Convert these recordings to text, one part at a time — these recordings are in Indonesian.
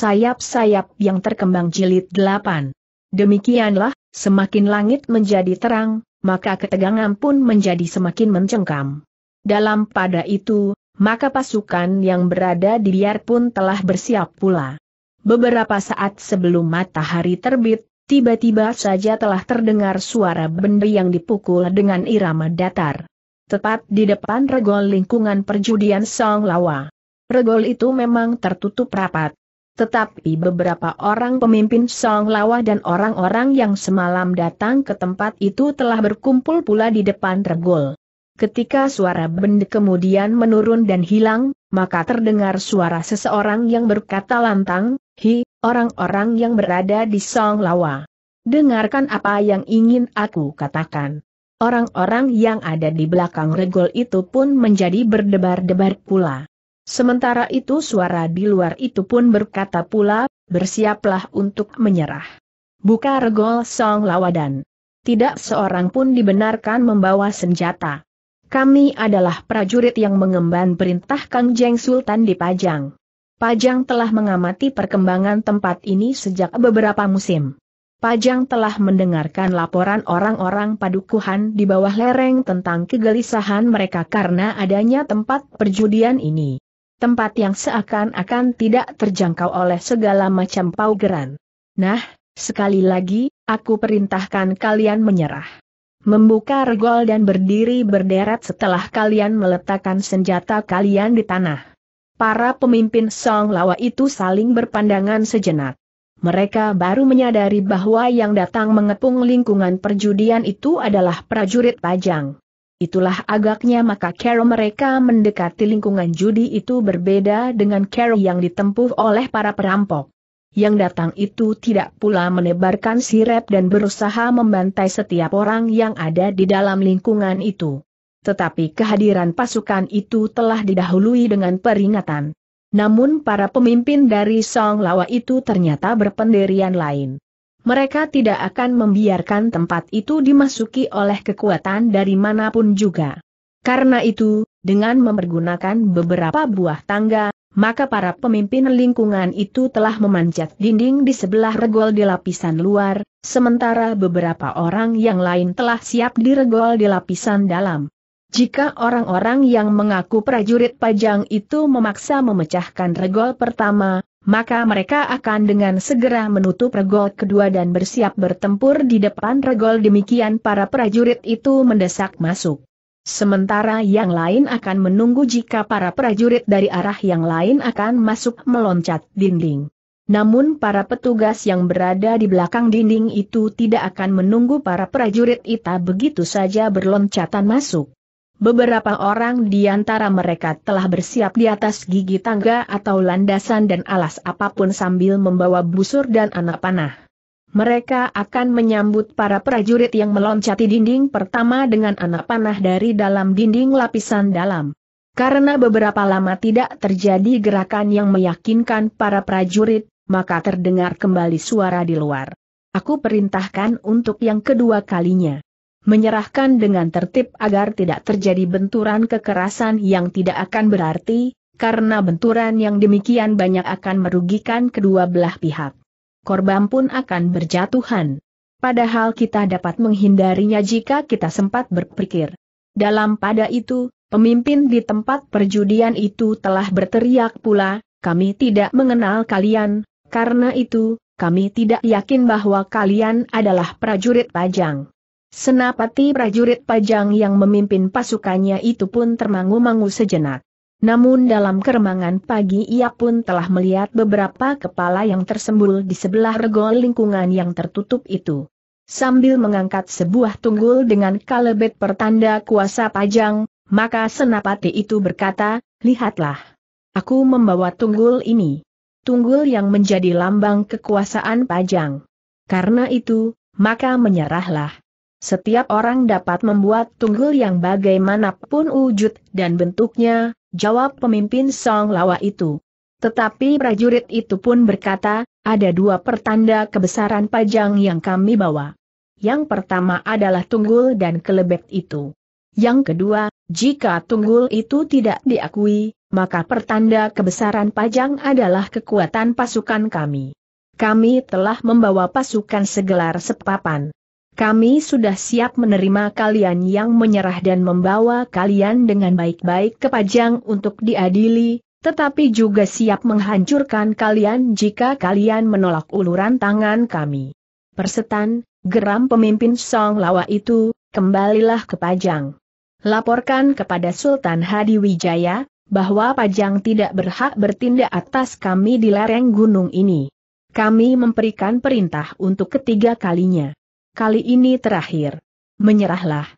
sayap-sayap yang terkembang jilid 8. Demikianlah, semakin langit menjadi terang, maka ketegangan pun menjadi semakin mencengkam. Dalam pada itu, maka pasukan yang berada di liar pun telah bersiap pula. Beberapa saat sebelum matahari terbit, tiba-tiba saja telah terdengar suara benda yang dipukul dengan irama datar. Tepat di depan regol lingkungan perjudian Song Lawa. Regol itu memang tertutup rapat, tetapi beberapa orang pemimpin Song Lawa dan orang-orang yang semalam datang ke tempat itu telah berkumpul pula di depan regol. Ketika suara benda kemudian menurun dan hilang, maka terdengar suara seseorang yang berkata lantang, Hi, orang-orang yang berada di Song Lawa. Dengarkan apa yang ingin aku katakan. Orang-orang yang ada di belakang regol itu pun menjadi berdebar-debar pula. Sementara itu suara di luar itu pun berkata pula, bersiaplah untuk menyerah. Buka regol song lawadan. Tidak seorang pun dibenarkan membawa senjata. Kami adalah prajurit yang mengemban perintah Kang Jeng Sultan di Pajang. Pajang telah mengamati perkembangan tempat ini sejak beberapa musim. Pajang telah mendengarkan laporan orang-orang padukuhan di bawah lereng tentang kegelisahan mereka karena adanya tempat perjudian ini tempat yang seakan-akan tidak terjangkau oleh segala macam paugeran. Nah, sekali lagi, aku perintahkan kalian menyerah. Membuka regol dan berdiri berderet setelah kalian meletakkan senjata kalian di tanah. Para pemimpin Song Lawa itu saling berpandangan sejenak. Mereka baru menyadari bahwa yang datang mengepung lingkungan perjudian itu adalah prajurit Pajang. Itulah agaknya maka cara mereka mendekati lingkungan judi itu berbeda dengan cara yang ditempuh oleh para perampok. Yang datang itu tidak pula menebarkan sirep dan berusaha membantai setiap orang yang ada di dalam lingkungan itu. Tetapi kehadiran pasukan itu telah didahului dengan peringatan. Namun para pemimpin dari Song Lawa itu ternyata berpendirian lain mereka tidak akan membiarkan tempat itu dimasuki oleh kekuatan dari manapun juga. Karena itu, dengan mempergunakan beberapa buah tangga, maka para pemimpin lingkungan itu telah memanjat dinding di sebelah regol di lapisan luar, sementara beberapa orang yang lain telah siap regol di lapisan dalam. Jika orang-orang yang mengaku prajurit pajang itu memaksa memecahkan regol pertama, maka mereka akan dengan segera menutup regol kedua dan bersiap bertempur di depan regol demikian para prajurit itu mendesak masuk. Sementara yang lain akan menunggu jika para prajurit dari arah yang lain akan masuk meloncat dinding. Namun para petugas yang berada di belakang dinding itu tidak akan menunggu para prajurit itu begitu saja berloncatan masuk. Beberapa orang di antara mereka telah bersiap di atas gigi tangga atau landasan dan alas apapun sambil membawa busur dan anak panah. Mereka akan menyambut para prajurit yang meloncati dinding pertama dengan anak panah dari dalam dinding lapisan dalam. Karena beberapa lama tidak terjadi gerakan yang meyakinkan para prajurit, maka terdengar kembali suara di luar. Aku perintahkan untuk yang kedua kalinya menyerahkan dengan tertib agar tidak terjadi benturan kekerasan yang tidak akan berarti, karena benturan yang demikian banyak akan merugikan kedua belah pihak. Korban pun akan berjatuhan. Padahal kita dapat menghindarinya jika kita sempat berpikir. Dalam pada itu, pemimpin di tempat perjudian itu telah berteriak pula, kami tidak mengenal kalian, karena itu, kami tidak yakin bahwa kalian adalah prajurit pajang. Senapati prajurit pajang yang memimpin pasukannya itu pun termangu-mangu sejenak. Namun dalam keremangan pagi ia pun telah melihat beberapa kepala yang tersembul di sebelah regol lingkungan yang tertutup itu. Sambil mengangkat sebuah tunggul dengan kalebet pertanda kuasa pajang, maka senapati itu berkata, Lihatlah. Aku membawa tunggul ini. Tunggul yang menjadi lambang kekuasaan pajang. Karena itu, maka menyerahlah. Setiap orang dapat membuat tunggul yang bagaimanapun wujud dan bentuknya, jawab pemimpin Song Lawa itu. Tetapi prajurit itu pun berkata, ada dua pertanda kebesaran pajang yang kami bawa. Yang pertama adalah tunggul dan kelebek itu. Yang kedua, jika tunggul itu tidak diakui, maka pertanda kebesaran pajang adalah kekuatan pasukan kami. Kami telah membawa pasukan segelar sepapan. Kami sudah siap menerima kalian yang menyerah dan membawa kalian dengan baik-baik ke Pajang untuk diadili, tetapi juga siap menghancurkan kalian jika kalian menolak uluran tangan kami. Persetan, geram pemimpin Song Lawa itu, kembalilah ke Pajang. Laporkan kepada Sultan Hadi Wijaya, bahwa Pajang tidak berhak bertindak atas kami di lereng gunung ini. Kami memberikan perintah untuk ketiga kalinya kali ini terakhir. Menyerahlah.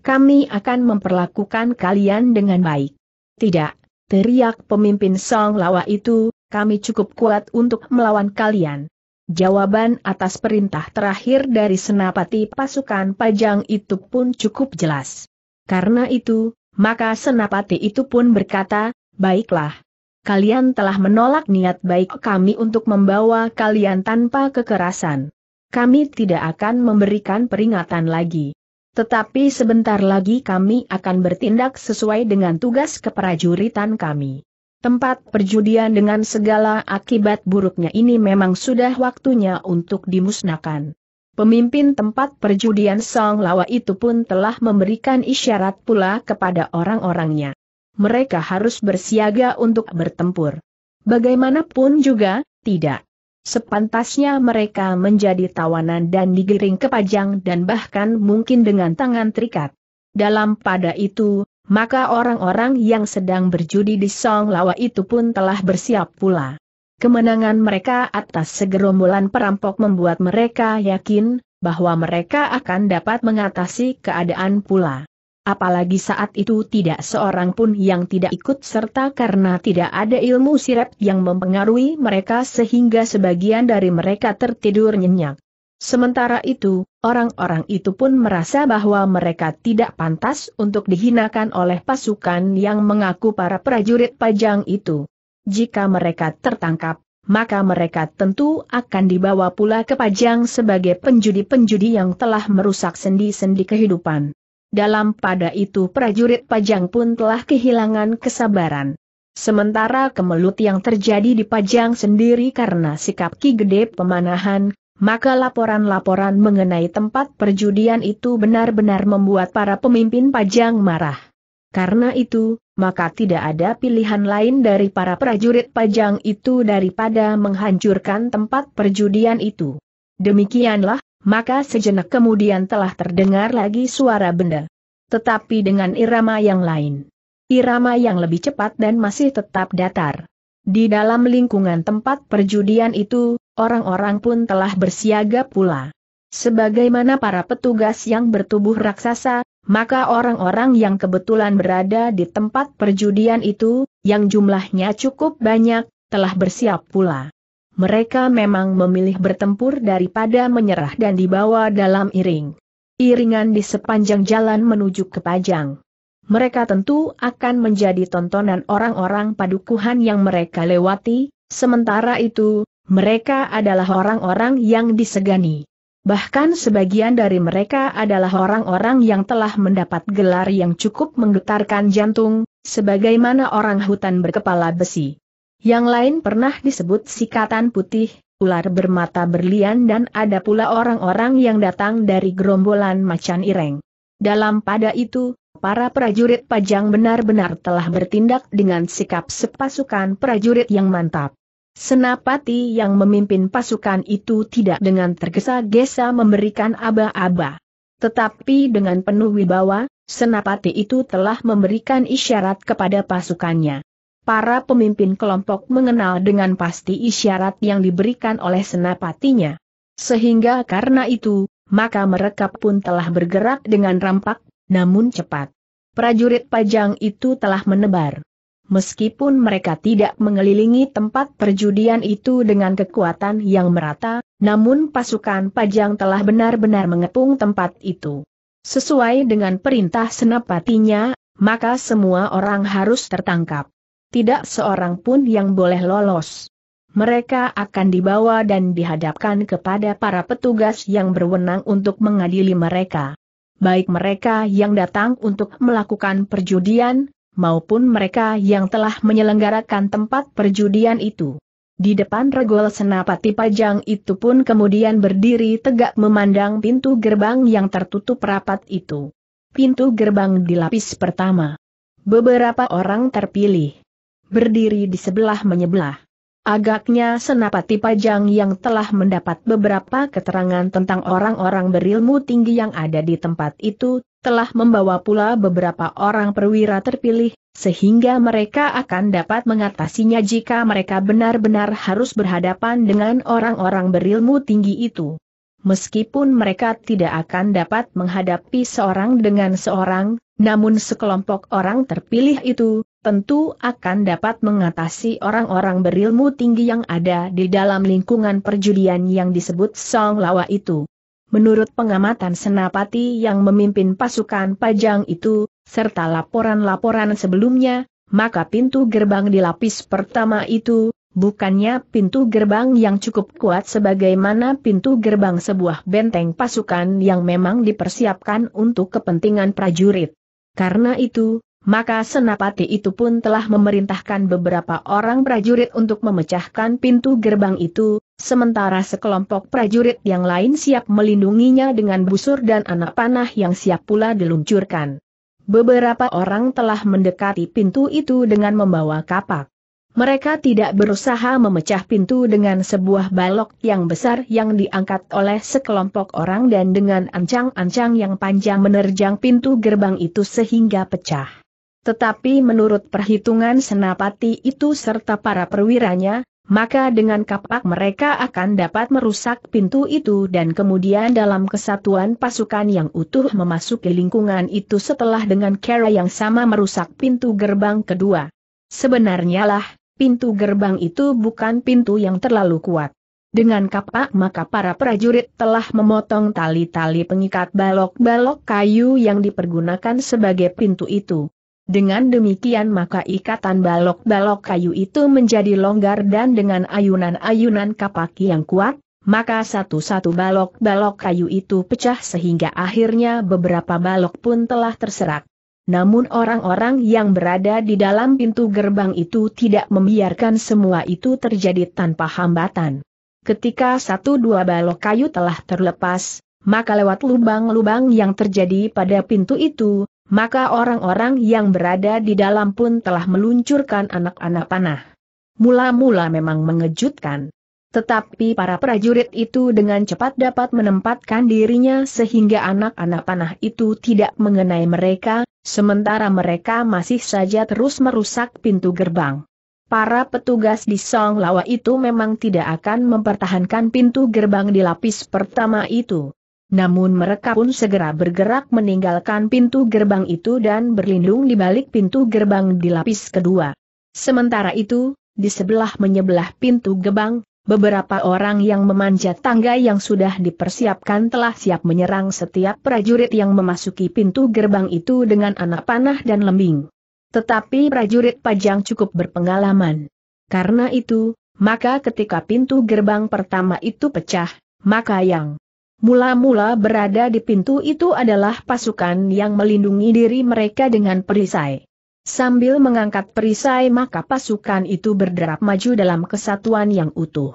Kami akan memperlakukan kalian dengan baik. Tidak, teriak pemimpin Song Lawa itu, kami cukup kuat untuk melawan kalian. Jawaban atas perintah terakhir dari senapati pasukan pajang itu pun cukup jelas. Karena itu, maka senapati itu pun berkata, baiklah. Kalian telah menolak niat baik kami untuk membawa kalian tanpa kekerasan kami tidak akan memberikan peringatan lagi. Tetapi sebentar lagi kami akan bertindak sesuai dengan tugas keprajuritan kami. Tempat perjudian dengan segala akibat buruknya ini memang sudah waktunya untuk dimusnahkan. Pemimpin tempat perjudian Song Lawa itu pun telah memberikan isyarat pula kepada orang-orangnya. Mereka harus bersiaga untuk bertempur. Bagaimanapun juga, tidak Sepantasnya mereka menjadi tawanan dan digiring ke pajang dan bahkan mungkin dengan tangan terikat. Dalam pada itu, maka orang-orang yang sedang berjudi di Song Lawa itu pun telah bersiap pula. Kemenangan mereka atas segerombolan perampok membuat mereka yakin bahwa mereka akan dapat mengatasi keadaan pula. Apalagi saat itu tidak seorang pun yang tidak ikut serta karena tidak ada ilmu sirap yang mempengaruhi mereka sehingga sebagian dari mereka tertidur nyenyak. Sementara itu, orang-orang itu pun merasa bahwa mereka tidak pantas untuk dihinakan oleh pasukan yang mengaku para prajurit pajang itu. Jika mereka tertangkap, maka mereka tentu akan dibawa pula ke pajang sebagai penjudi-penjudi yang telah merusak sendi-sendi kehidupan. Dalam pada itu prajurit Pajang pun telah kehilangan kesabaran. Sementara kemelut yang terjadi di Pajang sendiri karena sikap Ki Gede pemanahan, maka laporan-laporan mengenai tempat perjudian itu benar-benar membuat para pemimpin Pajang marah. Karena itu, maka tidak ada pilihan lain dari para prajurit Pajang itu daripada menghancurkan tempat perjudian itu. Demikianlah, maka sejenak kemudian telah terdengar lagi suara benda. Tetapi dengan irama yang lain. Irama yang lebih cepat dan masih tetap datar. Di dalam lingkungan tempat perjudian itu, orang-orang pun telah bersiaga pula. Sebagaimana para petugas yang bertubuh raksasa, maka orang-orang yang kebetulan berada di tempat perjudian itu, yang jumlahnya cukup banyak, telah bersiap pula mereka memang memilih bertempur daripada menyerah dan dibawa dalam iring. Iringan di sepanjang jalan menuju ke Pajang. Mereka tentu akan menjadi tontonan orang-orang padukuhan yang mereka lewati, sementara itu, mereka adalah orang-orang yang disegani. Bahkan sebagian dari mereka adalah orang-orang yang telah mendapat gelar yang cukup menggetarkan jantung, sebagaimana orang hutan berkepala besi. Yang lain pernah disebut sikatan putih, ular bermata berlian dan ada pula orang-orang yang datang dari gerombolan macan ireng. Dalam pada itu, para prajurit pajang benar-benar telah bertindak dengan sikap sepasukan prajurit yang mantap. Senapati yang memimpin pasukan itu tidak dengan tergesa-gesa memberikan aba-aba. Tetapi dengan penuh wibawa, senapati itu telah memberikan isyarat kepada pasukannya para pemimpin kelompok mengenal dengan pasti isyarat yang diberikan oleh senapatinya. Sehingga karena itu, maka mereka pun telah bergerak dengan rampak, namun cepat. Prajurit pajang itu telah menebar. Meskipun mereka tidak mengelilingi tempat perjudian itu dengan kekuatan yang merata, namun pasukan pajang telah benar-benar mengepung tempat itu. Sesuai dengan perintah senapatinya, maka semua orang harus tertangkap tidak seorang pun yang boleh lolos. Mereka akan dibawa dan dihadapkan kepada para petugas yang berwenang untuk mengadili mereka. Baik mereka yang datang untuk melakukan perjudian, maupun mereka yang telah menyelenggarakan tempat perjudian itu. Di depan regol senapati pajang itu pun kemudian berdiri tegak memandang pintu gerbang yang tertutup rapat itu. Pintu gerbang dilapis pertama. Beberapa orang terpilih berdiri di sebelah menyebelah. Agaknya senapati pajang yang telah mendapat beberapa keterangan tentang orang-orang berilmu tinggi yang ada di tempat itu, telah membawa pula beberapa orang perwira terpilih, sehingga mereka akan dapat mengatasinya jika mereka benar-benar harus berhadapan dengan orang-orang berilmu tinggi itu. Meskipun mereka tidak akan dapat menghadapi seorang dengan seorang, namun sekelompok orang terpilih itu, tentu akan dapat mengatasi orang-orang berilmu tinggi yang ada di dalam lingkungan perjudian yang disebut Song Lawa itu. Menurut pengamatan Senapati yang memimpin pasukan pajang itu, serta laporan-laporan sebelumnya, maka pintu gerbang di lapis pertama itu, bukannya pintu gerbang yang cukup kuat sebagaimana pintu gerbang sebuah benteng pasukan yang memang dipersiapkan untuk kepentingan prajurit. Karena itu, maka Senapati itu pun telah memerintahkan beberapa orang prajurit untuk memecahkan pintu gerbang itu, sementara sekelompok prajurit yang lain siap melindunginya dengan busur dan anak panah yang siap pula diluncurkan. Beberapa orang telah mendekati pintu itu dengan membawa kapak. Mereka tidak berusaha memecah pintu dengan sebuah balok yang besar yang diangkat oleh sekelompok orang dan dengan ancang-ancang yang panjang menerjang pintu gerbang itu sehingga pecah. Tetapi menurut perhitungan senapati itu serta para perwiranya, maka dengan kapak mereka akan dapat merusak pintu itu dan kemudian dalam kesatuan pasukan yang utuh memasuki lingkungan itu setelah dengan cara yang sama merusak pintu gerbang kedua. Sebenarnya lah, pintu gerbang itu bukan pintu yang terlalu kuat. Dengan kapak maka para prajurit telah memotong tali-tali pengikat balok-balok kayu yang dipergunakan sebagai pintu itu. Dengan demikian maka ikatan balok-balok kayu itu menjadi longgar dan dengan ayunan-ayunan kapak yang kuat, maka satu-satu balok-balok kayu itu pecah sehingga akhirnya beberapa balok pun telah terserak. Namun orang-orang yang berada di dalam pintu gerbang itu tidak membiarkan semua itu terjadi tanpa hambatan. Ketika satu dua balok kayu telah terlepas, maka lewat lubang-lubang yang terjadi pada pintu itu, maka orang-orang yang berada di dalam pun telah meluncurkan anak-anak panah. Mula-mula memang mengejutkan. Tetapi para prajurit itu dengan cepat dapat menempatkan dirinya sehingga anak-anak panah itu tidak mengenai mereka, sementara mereka masih saja terus merusak pintu gerbang. Para petugas di Song Lawa itu memang tidak akan mempertahankan pintu gerbang di lapis pertama itu. Namun mereka pun segera bergerak meninggalkan pintu gerbang itu dan berlindung di balik pintu gerbang di lapis kedua. Sementara itu, di sebelah menyebelah pintu gerbang, beberapa orang yang memanjat tangga yang sudah dipersiapkan telah siap menyerang setiap prajurit yang memasuki pintu gerbang itu dengan anak panah dan lembing. Tetapi prajurit pajang cukup berpengalaman. Karena itu, maka ketika pintu gerbang pertama itu pecah, maka yang Mula-mula berada di pintu itu adalah pasukan yang melindungi diri mereka dengan perisai. Sambil mengangkat perisai maka pasukan itu berderap maju dalam kesatuan yang utuh.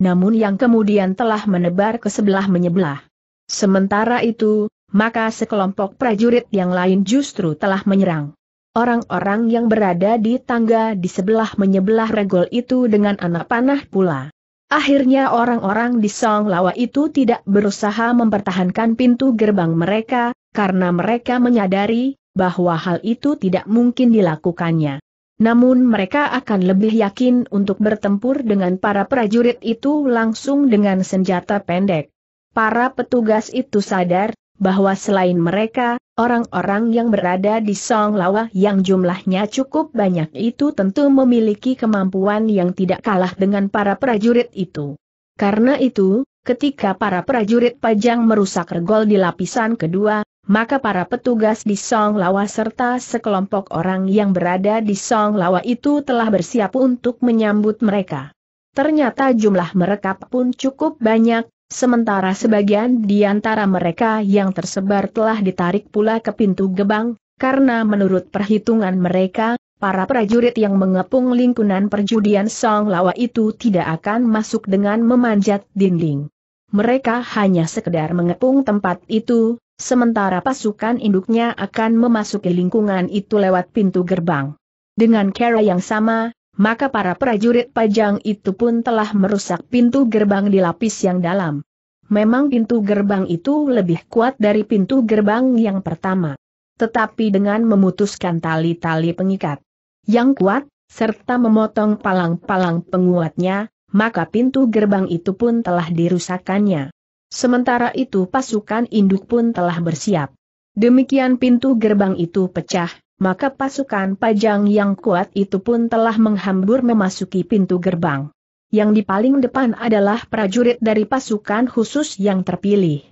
Namun yang kemudian telah menebar ke sebelah menyebelah. Sementara itu, maka sekelompok prajurit yang lain justru telah menyerang. Orang-orang yang berada di tangga di sebelah menyebelah regol itu dengan anak panah pula. Akhirnya orang-orang di Song Lawa itu tidak berusaha mempertahankan pintu gerbang mereka, karena mereka menyadari bahwa hal itu tidak mungkin dilakukannya. Namun mereka akan lebih yakin untuk bertempur dengan para prajurit itu langsung dengan senjata pendek. Para petugas itu sadar bahwa selain mereka, orang-orang yang berada di Song Lawa yang jumlahnya cukup banyak itu tentu memiliki kemampuan yang tidak kalah dengan para prajurit itu. Karena itu, ketika para prajurit pajang merusak regol di lapisan kedua, maka para petugas di Song Lawa serta sekelompok orang yang berada di Song Lawa itu telah bersiap untuk menyambut mereka. Ternyata jumlah mereka pun cukup banyak, Sementara sebagian di antara mereka yang tersebar telah ditarik pula ke pintu gebang, karena menurut perhitungan mereka, para prajurit yang mengepung lingkungan perjudian Song Lawa itu tidak akan masuk dengan memanjat dinding. Mereka hanya sekedar mengepung tempat itu, sementara pasukan induknya akan memasuki lingkungan itu lewat pintu gerbang. Dengan cara yang sama, maka para prajurit pajang itu pun telah merusak pintu gerbang di lapis yang dalam. Memang pintu gerbang itu lebih kuat dari pintu gerbang yang pertama. Tetapi dengan memutuskan tali-tali pengikat yang kuat, serta memotong palang-palang penguatnya, maka pintu gerbang itu pun telah dirusakannya. Sementara itu pasukan induk pun telah bersiap. Demikian pintu gerbang itu pecah, maka pasukan pajang yang kuat itu pun telah menghambur memasuki pintu gerbang. Yang di paling depan adalah prajurit dari pasukan khusus yang terpilih.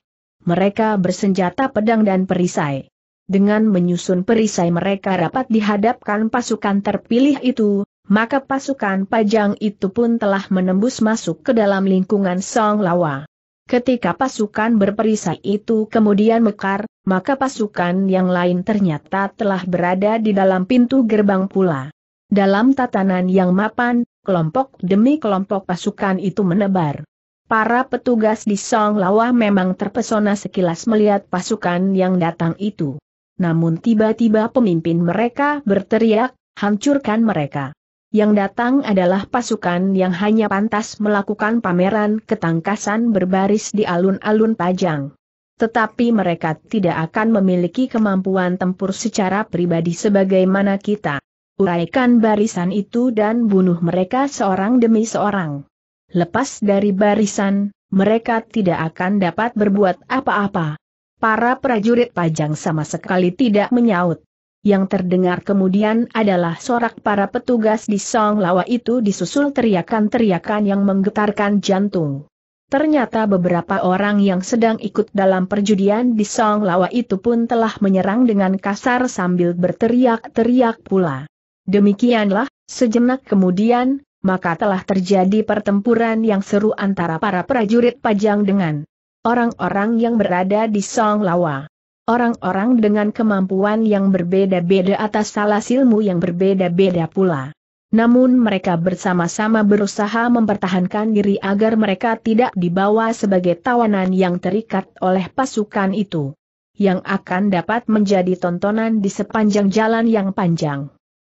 Mereka bersenjata pedang dan perisai. Dengan menyusun perisai mereka rapat dihadapkan pasukan terpilih itu, maka pasukan pajang itu pun telah menembus masuk ke dalam lingkungan Song Lawa. Ketika pasukan berperisai itu kemudian mekar, maka pasukan yang lain ternyata telah berada di dalam pintu gerbang pula. Dalam tatanan yang mapan, kelompok demi kelompok pasukan itu menebar. Para petugas di Song Lawa memang terpesona sekilas melihat pasukan yang datang itu. Namun tiba-tiba pemimpin mereka berteriak, hancurkan mereka. Yang datang adalah pasukan yang hanya pantas melakukan pameran ketangkasan berbaris di alun-alun Pajang. Tetapi mereka tidak akan memiliki kemampuan tempur secara pribadi sebagaimana kita. Uraikan barisan itu dan bunuh mereka seorang demi seorang. Lepas dari barisan, mereka tidak akan dapat berbuat apa-apa. Para prajurit pajang sama sekali tidak menyaut. Yang terdengar kemudian adalah sorak para petugas di Song Lawa itu disusul teriakan-teriakan yang menggetarkan jantung. Ternyata beberapa orang yang sedang ikut dalam perjudian di Song Lawa itu pun telah menyerang dengan kasar sambil berteriak-teriak pula. Demikianlah, sejenak kemudian, maka telah terjadi pertempuran yang seru antara para prajurit pajang dengan orang-orang yang berada di Song Lawa orang-orang dengan kemampuan yang berbeda-beda atas salah silmu yang berbeda-beda pula. Namun mereka bersama-sama berusaha mempertahankan diri agar mereka tidak dibawa sebagai tawanan yang terikat oleh pasukan itu. Yang akan dapat menjadi tontonan di sepanjang jalan yang panjang.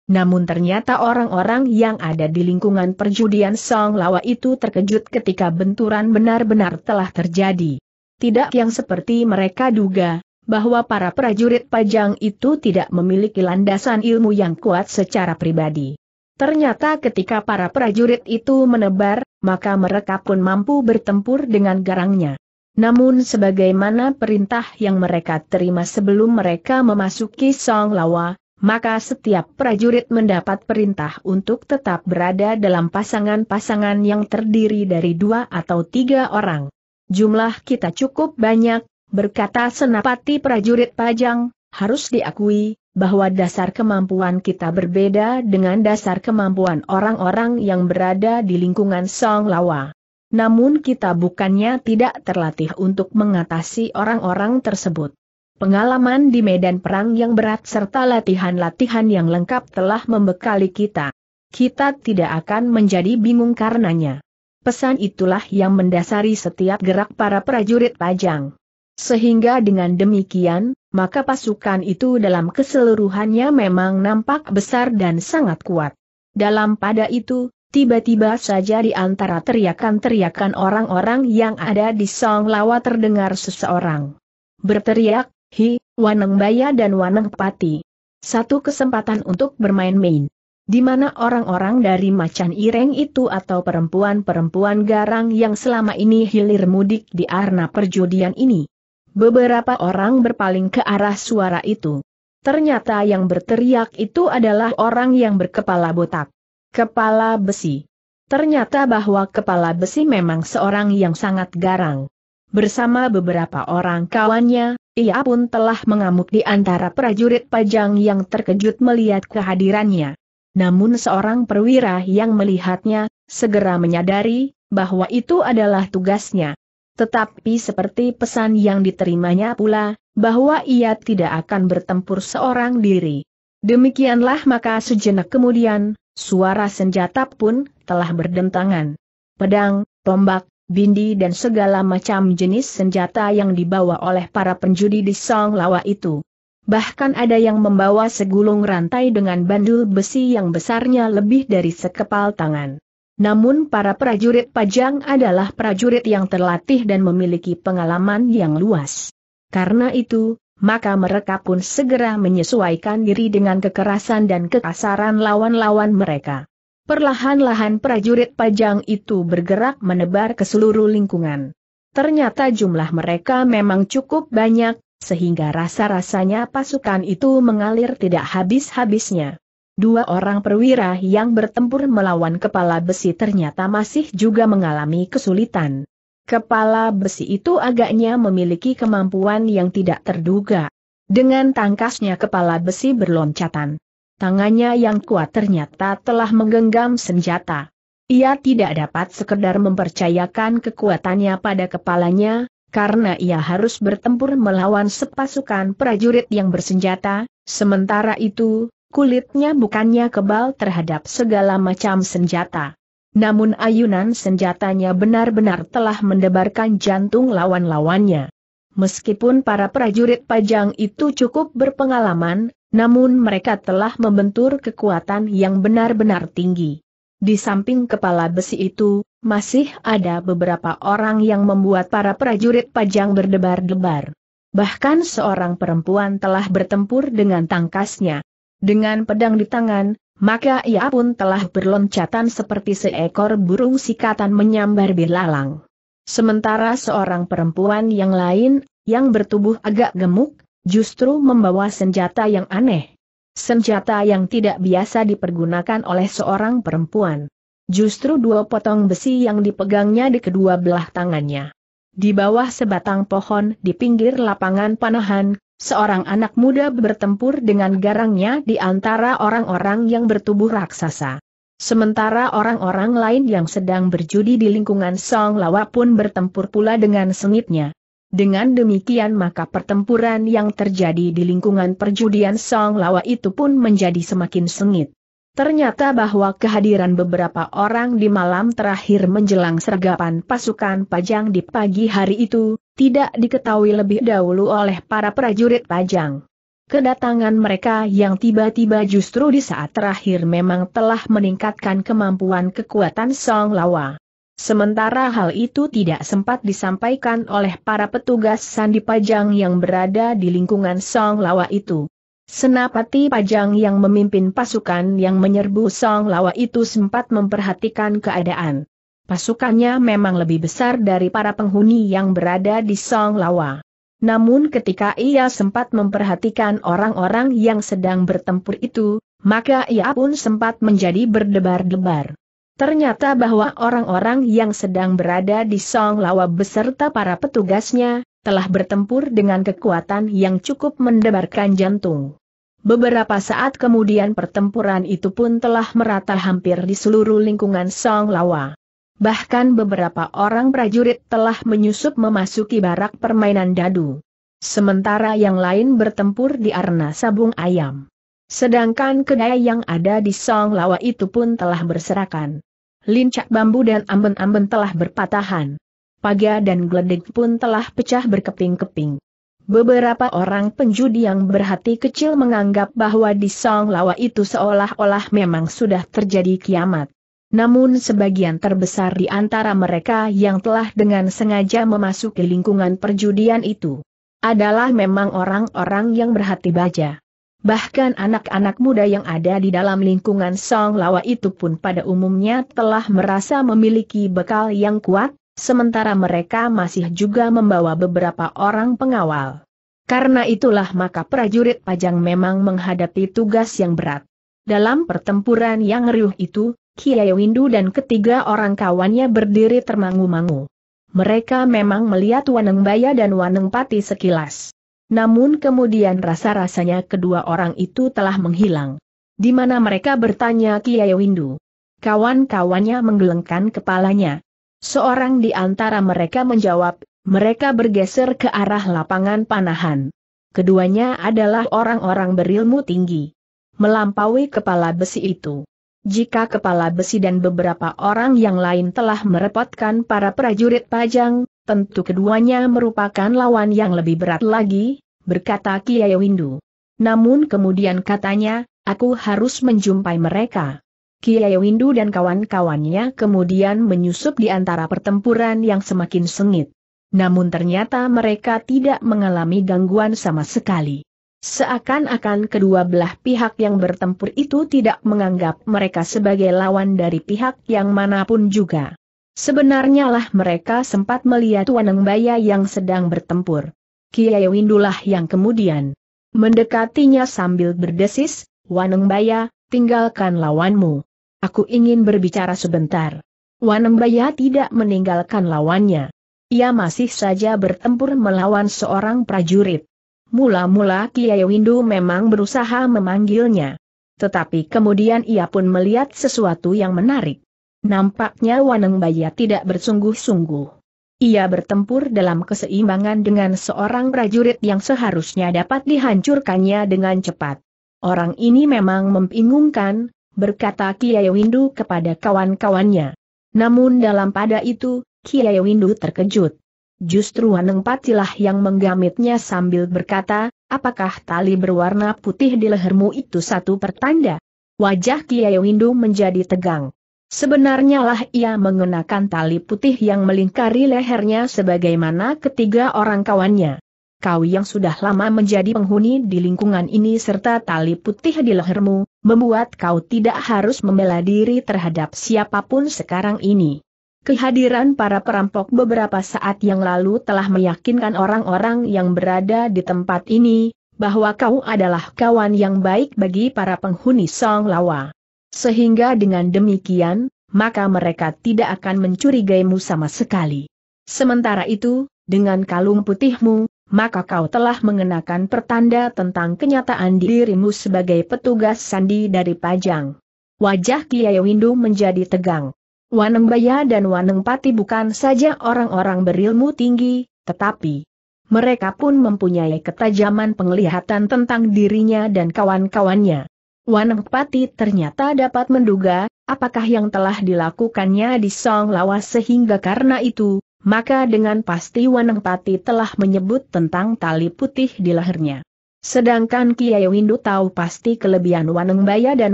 Namun ternyata orang-orang yang ada di lingkungan perjudian Song Lawa itu terkejut ketika benturan benar-benar telah terjadi. Tidak yang seperti mereka duga, bahwa para prajurit pajang itu tidak memiliki landasan ilmu yang kuat secara pribadi. Ternyata ketika para prajurit itu menebar, maka mereka pun mampu bertempur dengan garangnya. Namun sebagaimana perintah yang mereka terima sebelum mereka memasuki Song Lawa, maka setiap prajurit mendapat perintah untuk tetap berada dalam pasangan-pasangan yang terdiri dari dua atau tiga orang. Jumlah kita cukup banyak, berkata senapati prajurit pajang, harus diakui, bahwa dasar kemampuan kita berbeda dengan dasar kemampuan orang-orang yang berada di lingkungan Song Lawa. Namun kita bukannya tidak terlatih untuk mengatasi orang-orang tersebut. Pengalaman di medan perang yang berat serta latihan-latihan yang lengkap telah membekali kita. Kita tidak akan menjadi bingung karenanya. Pesan itulah yang mendasari setiap gerak para prajurit pajang. Sehingga dengan demikian, maka pasukan itu dalam keseluruhannya memang nampak besar dan sangat kuat. Dalam pada itu, tiba-tiba saja di antara teriakan-teriakan orang-orang yang ada di Song Lawa terdengar seseorang. Berteriak, Hi, Waneng Baya dan Waneng Pati. Satu kesempatan untuk bermain-main. Di mana orang-orang dari macan ireng itu atau perempuan-perempuan garang yang selama ini hilir mudik di arena perjudian ini Beberapa orang berpaling ke arah suara itu. Ternyata yang berteriak itu adalah orang yang berkepala botak. Kepala besi. Ternyata bahwa kepala besi memang seorang yang sangat garang. Bersama beberapa orang kawannya, ia pun telah mengamuk di antara prajurit pajang yang terkejut melihat kehadirannya. Namun seorang perwira yang melihatnya, segera menyadari, bahwa itu adalah tugasnya tetapi seperti pesan yang diterimanya pula, bahwa ia tidak akan bertempur seorang diri. Demikianlah maka sejenak kemudian, suara senjata pun telah berdentangan. Pedang, tombak, bindi dan segala macam jenis senjata yang dibawa oleh para penjudi di Song Lawa itu. Bahkan ada yang membawa segulung rantai dengan bandul besi yang besarnya lebih dari sekepal tangan. Namun para prajurit Pajang adalah prajurit yang terlatih dan memiliki pengalaman yang luas. Karena itu, maka mereka pun segera menyesuaikan diri dengan kekerasan dan kekasaran lawan-lawan mereka. Perlahan-lahan prajurit Pajang itu bergerak menebar ke seluruh lingkungan. Ternyata jumlah mereka memang cukup banyak, sehingga rasa-rasanya pasukan itu mengalir tidak habis-habisnya. Dua orang perwira yang bertempur melawan kepala besi ternyata masih juga mengalami kesulitan. Kepala besi itu agaknya memiliki kemampuan yang tidak terduga. Dengan tangkasnya kepala besi berloncatan. Tangannya yang kuat ternyata telah menggenggam senjata. Ia tidak dapat sekedar mempercayakan kekuatannya pada kepalanya, karena ia harus bertempur melawan sepasukan prajurit yang bersenjata, sementara itu, kulitnya bukannya kebal terhadap segala macam senjata. Namun ayunan senjatanya benar-benar telah mendebarkan jantung lawan-lawannya. Meskipun para prajurit pajang itu cukup berpengalaman, namun mereka telah membentur kekuatan yang benar-benar tinggi. Di samping kepala besi itu, masih ada beberapa orang yang membuat para prajurit pajang berdebar-debar. Bahkan seorang perempuan telah bertempur dengan tangkasnya. Dengan pedang di tangan, maka ia pun telah berloncatan seperti seekor burung sikatan menyambar belalang. Sementara seorang perempuan yang lain, yang bertubuh agak gemuk, justru membawa senjata yang aneh. Senjata yang tidak biasa dipergunakan oleh seorang perempuan. Justru dua potong besi yang dipegangnya di kedua belah tangannya. Di bawah sebatang pohon di pinggir lapangan panahan, seorang anak muda bertempur dengan garangnya di antara orang-orang yang bertubuh raksasa. Sementara orang-orang lain yang sedang berjudi di lingkungan Song Lawa pun bertempur pula dengan sengitnya. Dengan demikian maka pertempuran yang terjadi di lingkungan perjudian Song Lawa itu pun menjadi semakin sengit. Ternyata bahwa kehadiran beberapa orang di malam terakhir menjelang sergapan pasukan Pajang di pagi hari itu, tidak diketahui lebih dahulu oleh para prajurit Pajang. Kedatangan mereka yang tiba-tiba justru di saat terakhir memang telah meningkatkan kemampuan kekuatan Song Lawa. Sementara hal itu tidak sempat disampaikan oleh para petugas Sandi Pajang yang berada di lingkungan Song Lawa itu. Senapati Pajang yang memimpin pasukan yang menyerbu Song Lawa itu sempat memperhatikan keadaan. Pasukannya memang lebih besar dari para penghuni yang berada di Song Lawa. Namun ketika ia sempat memperhatikan orang-orang yang sedang bertempur itu, maka ia pun sempat menjadi berdebar-debar. Ternyata bahwa orang-orang yang sedang berada di Song Lawa beserta para petugasnya, telah bertempur dengan kekuatan yang cukup mendebarkan jantung. Beberapa saat kemudian pertempuran itu pun telah merata hampir di seluruh lingkungan Song Lawa. Bahkan beberapa orang prajurit telah menyusup memasuki barak permainan dadu. Sementara yang lain bertempur di arena sabung ayam. Sedangkan kedai yang ada di Song Lawa itu pun telah berserakan. Lincak bambu dan amben-amben telah berpatahan. Paga dan gledek pun telah pecah berkeping-keping. Beberapa orang penjudi yang berhati kecil menganggap bahwa di Song Lawa itu seolah-olah memang sudah terjadi kiamat. Namun sebagian terbesar di antara mereka yang telah dengan sengaja memasuki lingkungan perjudian itu adalah memang orang-orang yang berhati baja. Bahkan anak-anak muda yang ada di dalam lingkungan Song Lawa itu pun pada umumnya telah merasa memiliki bekal yang kuat, sementara mereka masih juga membawa beberapa orang pengawal. Karena itulah maka prajurit Pajang memang menghadapi tugas yang berat. Dalam pertempuran yang riuh itu, Kiai Windu dan ketiga orang kawannya berdiri termangu-mangu. Mereka memang melihat Waneng Baya dan Waneng Pati sekilas. Namun kemudian rasa-rasanya kedua orang itu telah menghilang. Di mana mereka bertanya Kiai Windu. Kawan-kawannya menggelengkan kepalanya. Seorang di antara mereka menjawab, mereka bergeser ke arah lapangan panahan. Keduanya adalah orang-orang berilmu tinggi. Melampaui kepala besi itu. Jika kepala besi dan beberapa orang yang lain telah merepotkan para prajurit pajang, tentu keduanya merupakan lawan yang lebih berat lagi, berkata Kiai Windu. Namun kemudian katanya, aku harus menjumpai mereka. Kiai Windu dan kawan-kawannya kemudian menyusup di antara pertempuran yang semakin sengit. Namun ternyata mereka tidak mengalami gangguan sama sekali. Seakan-akan kedua belah pihak yang bertempur itu tidak menganggap mereka sebagai lawan dari pihak yang manapun juga. Sebenarnya lah mereka sempat melihat Wanengbaya yang sedang bertempur. Kiai lah yang kemudian mendekatinya sambil berdesis, Wanengbaya, tinggalkan lawanmu. Aku ingin berbicara sebentar. Wanembaya tidak meninggalkan lawannya. Ia masih saja bertempur melawan seorang prajurit. Mula-mula Kiai Windu memang berusaha memanggilnya. Tetapi kemudian ia pun melihat sesuatu yang menarik. Nampaknya Wanembaya tidak bersungguh-sungguh. Ia bertempur dalam keseimbangan dengan seorang prajurit yang seharusnya dapat dihancurkannya dengan cepat. Orang ini memang membingungkan, berkata Kiai Windu kepada kawan-kawannya. Namun dalam pada itu, Kiai Windu terkejut. Justru Waneng Patilah yang menggamitnya sambil berkata, apakah tali berwarna putih di lehermu itu satu pertanda? Wajah Kiai Windu menjadi tegang. Sebenarnya lah ia mengenakan tali putih yang melingkari lehernya sebagaimana ketiga orang kawannya kau yang sudah lama menjadi penghuni di lingkungan ini serta tali putih di lehermu, membuat kau tidak harus membela diri terhadap siapapun sekarang ini. Kehadiran para perampok beberapa saat yang lalu telah meyakinkan orang-orang yang berada di tempat ini, bahwa kau adalah kawan yang baik bagi para penghuni Song Lawa. Sehingga dengan demikian, maka mereka tidak akan mencurigaimu sama sekali. Sementara itu, dengan kalung putihmu, maka kau telah mengenakan pertanda tentang kenyataan dirimu sebagai petugas sandi dari Pajang. Wajah Kiai Windu menjadi tegang. Waneng Baya dan Waneng Pati bukan saja orang-orang berilmu tinggi, tetapi mereka pun mempunyai ketajaman penglihatan tentang dirinya dan kawan-kawannya. Waneng Pati ternyata dapat menduga apakah yang telah dilakukannya di Song Lawas sehingga karena itu maka dengan pasti Wanengpati telah menyebut tentang tali putih di lehernya. Sedangkan Kiai Windu tahu pasti kelebihan Wanengbaya dan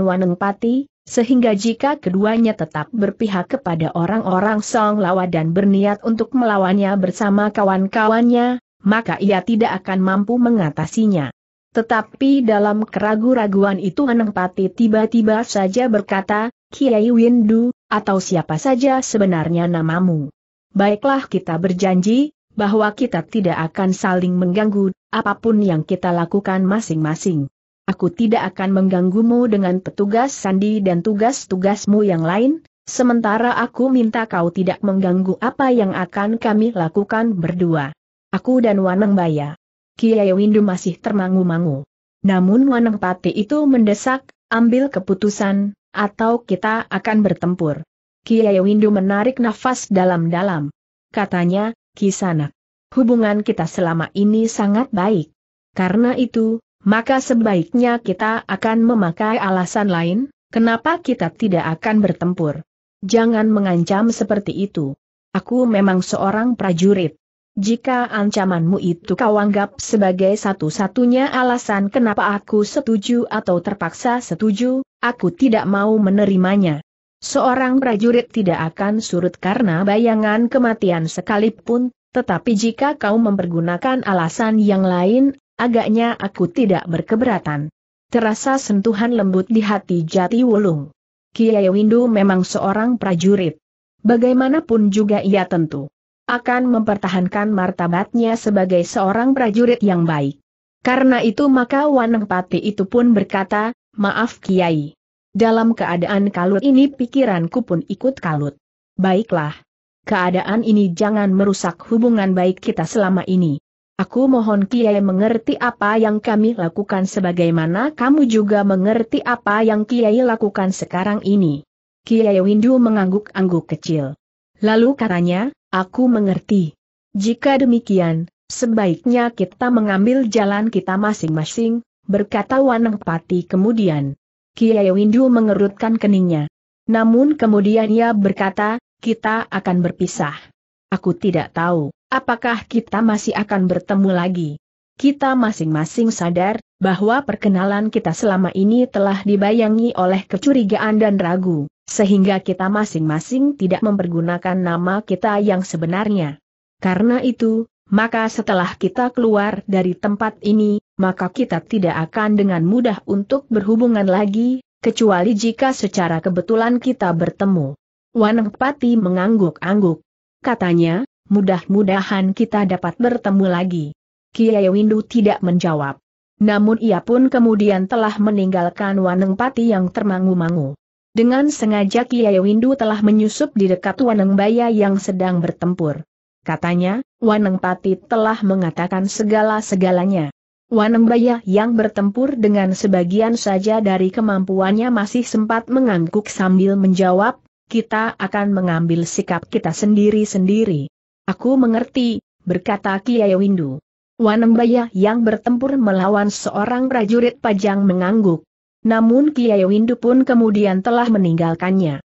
Wanengpati, sehingga jika keduanya tetap berpihak kepada orang-orang Song Lawa dan berniat untuk melawannya bersama kawan-kawannya, maka ia tidak akan mampu mengatasinya. Tetapi dalam keraguan-raguan itu Wanengpati tiba-tiba saja berkata, Kiai Windu, atau siapa saja sebenarnya namamu baiklah kita berjanji, bahwa kita tidak akan saling mengganggu, apapun yang kita lakukan masing-masing. Aku tidak akan mengganggumu dengan petugas sandi dan tugas-tugasmu yang lain, sementara aku minta kau tidak mengganggu apa yang akan kami lakukan berdua. Aku dan Waneng Baya. Kiai Windu masih termangu-mangu. Namun Waneng Pati itu mendesak, ambil keputusan, atau kita akan bertempur. Kiai Windu menarik nafas dalam-dalam. Katanya, kisana, hubungan kita selama ini sangat baik. Karena itu, maka sebaiknya kita akan memakai alasan lain, kenapa kita tidak akan bertempur. Jangan mengancam seperti itu. Aku memang seorang prajurit. Jika ancamanmu itu kau anggap sebagai satu-satunya alasan kenapa aku setuju atau terpaksa setuju, aku tidak mau menerimanya. Seorang prajurit tidak akan surut karena bayangan kematian sekalipun, tetapi jika kau mempergunakan alasan yang lain, agaknya aku tidak berkeberatan. Terasa sentuhan lembut di hati jati wulung. Kiai Windu memang seorang prajurit. Bagaimanapun juga ia tentu akan mempertahankan martabatnya sebagai seorang prajurit yang baik. Karena itu maka Waneng Pati itu pun berkata, maaf Kiai. Dalam keadaan kalut ini pikiranku pun ikut kalut. Baiklah. Keadaan ini jangan merusak hubungan baik kita selama ini. Aku mohon Kiai mengerti apa yang kami lakukan sebagaimana kamu juga mengerti apa yang Kiai lakukan sekarang ini. Kiai Windu mengangguk-angguk kecil. Lalu katanya, aku mengerti. Jika demikian, sebaiknya kita mengambil jalan kita masing-masing, berkata Wanang Pati kemudian. Kiai Windu mengerutkan keningnya. Namun kemudian ia berkata, kita akan berpisah. Aku tidak tahu, apakah kita masih akan bertemu lagi. Kita masing-masing sadar, bahwa perkenalan kita selama ini telah dibayangi oleh kecurigaan dan ragu, sehingga kita masing-masing tidak mempergunakan nama kita yang sebenarnya. Karena itu, maka setelah kita keluar dari tempat ini, maka kita tidak akan dengan mudah untuk berhubungan lagi, kecuali jika secara kebetulan kita bertemu. Waneng Pati mengangguk-angguk. Katanya, mudah-mudahan kita dapat bertemu lagi. Kiai Windu tidak menjawab. Namun ia pun kemudian telah meninggalkan Waneng Pati yang termangu-mangu. Dengan sengaja Kiai Windu telah menyusup di dekat Waneng Baya yang sedang bertempur. Katanya, Waneng Pati telah mengatakan segala-segalanya. Baya yang bertempur dengan sebagian saja dari kemampuannya masih sempat mengangguk sambil menjawab, kita akan mengambil sikap kita sendiri-sendiri. Aku mengerti, berkata Kiai Windu. Baya yang bertempur melawan seorang prajurit pajang mengangguk. Namun Kiai Windu pun kemudian telah meninggalkannya.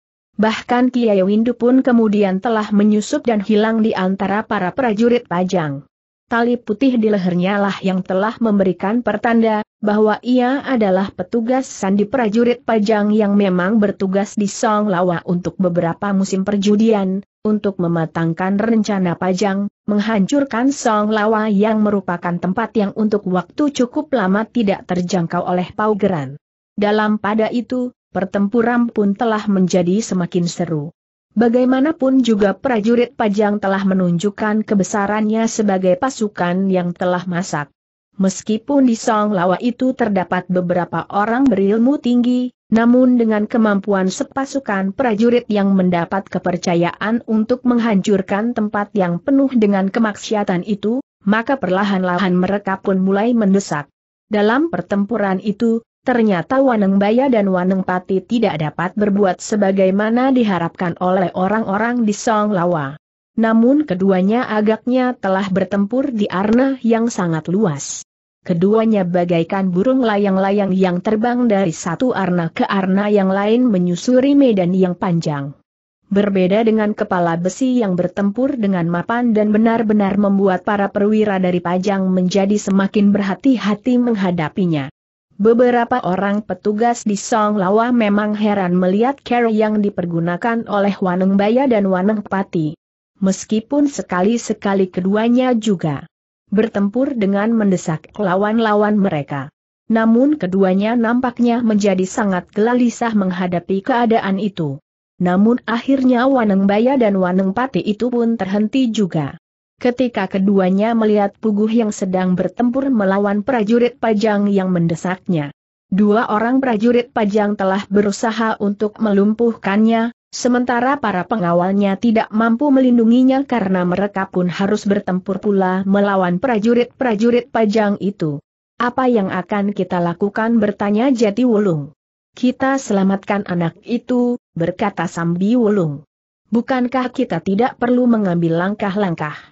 Bahkan Kiai Windu pun kemudian telah menyusup dan hilang di antara para prajurit pajang. Tali putih di lehernya lah yang telah memberikan pertanda bahwa ia adalah petugas sandi prajurit pajang yang memang bertugas di Song Lawa untuk beberapa musim perjudian, untuk mematangkan rencana pajang, menghancurkan Song Lawa yang merupakan tempat yang untuk waktu cukup lama tidak terjangkau oleh Paugeran. Dalam pada itu, pertempuran pun telah menjadi semakin seru. Bagaimanapun juga prajurit Pajang telah menunjukkan kebesarannya sebagai pasukan yang telah masak. Meskipun di Song Lawa itu terdapat beberapa orang berilmu tinggi, namun dengan kemampuan sepasukan prajurit yang mendapat kepercayaan untuk menghancurkan tempat yang penuh dengan kemaksiatan itu, maka perlahan-lahan mereka pun mulai mendesak. Dalam pertempuran itu, Ternyata Waneng Baya dan Waneng Pati tidak dapat berbuat sebagaimana diharapkan oleh orang-orang di Song Lawa. Namun keduanya agaknya telah bertempur di arena yang sangat luas. Keduanya bagaikan burung layang-layang yang terbang dari satu arna ke arna yang lain menyusuri medan yang panjang. Berbeda dengan kepala besi yang bertempur dengan mapan dan benar-benar membuat para perwira dari Pajang menjadi semakin berhati-hati menghadapinya. Beberapa orang petugas di Song Lawa memang heran melihat cara yang dipergunakan oleh Waneng Baya dan Waneng Pati. Meskipun sekali-sekali keduanya juga bertempur dengan mendesak lawan-lawan mereka. Namun keduanya nampaknya menjadi sangat gelisah menghadapi keadaan itu. Namun akhirnya Waneng Baya dan Waneng Pati itu pun terhenti juga. Ketika keduanya melihat Puguh yang sedang bertempur melawan prajurit pajang yang mendesaknya. Dua orang prajurit pajang telah berusaha untuk melumpuhkannya, sementara para pengawalnya tidak mampu melindunginya karena mereka pun harus bertempur pula melawan prajurit-prajurit pajang itu. Apa yang akan kita lakukan bertanya Jati Wulung. Kita selamatkan anak itu, berkata Sambi Wulung. Bukankah kita tidak perlu mengambil langkah-langkah?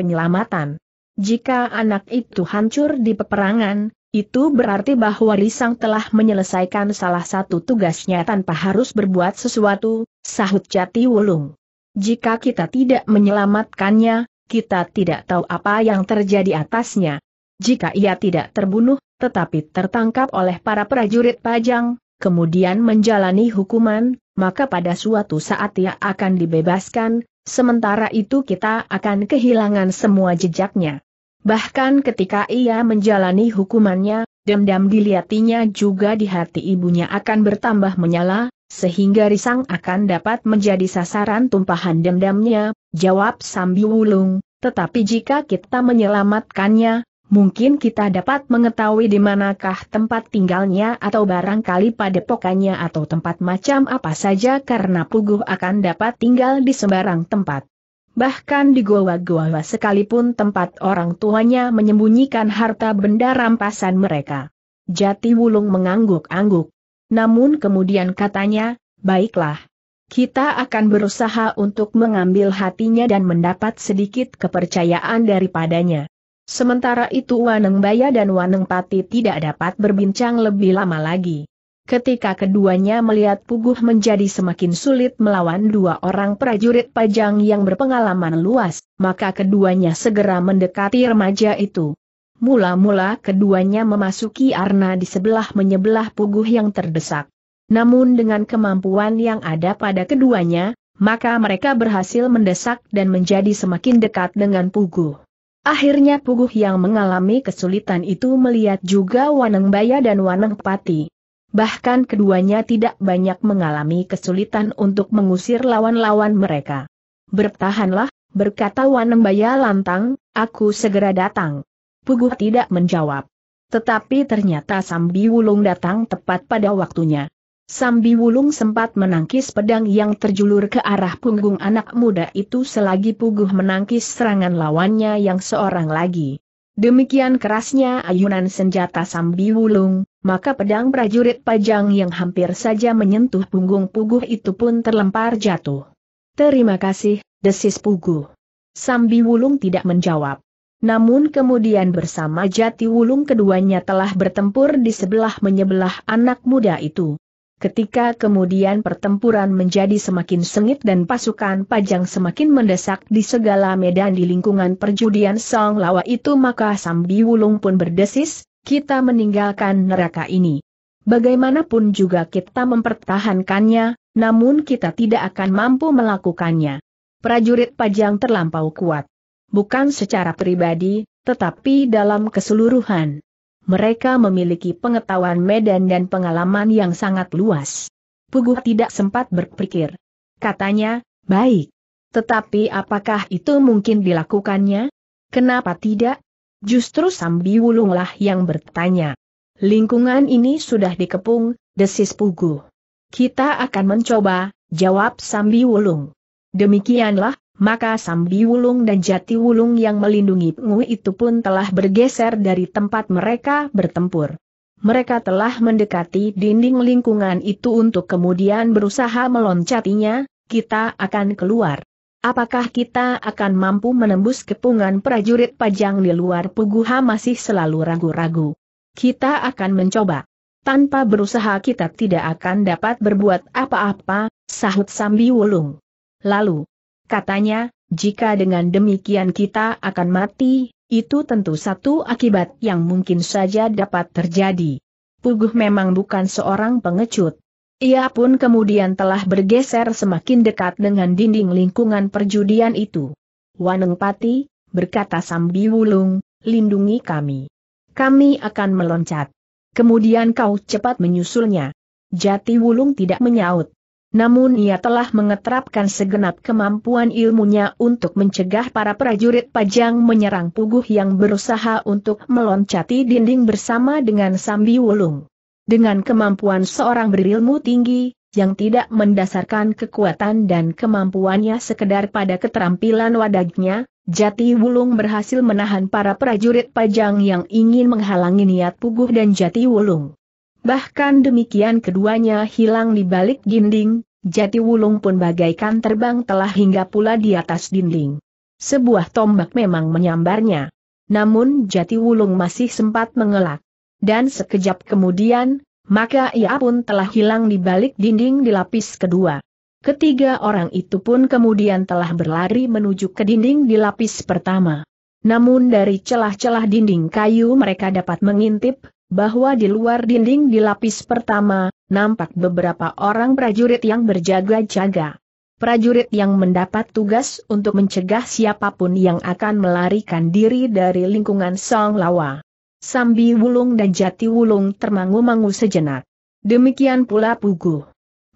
penyelamatan. Jika anak itu hancur di peperangan, itu berarti bahwa Lisang telah menyelesaikan salah satu tugasnya tanpa harus berbuat sesuatu, sahut jati wulung. Jika kita tidak menyelamatkannya, kita tidak tahu apa yang terjadi atasnya. Jika ia tidak terbunuh, tetapi tertangkap oleh para prajurit pajang, kemudian menjalani hukuman, maka pada suatu saat ia akan dibebaskan, Sementara itu kita akan kehilangan semua jejaknya. Bahkan ketika ia menjalani hukumannya, dendam dilihatinya juga di hati ibunya akan bertambah menyala, sehingga Risang akan dapat menjadi sasaran tumpahan dendamnya, jawab Sambi Wulung. Tetapi jika kita menyelamatkannya, Mungkin kita dapat mengetahui di manakah tempat tinggalnya atau barangkali padepokannya atau tempat macam apa saja karena puguh akan dapat tinggal di sembarang tempat. Bahkan di goa-goa sekalipun tempat orang tuanya menyembunyikan harta benda rampasan mereka. Jati Wulung mengangguk-angguk. Namun kemudian katanya, baiklah. Kita akan berusaha untuk mengambil hatinya dan mendapat sedikit kepercayaan daripadanya. Sementara itu Waneng Baya dan Waneng Pati tidak dapat berbincang lebih lama lagi. Ketika keduanya melihat Puguh menjadi semakin sulit melawan dua orang prajurit pajang yang berpengalaman luas, maka keduanya segera mendekati remaja itu. Mula-mula keduanya memasuki arna di sebelah menyebelah Puguh yang terdesak. Namun dengan kemampuan yang ada pada keduanya, maka mereka berhasil mendesak dan menjadi semakin dekat dengan Puguh. Akhirnya Puguh yang mengalami kesulitan itu melihat juga Waneng Baya dan Waneng Pati. Bahkan keduanya tidak banyak mengalami kesulitan untuk mengusir lawan-lawan mereka. Bertahanlah, berkata Waneng Baya lantang, aku segera datang. Puguh tidak menjawab. Tetapi ternyata Sambi Wulung datang tepat pada waktunya. Sambi Wulung sempat menangkis pedang yang terjulur ke arah punggung anak muda itu selagi Puguh menangkis serangan lawannya yang seorang lagi. Demikian kerasnya ayunan senjata Sambi Wulung, maka pedang prajurit pajang yang hampir saja menyentuh punggung Puguh itu pun terlempar jatuh. Terima kasih, desis Puguh. Sambi Wulung tidak menjawab. Namun kemudian bersama Jati Wulung keduanya telah bertempur di sebelah menyebelah anak muda itu. Ketika kemudian pertempuran menjadi semakin sengit dan pasukan pajang semakin mendesak di segala medan di lingkungan perjudian Song Lawa itu maka Sambi Wulung pun berdesis, kita meninggalkan neraka ini. Bagaimanapun juga kita mempertahankannya, namun kita tidak akan mampu melakukannya. Prajurit pajang terlampau kuat. Bukan secara pribadi, tetapi dalam keseluruhan mereka memiliki pengetahuan medan dan pengalaman yang sangat luas. Puguh tidak sempat berpikir. Katanya, baik. Tetapi apakah itu mungkin dilakukannya? Kenapa tidak? Justru Sambi Wulunglah yang bertanya. Lingkungan ini sudah dikepung, desis Puguh. Kita akan mencoba, jawab Sambi Wulung. Demikianlah, maka Sambi Wulung dan Jati Wulung yang melindungi Pengu itu pun telah bergeser dari tempat mereka bertempur. Mereka telah mendekati dinding lingkungan itu untuk kemudian berusaha meloncatinya, kita akan keluar. Apakah kita akan mampu menembus kepungan prajurit pajang di luar Puguha masih selalu ragu-ragu. Kita akan mencoba. Tanpa berusaha kita tidak akan dapat berbuat apa-apa, sahut Sambi Wulung. Lalu, Katanya, jika dengan demikian kita akan mati, itu tentu satu akibat yang mungkin saja dapat terjadi. Puguh memang bukan seorang pengecut. Ia pun kemudian telah bergeser semakin dekat dengan dinding lingkungan perjudian itu. Waneng Pati, berkata Sambi Wulung, lindungi kami. Kami akan meloncat. Kemudian kau cepat menyusulnya. Jati Wulung tidak menyaut. Namun ia telah mengeterapkan segenap kemampuan ilmunya untuk mencegah para prajurit pajang menyerang Puguh yang berusaha untuk meloncati dinding bersama dengan Sambi Wulung. Dengan kemampuan seorang berilmu tinggi, yang tidak mendasarkan kekuatan dan kemampuannya sekedar pada keterampilan wadagnya, Jati Wulung berhasil menahan para prajurit pajang yang ingin menghalangi niat Puguh dan Jati Wulung. Bahkan demikian keduanya hilang di balik dinding, jati wulung pun bagaikan terbang telah hingga pula di atas dinding. Sebuah tombak memang menyambarnya. Namun jati wulung masih sempat mengelak. Dan sekejap kemudian, maka ia pun telah hilang di balik dinding di lapis kedua. Ketiga orang itu pun kemudian telah berlari menuju ke dinding di lapis pertama. Namun dari celah-celah dinding kayu mereka dapat mengintip, bahwa di luar dinding di lapis pertama, nampak beberapa orang prajurit yang berjaga-jaga. Prajurit yang mendapat tugas untuk mencegah siapapun yang akan melarikan diri dari lingkungan Song Lawa. Sambi Wulung dan Jati Wulung termangu-mangu sejenak. Demikian pula Puguh.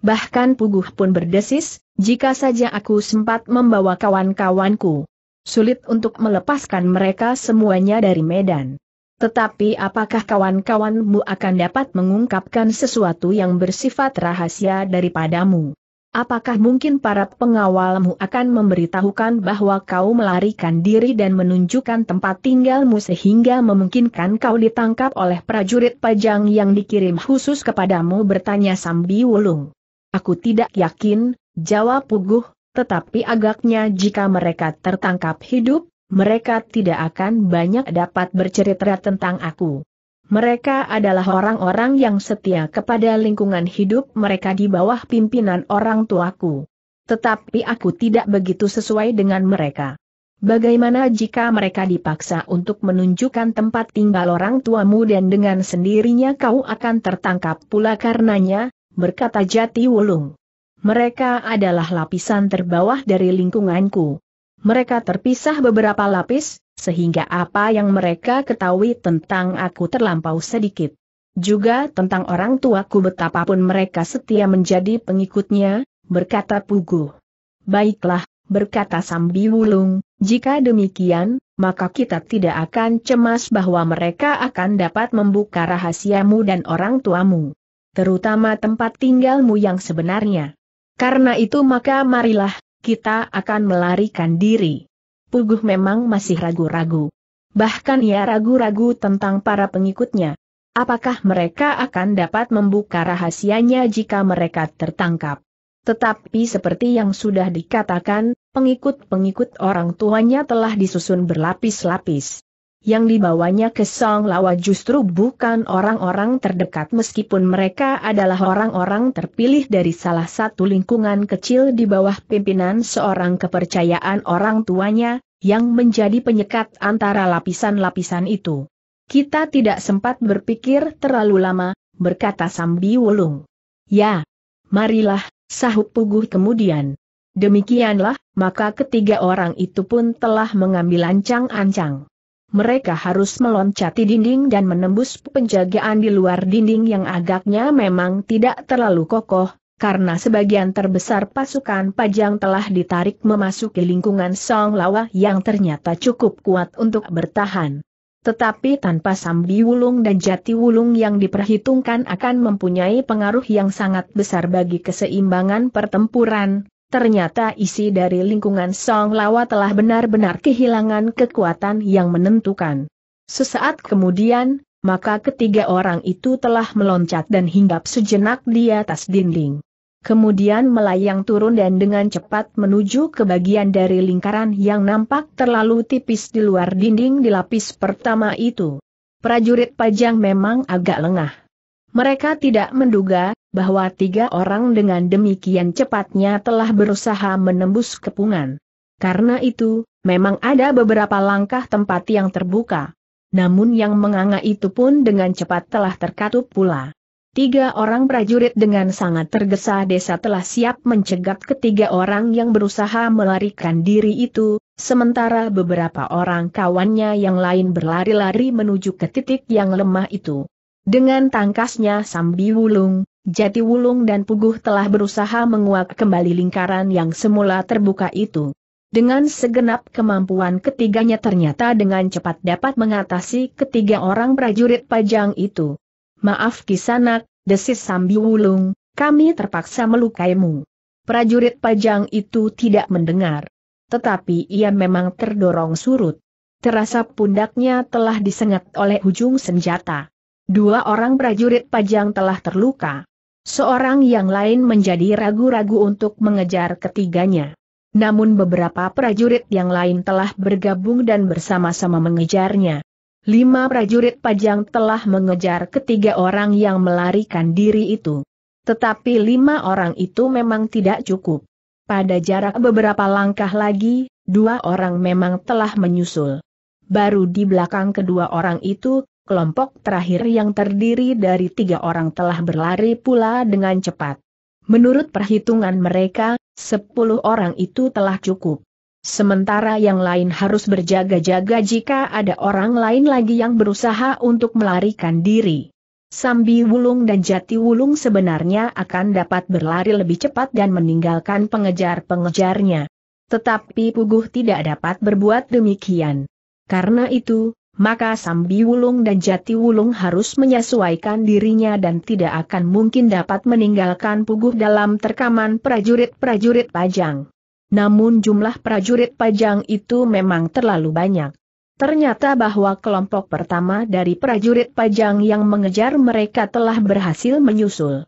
Bahkan Puguh pun berdesis, jika saja aku sempat membawa kawan-kawanku. Sulit untuk melepaskan mereka semuanya dari medan. Tetapi apakah kawan-kawanmu akan dapat mengungkapkan sesuatu yang bersifat rahasia daripadamu? Apakah mungkin para pengawalmu akan memberitahukan bahwa kau melarikan diri dan menunjukkan tempat tinggalmu sehingga memungkinkan kau ditangkap oleh prajurit pajang yang dikirim khusus kepadamu bertanya Sambi Wulung. Aku tidak yakin, jawab Puguh, tetapi agaknya jika mereka tertangkap hidup, mereka tidak akan banyak dapat bercerita tentang aku. Mereka adalah orang-orang yang setia kepada lingkungan hidup mereka di bawah pimpinan orang tuaku. Tetapi aku tidak begitu sesuai dengan mereka. Bagaimana jika mereka dipaksa untuk menunjukkan tempat tinggal orang tuamu dan dengan sendirinya kau akan tertangkap pula karenanya, berkata Jati Wulung. Mereka adalah lapisan terbawah dari lingkunganku mereka terpisah beberapa lapis, sehingga apa yang mereka ketahui tentang aku terlampau sedikit. Juga tentang orang tuaku betapapun mereka setia menjadi pengikutnya, berkata Pugu. Baiklah, berkata Sambi Wulung, jika demikian, maka kita tidak akan cemas bahwa mereka akan dapat membuka rahasiamu dan orang tuamu. Terutama tempat tinggalmu yang sebenarnya. Karena itu maka marilah, kita akan melarikan diri. Puguh memang masih ragu-ragu. Bahkan ia ragu-ragu tentang para pengikutnya. Apakah mereka akan dapat membuka rahasianya jika mereka tertangkap? Tetapi seperti yang sudah dikatakan, pengikut-pengikut orang tuanya telah disusun berlapis-lapis yang dibawanya ke Song Lawa justru bukan orang-orang terdekat meskipun mereka adalah orang-orang terpilih dari salah satu lingkungan kecil di bawah pimpinan seorang kepercayaan orang tuanya, yang menjadi penyekat antara lapisan-lapisan itu. Kita tidak sempat berpikir terlalu lama, berkata Sambi Wulung. Ya, marilah, sahut Puguh kemudian. Demikianlah, maka ketiga orang itu pun telah mengambil ancang-ancang mereka harus meloncati dinding dan menembus penjagaan di luar dinding yang agaknya memang tidak terlalu kokoh, karena sebagian terbesar pasukan Pajang telah ditarik memasuki lingkungan Song Lawa yang ternyata cukup kuat untuk bertahan. Tetapi tanpa Sambi Wulung dan Jati Wulung yang diperhitungkan akan mempunyai pengaruh yang sangat besar bagi keseimbangan pertempuran, Ternyata isi dari lingkungan Song Lawa telah benar-benar kehilangan kekuatan yang menentukan. Sesaat kemudian, maka ketiga orang itu telah meloncat dan hinggap sejenak di atas dinding. Kemudian melayang turun dan dengan cepat menuju ke bagian dari lingkaran yang nampak terlalu tipis di luar dinding di lapis pertama itu. Prajurit pajang memang agak lengah. Mereka tidak menduga bahwa tiga orang dengan demikian cepatnya telah berusaha menembus kepungan. Karena itu, memang ada beberapa langkah tempat yang terbuka. Namun yang menganga itu pun dengan cepat telah terkatup pula. Tiga orang prajurit dengan sangat tergesa desa telah siap mencegat ketiga orang yang berusaha melarikan diri itu, sementara beberapa orang kawannya yang lain berlari-lari menuju ke titik yang lemah itu. Dengan tangkasnya Sambi Wulung, Jati Wulung dan Puguh telah berusaha menguak kembali lingkaran yang semula terbuka itu. Dengan segenap kemampuan ketiganya ternyata dengan cepat dapat mengatasi ketiga orang prajurit pajang itu. Maaf kisanak, desis Sambi Wulung, kami terpaksa melukaimu. Prajurit pajang itu tidak mendengar. Tetapi ia memang terdorong surut. Terasa pundaknya telah disengat oleh ujung senjata. Dua orang prajurit pajang telah terluka. Seorang yang lain menjadi ragu-ragu untuk mengejar ketiganya. Namun beberapa prajurit yang lain telah bergabung dan bersama-sama mengejarnya. Lima prajurit pajang telah mengejar ketiga orang yang melarikan diri itu. Tetapi lima orang itu memang tidak cukup. Pada jarak beberapa langkah lagi, dua orang memang telah menyusul. Baru di belakang kedua orang itu, kelompok terakhir yang terdiri dari tiga orang telah berlari pula dengan cepat. Menurut perhitungan mereka, sepuluh orang itu telah cukup. Sementara yang lain harus berjaga-jaga jika ada orang lain lagi yang berusaha untuk melarikan diri. Sambi Wulung dan Jati Wulung sebenarnya akan dapat berlari lebih cepat dan meninggalkan pengejar-pengejarnya. Tetapi Puguh tidak dapat berbuat demikian. Karena itu, maka Wulung dan Jati Wulung harus menyesuaikan dirinya dan tidak akan mungkin dapat meninggalkan puguh dalam terkaman prajurit-prajurit pajang. Namun jumlah prajurit pajang itu memang terlalu banyak. Ternyata bahwa kelompok pertama dari prajurit pajang yang mengejar mereka telah berhasil menyusul.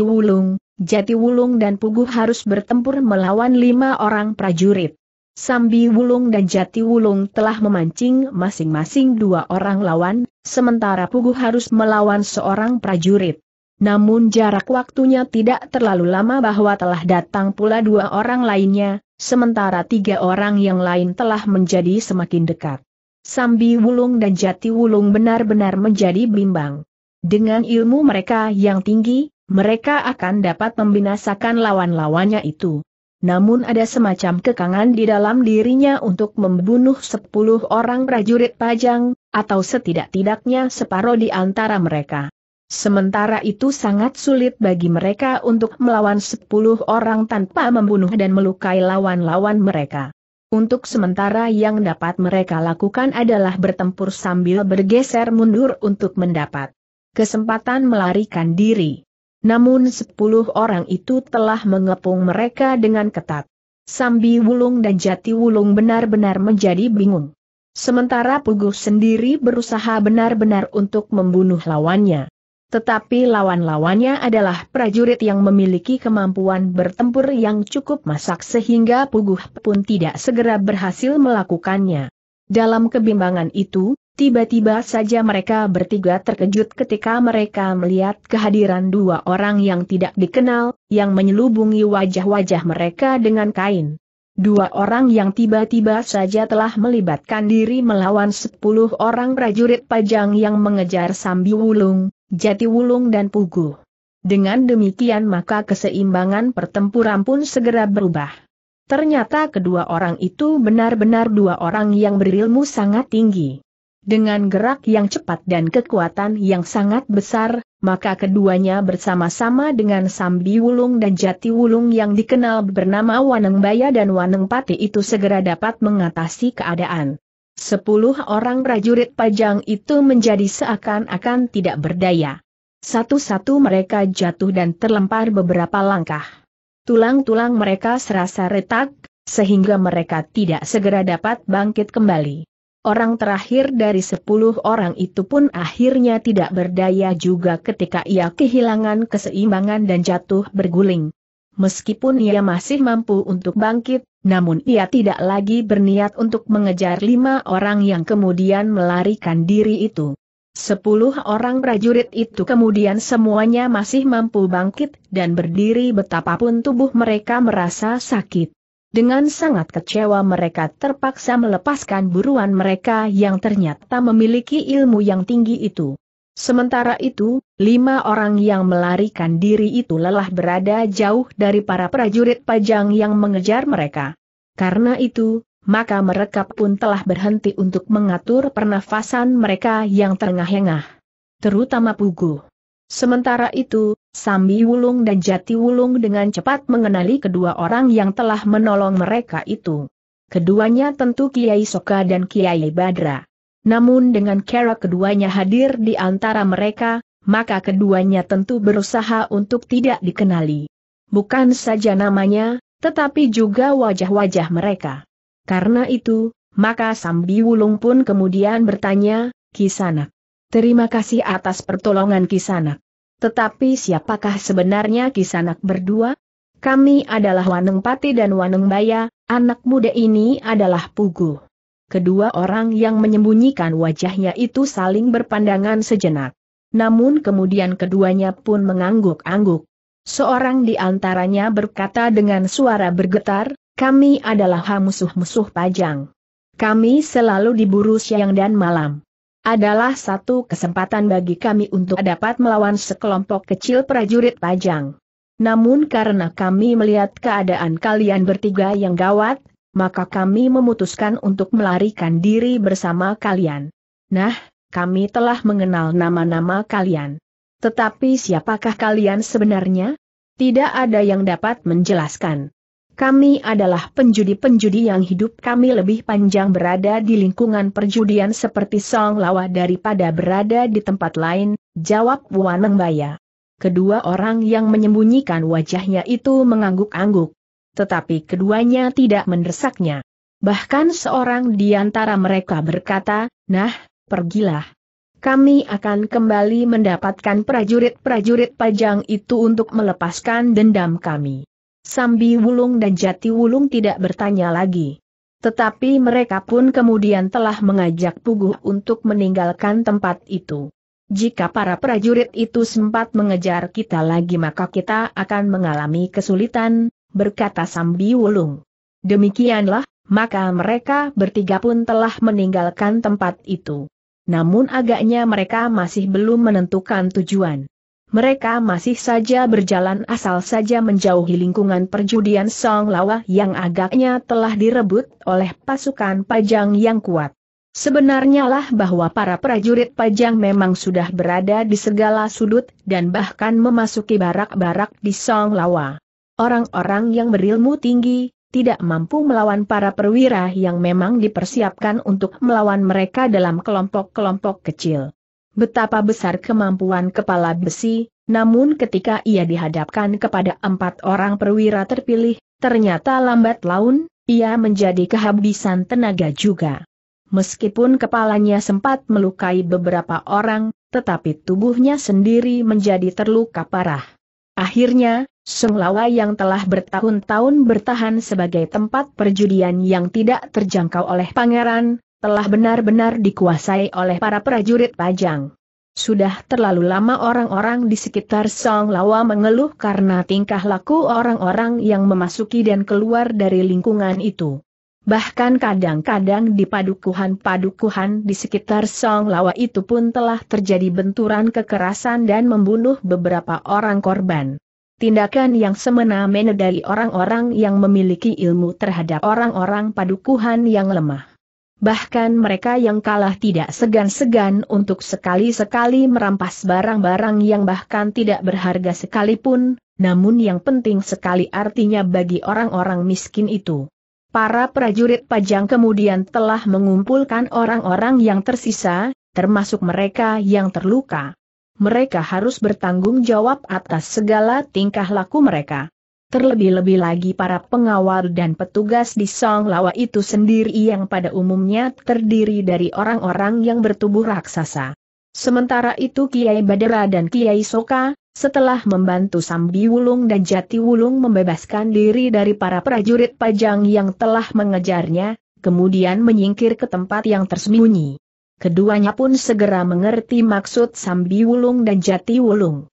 Wulung, Jati Wulung dan Puguh harus bertempur melawan lima orang prajurit. Sambi Wulung dan Jati Wulung telah memancing masing-masing dua orang lawan, sementara Pugu harus melawan seorang prajurit. Namun jarak waktunya tidak terlalu lama bahwa telah datang pula dua orang lainnya, sementara tiga orang yang lain telah menjadi semakin dekat. Sambi Wulung dan Jati Wulung benar-benar menjadi bimbang. Dengan ilmu mereka yang tinggi, mereka akan dapat membinasakan lawan-lawannya itu namun ada semacam kekangan di dalam dirinya untuk membunuh sepuluh orang prajurit pajang, atau setidak-tidaknya separuh di antara mereka. Sementara itu sangat sulit bagi mereka untuk melawan sepuluh orang tanpa membunuh dan melukai lawan-lawan mereka. Untuk sementara yang dapat mereka lakukan adalah bertempur sambil bergeser mundur untuk mendapat kesempatan melarikan diri. Namun sepuluh orang itu telah mengepung mereka dengan ketat. Sambi Wulung dan Jati Wulung benar-benar menjadi bingung. Sementara Puguh sendiri berusaha benar-benar untuk membunuh lawannya. Tetapi lawan-lawannya adalah prajurit yang memiliki kemampuan bertempur yang cukup masak sehingga Puguh pun tidak segera berhasil melakukannya. Dalam kebimbangan itu, Tiba-tiba saja mereka bertiga terkejut ketika mereka melihat kehadiran dua orang yang tidak dikenal, yang menyelubungi wajah-wajah mereka dengan kain. Dua orang yang tiba-tiba saja telah melibatkan diri melawan sepuluh orang prajurit pajang yang mengejar Sambi Wulung, Jati Wulung dan Pugu. Dengan demikian maka keseimbangan pertempuran pun segera berubah. Ternyata kedua orang itu benar-benar dua orang yang berilmu sangat tinggi. Dengan gerak yang cepat dan kekuatan yang sangat besar, maka keduanya bersama-sama dengan Sambi Wulung dan Jati Wulung yang dikenal bernama Waneng Baya dan Waneng Pati itu segera dapat mengatasi keadaan. Sepuluh orang prajurit pajang itu menjadi seakan-akan tidak berdaya. Satu-satu mereka jatuh dan terlempar beberapa langkah. Tulang-tulang mereka serasa retak, sehingga mereka tidak segera dapat bangkit kembali. Orang terakhir dari sepuluh orang itu pun akhirnya tidak berdaya juga ketika ia kehilangan keseimbangan dan jatuh berguling. Meskipun ia masih mampu untuk bangkit, namun ia tidak lagi berniat untuk mengejar lima orang yang kemudian melarikan diri itu. Sepuluh orang prajurit itu kemudian semuanya masih mampu bangkit dan berdiri betapapun tubuh mereka merasa sakit. Dengan sangat kecewa mereka terpaksa melepaskan buruan mereka yang ternyata memiliki ilmu yang tinggi itu. Sementara itu, lima orang yang melarikan diri itu lelah berada jauh dari para prajurit pajang yang mengejar mereka. Karena itu, maka mereka pun telah berhenti untuk mengatur pernafasan mereka yang terengah-engah. Terutama Pugu. Sementara itu, Sambi Wulung dan Jati Wulung dengan cepat mengenali kedua orang yang telah menolong mereka itu. Keduanya tentu Kiai Soka dan Kiai Badra. Namun dengan cara keduanya hadir di antara mereka, maka keduanya tentu berusaha untuk tidak dikenali. Bukan saja namanya, tetapi juga wajah-wajah mereka. Karena itu, maka Sambi Wulung pun kemudian bertanya, Kisanak, Terima kasih atas pertolongan Kisanak. Tetapi siapakah sebenarnya Kisanak berdua? Kami adalah Waneng Pati dan Waneng Baya, anak muda ini adalah Pugu. Kedua orang yang menyembunyikan wajahnya itu saling berpandangan sejenak. Namun kemudian keduanya pun mengangguk-angguk. Seorang di antaranya berkata dengan suara bergetar, kami adalah musuh-musuh pajang. Kami selalu diburu siang dan malam adalah satu kesempatan bagi kami untuk dapat melawan sekelompok kecil prajurit pajang. Namun karena kami melihat keadaan kalian bertiga yang gawat, maka kami memutuskan untuk melarikan diri bersama kalian. Nah, kami telah mengenal nama-nama kalian. Tetapi siapakah kalian sebenarnya? Tidak ada yang dapat menjelaskan. Kami adalah penjudi-penjudi yang hidup kami lebih panjang berada di lingkungan perjudian seperti Song Lawa daripada berada di tempat lain, jawab Waneng Baya. Kedua orang yang menyembunyikan wajahnya itu mengangguk-angguk. Tetapi keduanya tidak mendesaknya. Bahkan seorang di antara mereka berkata, nah, pergilah. Kami akan kembali mendapatkan prajurit-prajurit pajang itu untuk melepaskan dendam kami. Sambi Wulung dan Jati Wulung tidak bertanya lagi. Tetapi mereka pun kemudian telah mengajak Puguh untuk meninggalkan tempat itu. Jika para prajurit itu sempat mengejar kita lagi maka kita akan mengalami kesulitan, berkata Sambi Wulung. Demikianlah, maka mereka bertiga pun telah meninggalkan tempat itu. Namun agaknya mereka masih belum menentukan tujuan mereka masih saja berjalan asal saja menjauhi lingkungan perjudian Song Lawa yang agaknya telah direbut oleh pasukan pajang yang kuat. Sebenarnya lah bahwa para prajurit pajang memang sudah berada di segala sudut dan bahkan memasuki barak-barak di Song Lawa. Orang-orang yang berilmu tinggi, tidak mampu melawan para perwira yang memang dipersiapkan untuk melawan mereka dalam kelompok-kelompok kecil betapa besar kemampuan kepala besi, namun ketika ia dihadapkan kepada empat orang perwira terpilih, ternyata lambat laun, ia menjadi kehabisan tenaga juga. Meskipun kepalanya sempat melukai beberapa orang, tetapi tubuhnya sendiri menjadi terluka parah. Akhirnya, Sunglawa yang telah bertahun-tahun bertahan sebagai tempat perjudian yang tidak terjangkau oleh pangeran, telah benar-benar dikuasai oleh para prajurit Pajang. Sudah terlalu lama orang-orang di sekitar Song Lawa mengeluh karena tingkah laku orang-orang yang memasuki dan keluar dari lingkungan itu. Bahkan kadang-kadang di padukuhan-padukuhan di sekitar Song Lawa itu pun telah terjadi benturan kekerasan dan membunuh beberapa orang korban. Tindakan yang semena-mena dari orang-orang yang memiliki ilmu terhadap orang-orang padukuhan yang lemah. Bahkan mereka yang kalah tidak segan-segan untuk sekali-sekali merampas barang-barang yang bahkan tidak berharga sekalipun, namun yang penting sekali artinya bagi orang-orang miskin itu. Para prajurit pajang kemudian telah mengumpulkan orang-orang yang tersisa, termasuk mereka yang terluka. Mereka harus bertanggung jawab atas segala tingkah laku mereka. Terlebih-lebih lagi para pengawal dan petugas di Song Lawa itu sendiri yang pada umumnya terdiri dari orang-orang yang bertubuh raksasa. Sementara itu Kiai Badera dan Kiai Soka, setelah membantu Sambi Wulung dan Jati Wulung membebaskan diri dari para prajurit pajang yang telah mengejarnya, kemudian menyingkir ke tempat yang tersembunyi. Keduanya pun segera mengerti maksud Sambi Wulung dan Jati Wulung.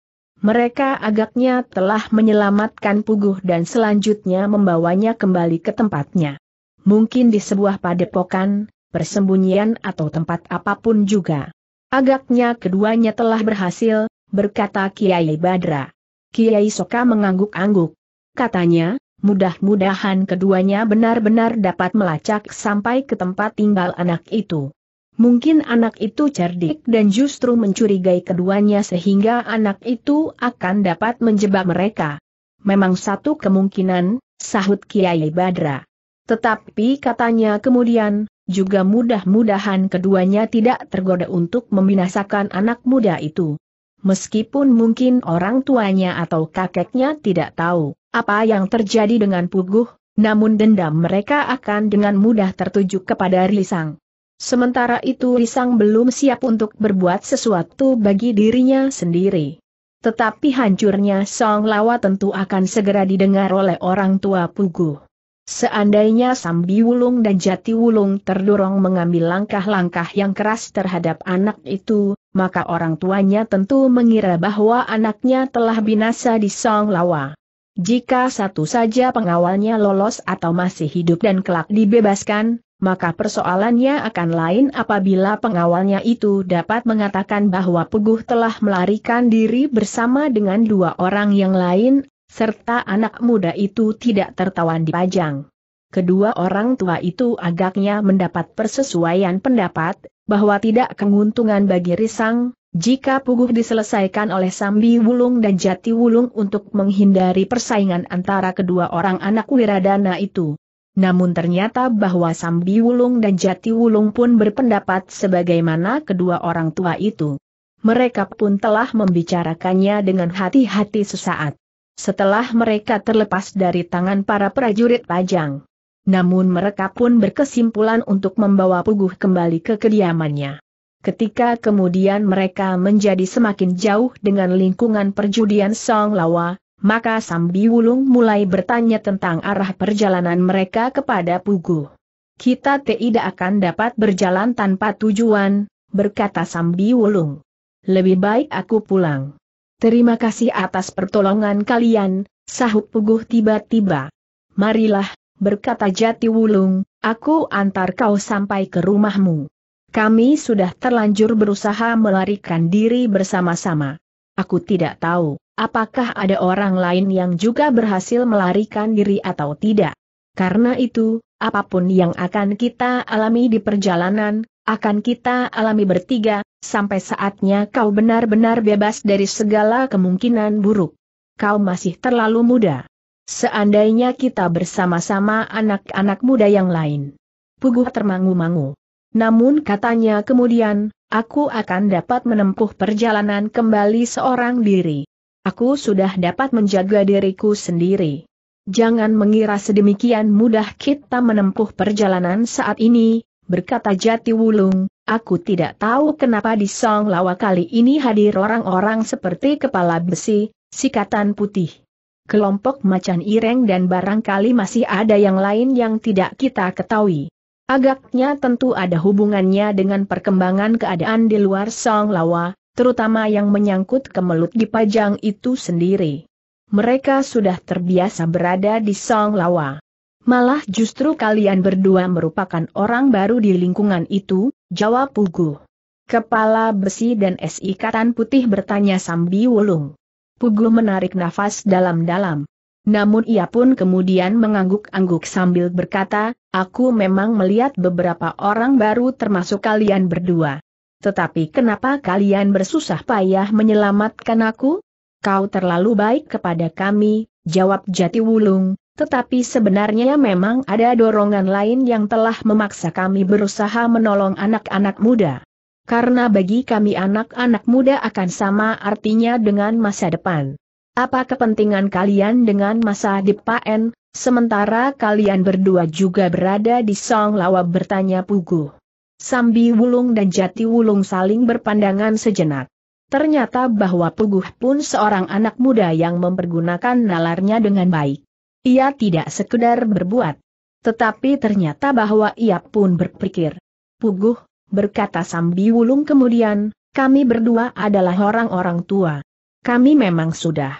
Mereka agaknya telah menyelamatkan Puguh dan selanjutnya membawanya kembali ke tempatnya. Mungkin di sebuah padepokan, persembunyian atau tempat apapun juga. Agaknya keduanya telah berhasil, berkata Kiai Badra. Kiai Soka mengangguk-angguk. Katanya, mudah-mudahan keduanya benar-benar dapat melacak sampai ke tempat tinggal anak itu. Mungkin anak itu cerdik dan justru mencurigai keduanya sehingga anak itu akan dapat menjebak mereka. Memang satu kemungkinan, sahut Kiai Badra. Tetapi katanya kemudian, juga mudah-mudahan keduanya tidak tergoda untuk membinasakan anak muda itu. Meskipun mungkin orang tuanya atau kakeknya tidak tahu apa yang terjadi dengan Puguh, namun dendam mereka akan dengan mudah tertuju kepada Risang. Sementara itu Risang belum siap untuk berbuat sesuatu bagi dirinya sendiri. Tetapi hancurnya Song Lawa tentu akan segera didengar oleh orang tua Pugu. Seandainya Sambi Wulung dan Jati Wulung terdorong mengambil langkah-langkah yang keras terhadap anak itu, maka orang tuanya tentu mengira bahwa anaknya telah binasa di Song Lawa. Jika satu saja pengawalnya lolos atau masih hidup dan kelak dibebaskan, maka persoalannya akan lain apabila pengawalnya itu dapat mengatakan bahwa Puguh telah melarikan diri bersama dengan dua orang yang lain, serta anak muda itu tidak tertawan di Pajang. Kedua orang tua itu agaknya mendapat persesuaian pendapat, bahwa tidak keuntungan bagi Risang, jika puguh diselesaikan oleh Sambi Wulung dan Jati Wulung untuk menghindari persaingan antara kedua orang anak Wiradana itu namun ternyata bahwa Sambi Wulung dan Jati Wulung pun berpendapat sebagaimana kedua orang tua itu. Mereka pun telah membicarakannya dengan hati-hati sesaat. Setelah mereka terlepas dari tangan para prajurit pajang. Namun mereka pun berkesimpulan untuk membawa Puguh kembali ke kediamannya. Ketika kemudian mereka menjadi semakin jauh dengan lingkungan perjudian Song Lawa, maka Sambi Wulung mulai bertanya tentang arah perjalanan mereka kepada Pugu. Kita tidak akan dapat berjalan tanpa tujuan, berkata Sambi Wulung. Lebih baik aku pulang. Terima kasih atas pertolongan kalian, sahut Puguh tiba-tiba. Marilah, berkata Jati Wulung, aku antar kau sampai ke rumahmu. Kami sudah terlanjur berusaha melarikan diri bersama-sama. Aku tidak tahu apakah ada orang lain yang juga berhasil melarikan diri atau tidak. Karena itu, apapun yang akan kita alami di perjalanan, akan kita alami bertiga, sampai saatnya kau benar-benar bebas dari segala kemungkinan buruk. Kau masih terlalu muda. Seandainya kita bersama-sama anak-anak muda yang lain. Puguh termangu-mangu. Namun katanya kemudian, aku akan dapat menempuh perjalanan kembali seorang diri aku sudah dapat menjaga diriku sendiri. Jangan mengira sedemikian mudah kita menempuh perjalanan saat ini, berkata Jati Wulung, aku tidak tahu kenapa di Song Lawa kali ini hadir orang-orang seperti kepala besi, sikatan putih. Kelompok macan ireng dan barangkali masih ada yang lain yang tidak kita ketahui. Agaknya tentu ada hubungannya dengan perkembangan keadaan di luar Song Lawa, terutama yang menyangkut kemelut di pajang itu sendiri. Mereka sudah terbiasa berada di Song Lawa. Malah justru kalian berdua merupakan orang baru di lingkungan itu, jawab Pugu. Kepala besi dan es ikatan putih bertanya sambil Wulung. Pugu menarik nafas dalam-dalam. Namun ia pun kemudian mengangguk-angguk sambil berkata, aku memang melihat beberapa orang baru termasuk kalian berdua. Tetapi kenapa kalian bersusah payah menyelamatkan aku? Kau terlalu baik kepada kami, jawab Jati Wulung, tetapi sebenarnya memang ada dorongan lain yang telah memaksa kami berusaha menolong anak-anak muda. Karena bagi kami anak-anak muda akan sama artinya dengan masa depan. Apa kepentingan kalian dengan masa depan, sementara kalian berdua juga berada di Song Lawa bertanya puguh." Sambi Wulung dan Jati Wulung saling berpandangan sejenak. Ternyata bahwa Puguh pun seorang anak muda yang mempergunakan nalarnya dengan baik. Ia tidak sekedar berbuat. Tetapi ternyata bahwa ia pun berpikir. Puguh, berkata Sambi Wulung kemudian, kami berdua adalah orang-orang tua. Kami memang sudah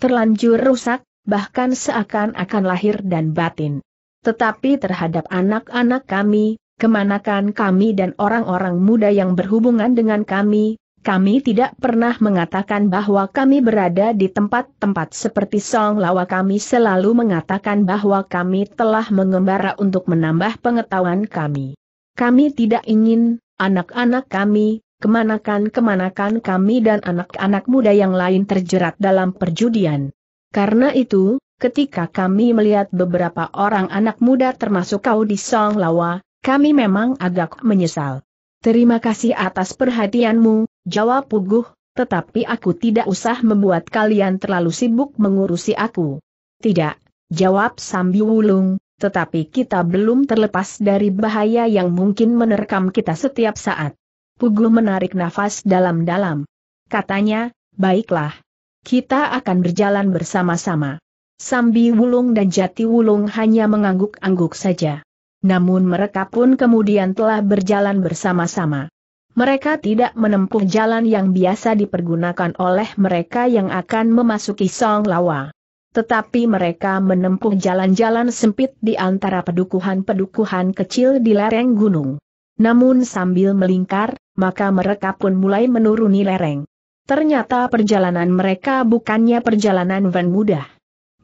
terlanjur rusak, bahkan seakan-akan lahir dan batin. Tetapi terhadap anak-anak kami, kemanakan kami dan orang-orang muda yang berhubungan dengan kami, kami tidak pernah mengatakan bahwa kami berada di tempat-tempat seperti Song Lawa kami selalu mengatakan bahwa kami telah mengembara untuk menambah pengetahuan kami. Kami tidak ingin, anak-anak kami, kemanakan-kemanakan kami dan anak-anak muda yang lain terjerat dalam perjudian. Karena itu, ketika kami melihat beberapa orang anak muda termasuk kau di Song Lawa, kami memang agak menyesal. Terima kasih atas perhatianmu, jawab Puguh, tetapi aku tidak usah membuat kalian terlalu sibuk mengurusi aku. Tidak, jawab Sambi Wulung, tetapi kita belum terlepas dari bahaya yang mungkin menerkam kita setiap saat. Puguh menarik nafas dalam-dalam. Katanya, baiklah. Kita akan berjalan bersama-sama. Sambi Wulung dan Jati Wulung hanya mengangguk-angguk saja namun mereka pun kemudian telah berjalan bersama-sama. Mereka tidak menempuh jalan yang biasa dipergunakan oleh mereka yang akan memasuki Song Lawa. Tetapi mereka menempuh jalan-jalan sempit di antara pedukuhan-pedukuhan kecil di lereng gunung. Namun sambil melingkar, maka mereka pun mulai menuruni lereng. Ternyata perjalanan mereka bukannya perjalanan van mudah.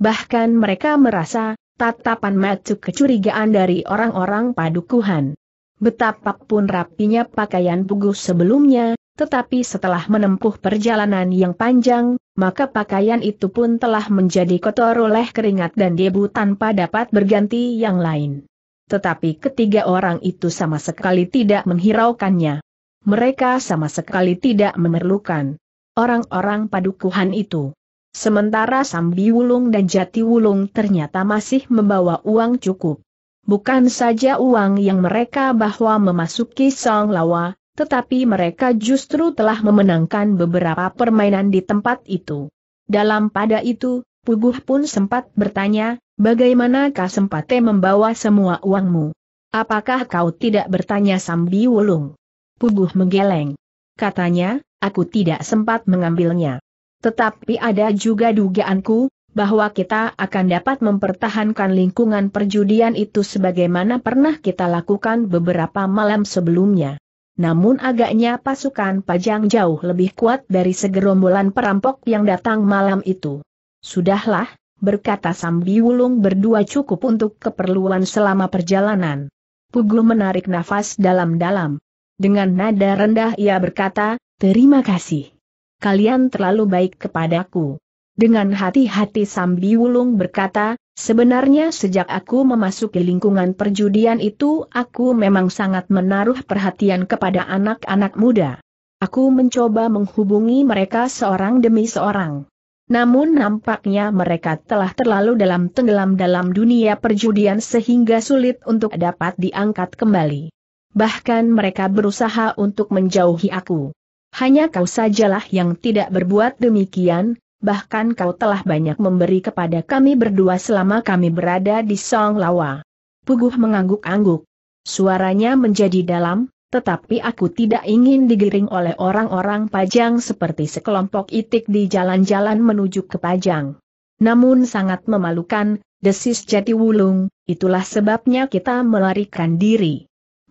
Bahkan mereka merasa, Tatapan macu kecurigaan dari orang-orang padukuhan. Betapapun rapinya pakaian bugus sebelumnya, tetapi setelah menempuh perjalanan yang panjang, maka pakaian itu pun telah menjadi kotor oleh keringat dan debu tanpa dapat berganti yang lain. Tetapi ketiga orang itu sama sekali tidak menghiraukannya. Mereka sama sekali tidak memerlukan orang-orang padukuhan itu. Sementara Sambi Wulung dan Jati Wulung ternyata masih membawa uang cukup. Bukan saja uang yang mereka bahwa memasuki Song Lawa, tetapi mereka justru telah memenangkan beberapa permainan di tempat itu. Dalam pada itu, Puguh pun sempat bertanya, bagaimana bagaimanakah sempat membawa semua uangmu? Apakah kau tidak bertanya Sambi Wulung? Puguh menggeleng. Katanya, aku tidak sempat mengambilnya. Tetapi ada juga dugaanku, bahwa kita akan dapat mempertahankan lingkungan perjudian itu sebagaimana pernah kita lakukan beberapa malam sebelumnya. Namun agaknya pasukan Pajang jauh lebih kuat dari segerombolan perampok yang datang malam itu. Sudahlah, berkata Sambi Wulung berdua cukup untuk keperluan selama perjalanan. Pugu menarik nafas dalam-dalam. Dengan nada rendah ia berkata, terima kasih kalian terlalu baik kepadaku. Dengan hati-hati Sambiwulung berkata, sebenarnya sejak aku memasuki lingkungan perjudian itu aku memang sangat menaruh perhatian kepada anak-anak muda. Aku mencoba menghubungi mereka seorang demi seorang. Namun nampaknya mereka telah terlalu dalam tenggelam dalam dunia perjudian sehingga sulit untuk dapat diangkat kembali. Bahkan mereka berusaha untuk menjauhi aku. Hanya kau sajalah yang tidak berbuat demikian, bahkan kau telah banyak memberi kepada kami berdua selama kami berada di Song Lawa. Puguh mengangguk-angguk. Suaranya menjadi dalam, tetapi aku tidak ingin digiring oleh orang-orang pajang seperti sekelompok itik di jalan-jalan menuju ke pajang. Namun sangat memalukan, desis jati wulung, itulah sebabnya kita melarikan diri.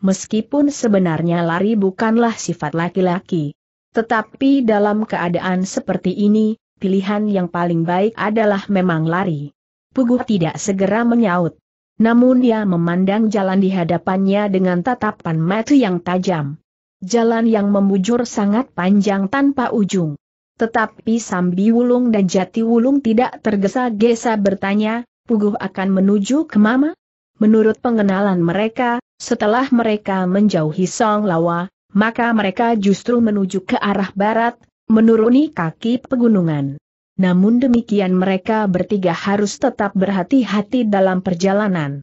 Meskipun sebenarnya lari bukanlah sifat laki-laki. Tetapi dalam keadaan seperti ini, pilihan yang paling baik adalah memang lari. Puguh tidak segera menyaut. Namun dia memandang jalan di hadapannya dengan tatapan mata yang tajam. Jalan yang membujur sangat panjang tanpa ujung. Tetapi Sambi Wulung dan Jati Wulung tidak tergesa-gesa bertanya, Puguh akan menuju ke Mama? Menurut pengenalan mereka, setelah mereka menjauhi Song Lawa, maka mereka justru menuju ke arah barat, menuruni kaki pegunungan. Namun demikian mereka bertiga harus tetap berhati-hati dalam perjalanan.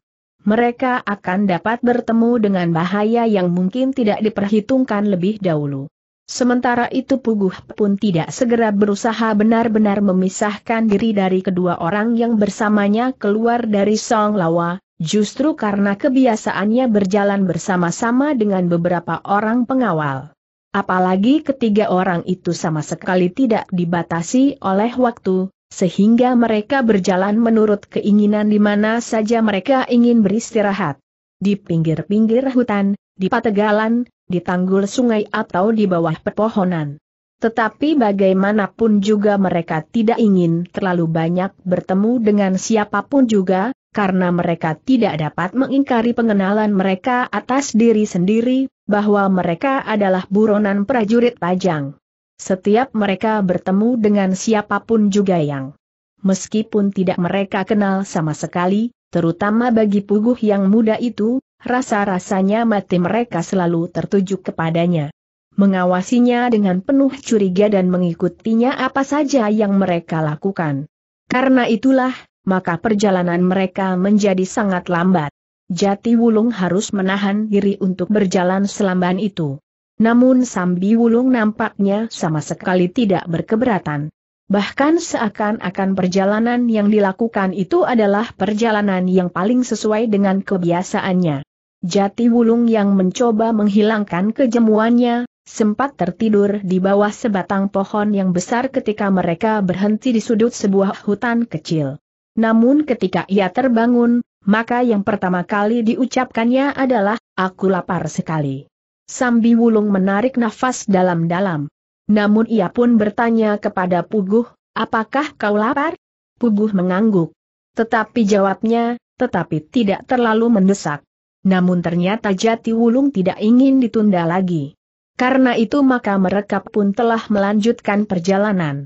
Mereka akan dapat bertemu dengan bahaya yang mungkin tidak diperhitungkan lebih dahulu. Sementara itu Puguh pun tidak segera berusaha benar-benar memisahkan diri dari kedua orang yang bersamanya keluar dari Song Lawa, justru karena kebiasaannya berjalan bersama-sama dengan beberapa orang pengawal. Apalagi ketiga orang itu sama sekali tidak dibatasi oleh waktu, sehingga mereka berjalan menurut keinginan di mana saja mereka ingin beristirahat. Di pinggir-pinggir hutan, di pategalan, di tanggul sungai atau di bawah pepohonan. Tetapi bagaimanapun juga mereka tidak ingin terlalu banyak bertemu dengan siapapun juga, karena mereka tidak dapat mengingkari pengenalan mereka atas diri sendiri, bahwa mereka adalah buronan prajurit pajang. Setiap mereka bertemu dengan siapapun juga yang meskipun tidak mereka kenal sama sekali, terutama bagi puguh yang muda itu, rasa-rasanya mati mereka selalu tertuju kepadanya. Mengawasinya dengan penuh curiga dan mengikutinya apa saja yang mereka lakukan. Karena itulah, maka perjalanan mereka menjadi sangat lambat. Jati Wulung harus menahan diri untuk berjalan selamban itu. Namun Sambi Wulung nampaknya sama sekali tidak berkeberatan. Bahkan seakan-akan perjalanan yang dilakukan itu adalah perjalanan yang paling sesuai dengan kebiasaannya. Jati Wulung yang mencoba menghilangkan kejemuannya, sempat tertidur di bawah sebatang pohon yang besar ketika mereka berhenti di sudut sebuah hutan kecil. Namun ketika ia terbangun, maka yang pertama kali diucapkannya adalah, aku lapar sekali. Sambi Wulung menarik nafas dalam-dalam. Namun ia pun bertanya kepada Puguh, apakah kau lapar? Puguh mengangguk. Tetapi jawabnya, tetapi tidak terlalu mendesak. Namun ternyata Jati Wulung tidak ingin ditunda lagi. Karena itu maka mereka pun telah melanjutkan perjalanan.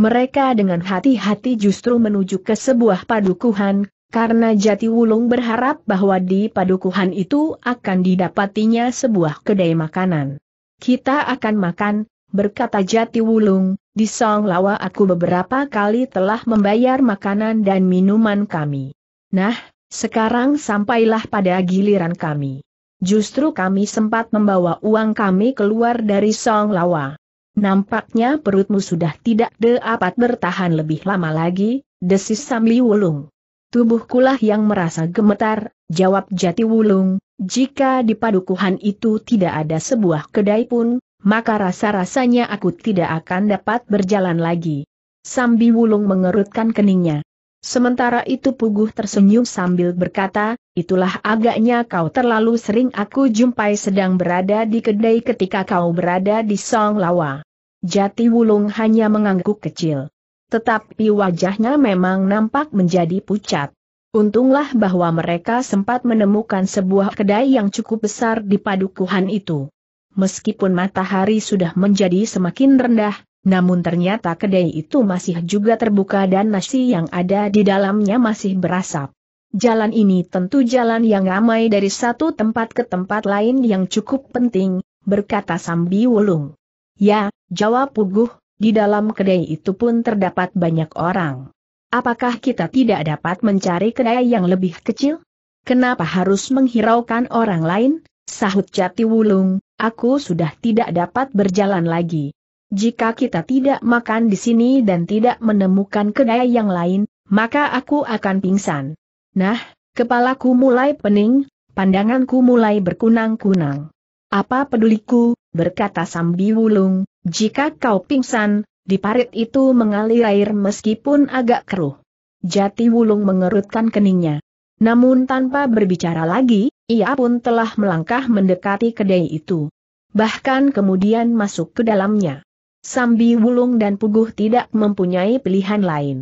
Mereka dengan hati-hati justru menuju ke sebuah padukuhan, karena Jati Wulung berharap bahwa di padukuhan itu akan didapatinya sebuah kedai makanan. Kita akan makan, berkata Jati Wulung, di Song Lawa aku beberapa kali telah membayar makanan dan minuman kami. Nah, sekarang sampailah pada giliran kami. Justru kami sempat membawa uang kami keluar dari Song Lawa. Nampaknya perutmu sudah tidak dapat bertahan lebih lama lagi, desis Samli Wulung. Tubuhkulah yang merasa gemetar, jawab Jati Wulung, jika di padukuhan itu tidak ada sebuah kedai pun, maka rasa-rasanya aku tidak akan dapat berjalan lagi. Sambi Wulung mengerutkan keningnya. Sementara itu Puguh tersenyum sambil berkata, itulah agaknya kau terlalu sering aku jumpai sedang berada di kedai ketika kau berada di Song Lawa. Jati Wulung hanya mengangguk kecil. Tetapi wajahnya memang nampak menjadi pucat. Untunglah bahwa mereka sempat menemukan sebuah kedai yang cukup besar di padukuhan itu. Meskipun matahari sudah menjadi semakin rendah, namun ternyata kedai itu masih juga terbuka dan nasi yang ada di dalamnya masih berasap. Jalan ini tentu jalan yang ramai dari satu tempat ke tempat lain yang cukup penting, berkata Sambi Wulung. Ya, jawab Puguh, di dalam kedai itu pun terdapat banyak orang. Apakah kita tidak dapat mencari kedai yang lebih kecil? Kenapa harus menghiraukan orang lain? Sahut Jati Wulung, aku sudah tidak dapat berjalan lagi. Jika kita tidak makan di sini dan tidak menemukan kedai yang lain, maka aku akan pingsan. Nah, kepalaku mulai pening, pandanganku mulai berkunang-kunang. Apa peduliku, berkata Sambi Wulung, jika kau pingsan, di parit itu mengalir air meskipun agak keruh. Jati Wulung mengerutkan keningnya. Namun tanpa berbicara lagi, ia pun telah melangkah mendekati kedai itu. Bahkan kemudian masuk ke dalamnya. Sambi Wulung dan Puguh tidak mempunyai pilihan lain.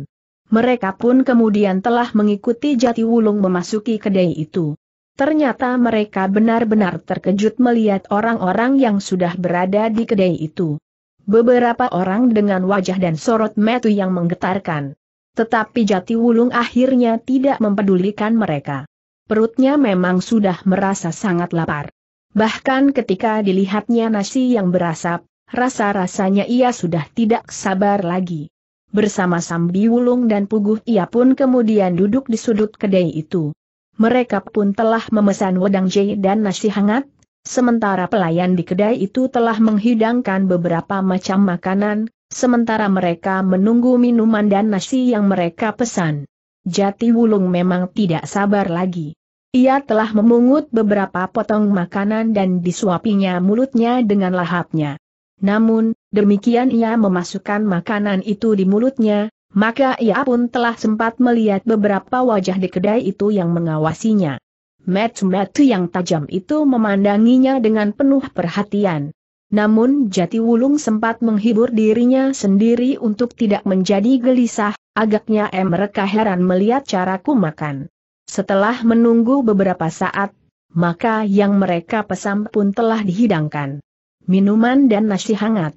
Mereka pun kemudian telah mengikuti Jati Wulung memasuki kedai itu. Ternyata mereka benar-benar terkejut melihat orang-orang yang sudah berada di kedai itu. Beberapa orang dengan wajah dan sorot metu yang menggetarkan. Tetapi Jati Wulung akhirnya tidak mempedulikan mereka. Perutnya memang sudah merasa sangat lapar. Bahkan ketika dilihatnya nasi yang berasap, rasa-rasanya ia sudah tidak sabar lagi. Bersama Sambi Wulung dan Puguh ia pun kemudian duduk di sudut kedai itu. Mereka pun telah memesan wedang jahe dan nasi hangat, sementara pelayan di kedai itu telah menghidangkan beberapa macam makanan, sementara mereka menunggu minuman dan nasi yang mereka pesan. Jati Wulung memang tidak sabar lagi. Ia telah memungut beberapa potong makanan dan disuapinya mulutnya dengan lahapnya. Namun, Demikian ia memasukkan makanan itu di mulutnya, maka ia pun telah sempat melihat beberapa wajah di kedai itu yang mengawasinya. Metu-metu yang tajam itu memandanginya dengan penuh perhatian. Namun Jati Wulung sempat menghibur dirinya sendiri untuk tidak menjadi gelisah, agaknya mereka heran melihat caraku makan. Setelah menunggu beberapa saat, maka yang mereka pesan pun telah dihidangkan. Minuman dan nasi hangat.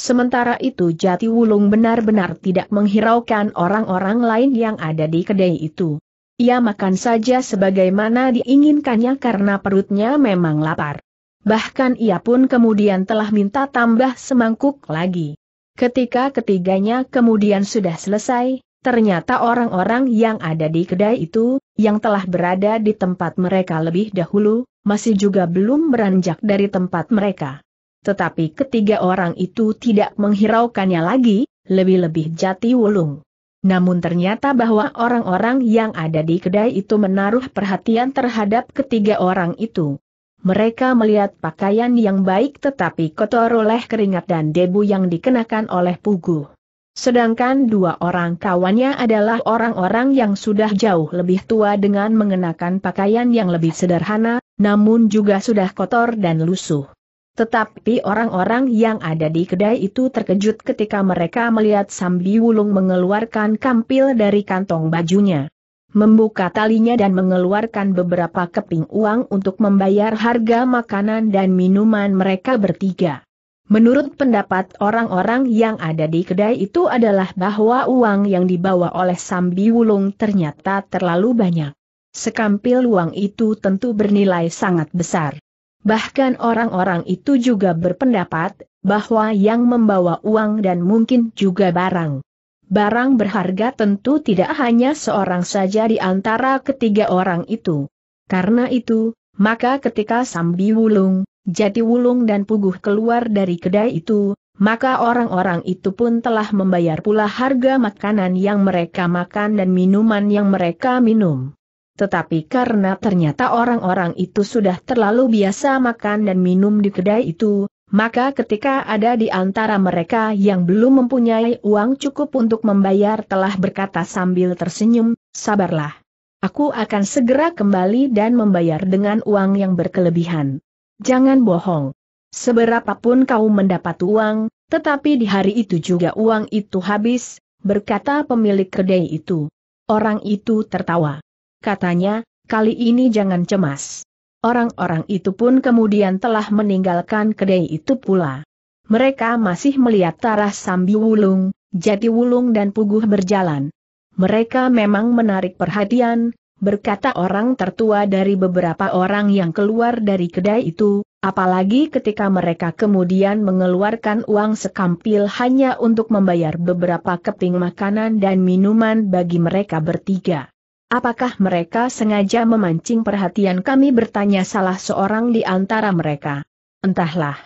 Sementara itu Jati Wulung benar-benar tidak menghiraukan orang-orang lain yang ada di kedai itu. Ia makan saja sebagaimana diinginkannya karena perutnya memang lapar. Bahkan ia pun kemudian telah minta tambah semangkuk lagi. Ketika ketiganya kemudian sudah selesai, ternyata orang-orang yang ada di kedai itu, yang telah berada di tempat mereka lebih dahulu, masih juga belum beranjak dari tempat mereka. Tetapi ketiga orang itu tidak menghiraukannya lagi, lebih-lebih jati wulung. Namun ternyata bahwa orang-orang yang ada di kedai itu menaruh perhatian terhadap ketiga orang itu. Mereka melihat pakaian yang baik tetapi kotor oleh keringat dan debu yang dikenakan oleh Pugu. Sedangkan dua orang kawannya adalah orang-orang yang sudah jauh lebih tua dengan mengenakan pakaian yang lebih sederhana, namun juga sudah kotor dan lusuh. Tetapi orang-orang yang ada di kedai itu terkejut ketika mereka melihat Sambi Wulung mengeluarkan kampil dari kantong bajunya. Membuka talinya dan mengeluarkan beberapa keping uang untuk membayar harga makanan dan minuman mereka bertiga. Menurut pendapat orang-orang yang ada di kedai itu adalah bahwa uang yang dibawa oleh Sambi Wulung ternyata terlalu banyak. Sekampil uang itu tentu bernilai sangat besar. Bahkan orang-orang itu juga berpendapat bahwa yang membawa uang dan mungkin juga barang. Barang berharga tentu tidak hanya seorang saja di antara ketiga orang itu. Karena itu, maka ketika Sambi Wulung, Jati Wulung dan Puguh keluar dari kedai itu, maka orang-orang itu pun telah membayar pula harga makanan yang mereka makan dan minuman yang mereka minum. Tetapi karena ternyata orang-orang itu sudah terlalu biasa makan dan minum di kedai itu, maka ketika ada di antara mereka yang belum mempunyai uang cukup untuk membayar telah berkata sambil tersenyum, sabarlah. Aku akan segera kembali dan membayar dengan uang yang berkelebihan. Jangan bohong. Seberapapun kau mendapat uang, tetapi di hari itu juga uang itu habis, berkata pemilik kedai itu. Orang itu tertawa katanya, kali ini jangan cemas. Orang-orang itu pun kemudian telah meninggalkan kedai itu pula. Mereka masih melihat Tarah Sambi Wulung, Jati Wulung dan Puguh berjalan. Mereka memang menarik perhatian, berkata orang tertua dari beberapa orang yang keluar dari kedai itu, apalagi ketika mereka kemudian mengeluarkan uang sekampil hanya untuk membayar beberapa keping makanan dan minuman bagi mereka bertiga. Apakah mereka sengaja memancing perhatian kami bertanya salah seorang di antara mereka? Entahlah.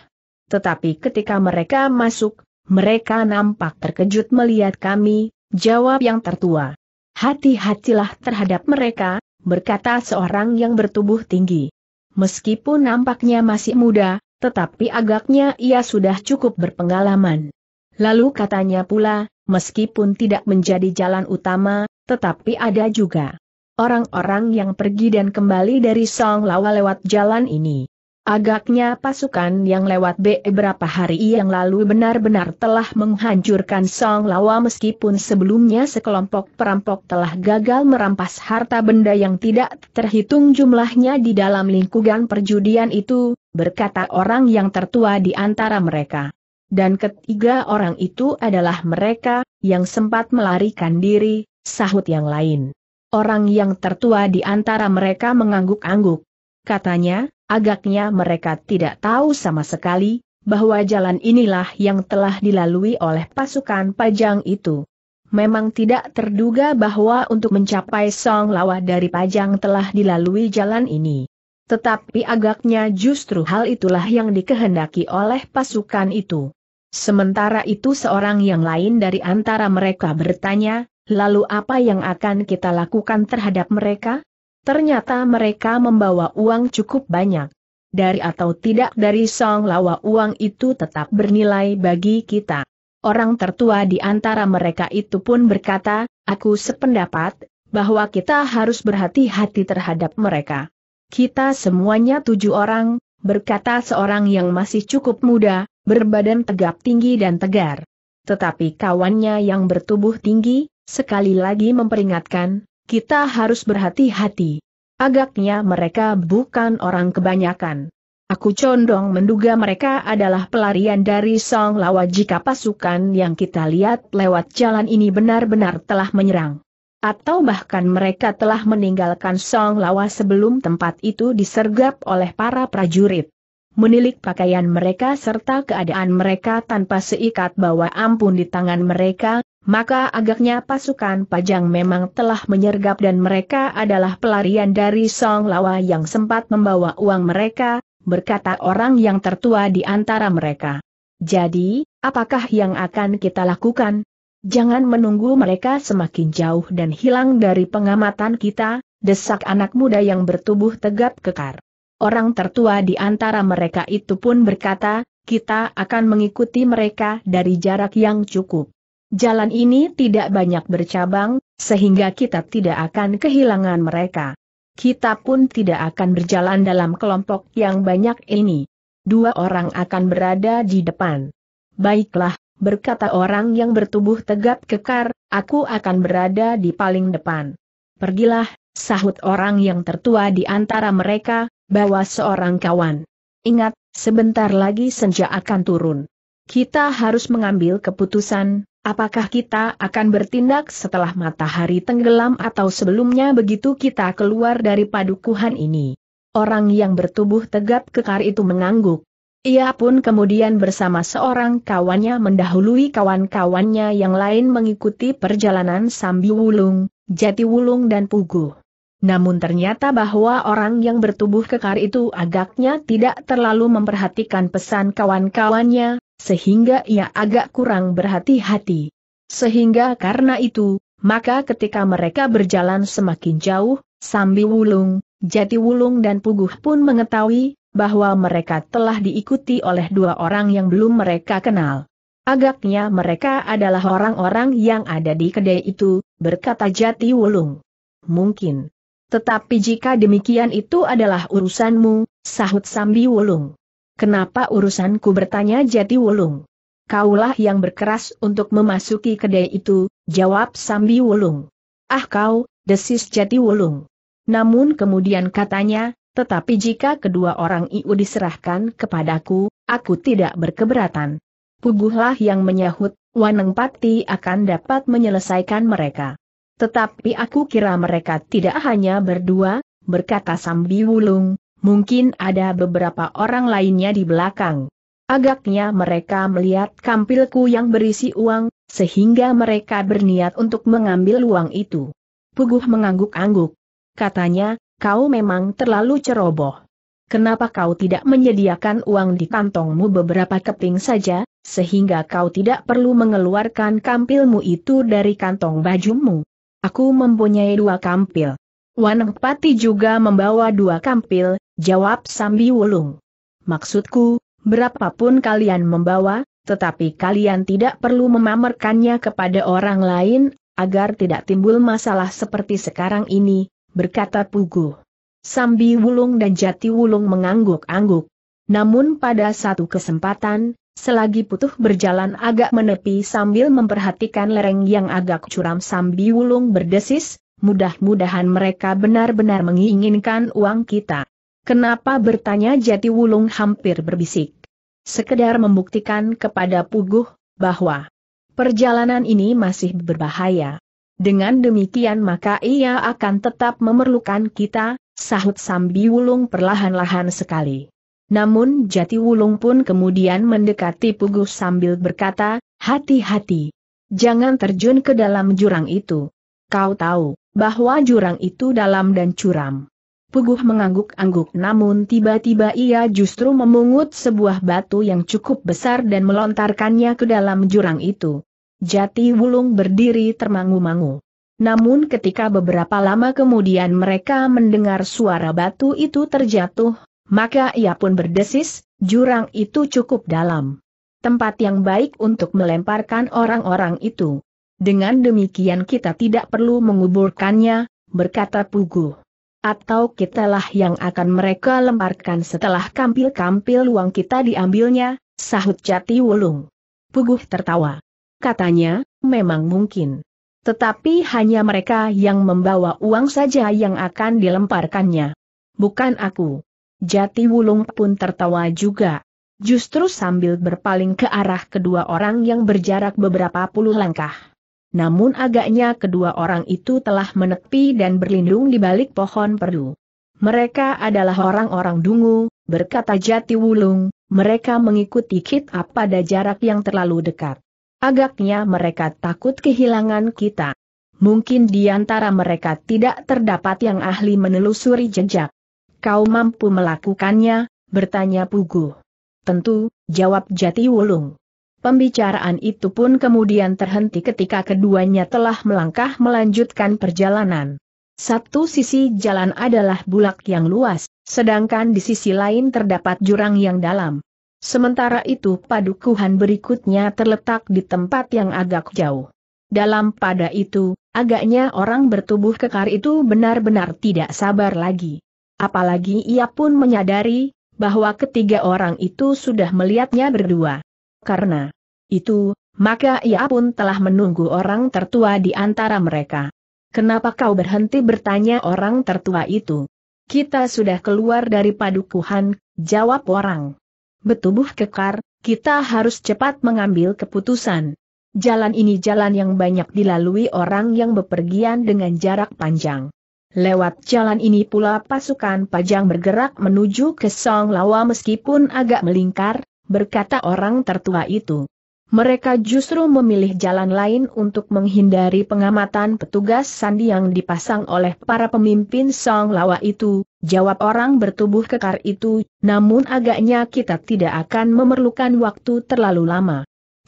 Tetapi ketika mereka masuk, mereka nampak terkejut melihat kami, jawab yang tertua. Hati-hatilah terhadap mereka, berkata seorang yang bertubuh tinggi. Meskipun nampaknya masih muda, tetapi agaknya ia sudah cukup berpengalaman. Lalu katanya pula, meskipun tidak menjadi jalan utama, tetapi ada juga orang-orang yang pergi dan kembali dari Song Lawa lewat jalan ini. Agaknya pasukan yang lewat beberapa hari yang lalu benar-benar telah menghancurkan Song Lawa meskipun sebelumnya sekelompok perampok telah gagal merampas harta benda yang tidak terhitung jumlahnya di dalam lingkungan perjudian itu, berkata orang yang tertua di antara mereka. Dan ketiga orang itu adalah mereka, yang sempat melarikan diri, Sahut yang lain. Orang yang tertua di antara mereka mengangguk-angguk. Katanya, agaknya mereka tidak tahu sama sekali, bahwa jalan inilah yang telah dilalui oleh pasukan pajang itu. Memang tidak terduga bahwa untuk mencapai Song Lawa dari Pajang telah dilalui jalan ini. Tetapi agaknya justru hal itulah yang dikehendaki oleh pasukan itu. Sementara itu seorang yang lain dari antara mereka bertanya, Lalu apa yang akan kita lakukan terhadap mereka? Ternyata mereka membawa uang cukup banyak. Dari atau tidak dari Song Lawa uang itu tetap bernilai bagi kita. Orang tertua di antara mereka itu pun berkata, aku sependapat, bahwa kita harus berhati-hati terhadap mereka. Kita semuanya tujuh orang, berkata seorang yang masih cukup muda, berbadan tegap tinggi dan tegar. Tetapi kawannya yang bertubuh tinggi, sekali lagi memperingatkan, kita harus berhati-hati. Agaknya mereka bukan orang kebanyakan. Aku condong menduga mereka adalah pelarian dari Song Lawa jika pasukan yang kita lihat lewat jalan ini benar-benar telah menyerang. Atau bahkan mereka telah meninggalkan Song Lawa sebelum tempat itu disergap oleh para prajurit. Menilik pakaian mereka serta keadaan mereka tanpa seikat bawa ampun di tangan mereka, maka agaknya pasukan Pajang memang telah menyergap dan mereka adalah pelarian dari Song Lawa yang sempat membawa uang mereka, berkata orang yang tertua di antara mereka. Jadi, apakah yang akan kita lakukan? Jangan menunggu mereka semakin jauh dan hilang dari pengamatan kita, desak anak muda yang bertubuh tegap kekar. Orang tertua di antara mereka itu pun berkata, kita akan mengikuti mereka dari jarak yang cukup. Jalan ini tidak banyak bercabang, sehingga kita tidak akan kehilangan mereka. Kita pun tidak akan berjalan dalam kelompok yang banyak ini. Dua orang akan berada di depan. Baiklah, berkata orang yang bertubuh tegap kekar, aku akan berada di paling depan. Pergilah, sahut orang yang tertua di antara mereka, bawa seorang kawan. Ingat, sebentar lagi senja akan turun. Kita harus mengambil keputusan, Apakah kita akan bertindak setelah matahari tenggelam atau sebelumnya begitu kita keluar dari padukuhan ini? Orang yang bertubuh tegap kekar itu mengangguk. Ia pun kemudian bersama seorang kawannya mendahului kawan-kawannya yang lain mengikuti perjalanan Sambi Wulung, Jati Wulung dan Pugu. Namun ternyata bahwa orang yang bertubuh kekar itu agaknya tidak terlalu memperhatikan pesan kawan-kawannya, sehingga ia agak kurang berhati-hati. Sehingga karena itu, maka ketika mereka berjalan semakin jauh, Sambi Wulung, Jati Wulung dan Puguh pun mengetahui bahwa mereka telah diikuti oleh dua orang yang belum mereka kenal. Agaknya mereka adalah orang-orang yang ada di kedai itu, berkata Jati Wulung. Mungkin. Tetapi jika demikian itu adalah urusanmu, sahut Sambi Wulung. Kenapa urusanku bertanya jati wulung? Kaulah yang berkeras untuk memasuki kedai itu, jawab Sambi Wulung. Ah kau, desis jati wulung. Namun kemudian katanya, tetapi jika kedua orang itu diserahkan kepadaku, aku tidak berkeberatan. Puguhlah yang menyahut, Waneng Pati akan dapat menyelesaikan mereka. Tetapi aku kira mereka tidak hanya berdua, berkata Sambi Wulung, mungkin ada beberapa orang lainnya di belakang. Agaknya mereka melihat kampilku yang berisi uang, sehingga mereka berniat untuk mengambil uang itu. Puguh mengangguk-angguk. Katanya, kau memang terlalu ceroboh. Kenapa kau tidak menyediakan uang di kantongmu beberapa keping saja, sehingga kau tidak perlu mengeluarkan kampilmu itu dari kantong bajumu? Aku mempunyai dua kampil. Wanengpati juga membawa dua kampil, Jawab Sambi Wulung. Maksudku, berapapun kalian membawa, tetapi kalian tidak perlu memamerkannya kepada orang lain, agar tidak timbul masalah seperti sekarang ini, berkata Pugu. Sambi Wulung dan Jati Wulung mengangguk-angguk. Namun pada satu kesempatan, selagi Putuh berjalan agak menepi sambil memperhatikan lereng yang agak curam Sambi Wulung berdesis, mudah-mudahan mereka benar-benar menginginkan uang kita. Kenapa bertanya Jati Wulung hampir berbisik. Sekedar membuktikan kepada Puguh, bahwa perjalanan ini masih berbahaya. Dengan demikian maka ia akan tetap memerlukan kita, sahut Sambi Wulung perlahan-lahan sekali. Namun Jati Wulung pun kemudian mendekati Puguh sambil berkata, hati-hati. Jangan terjun ke dalam jurang itu. Kau tahu, bahwa jurang itu dalam dan curam. Puguh mengangguk-angguk namun tiba-tiba ia justru memungut sebuah batu yang cukup besar dan melontarkannya ke dalam jurang itu. Jati Wulung berdiri termangu-mangu. Namun ketika beberapa lama kemudian mereka mendengar suara batu itu terjatuh, maka ia pun berdesis, jurang itu cukup dalam. Tempat yang baik untuk melemparkan orang-orang itu. Dengan demikian kita tidak perlu menguburkannya, berkata Puguh. Atau kitalah yang akan mereka lemparkan setelah kampil-kampil uang kita diambilnya, sahut jati wulung. Puguh tertawa. Katanya, memang mungkin. Tetapi hanya mereka yang membawa uang saja yang akan dilemparkannya. Bukan aku. Jati Wulung pun tertawa juga. Justru sambil berpaling ke arah kedua orang yang berjarak beberapa puluh langkah namun agaknya kedua orang itu telah menepi dan berlindung di balik pohon perdu. Mereka adalah orang-orang dungu, berkata Jati Wulung, mereka mengikuti kita pada jarak yang terlalu dekat. Agaknya mereka takut kehilangan kita. Mungkin di antara mereka tidak terdapat yang ahli menelusuri jejak. Kau mampu melakukannya, bertanya Pugu. Tentu, jawab Jati Wulung. Pembicaraan itu pun kemudian terhenti ketika keduanya telah melangkah melanjutkan perjalanan. Satu sisi jalan adalah bulak yang luas, sedangkan di sisi lain terdapat jurang yang dalam. Sementara itu padukuhan berikutnya terletak di tempat yang agak jauh. Dalam pada itu, agaknya orang bertubuh kekar itu benar-benar tidak sabar lagi. Apalagi ia pun menyadari, bahwa ketiga orang itu sudah melihatnya berdua. Karena itu, maka ia pun telah menunggu orang tertua di antara mereka. Kenapa kau berhenti bertanya orang tertua itu? Kita sudah keluar dari padukuhan, jawab orang. Betubuh kekar, kita harus cepat mengambil keputusan. Jalan ini jalan yang banyak dilalui orang yang bepergian dengan jarak panjang. Lewat jalan ini pula pasukan pajang bergerak menuju ke Song Lawa meskipun agak melingkar, berkata orang tertua itu. Mereka justru memilih jalan lain untuk menghindari pengamatan petugas sandi yang dipasang oleh para pemimpin Song Lawa itu, jawab orang bertubuh kekar itu, namun agaknya kita tidak akan memerlukan waktu terlalu lama.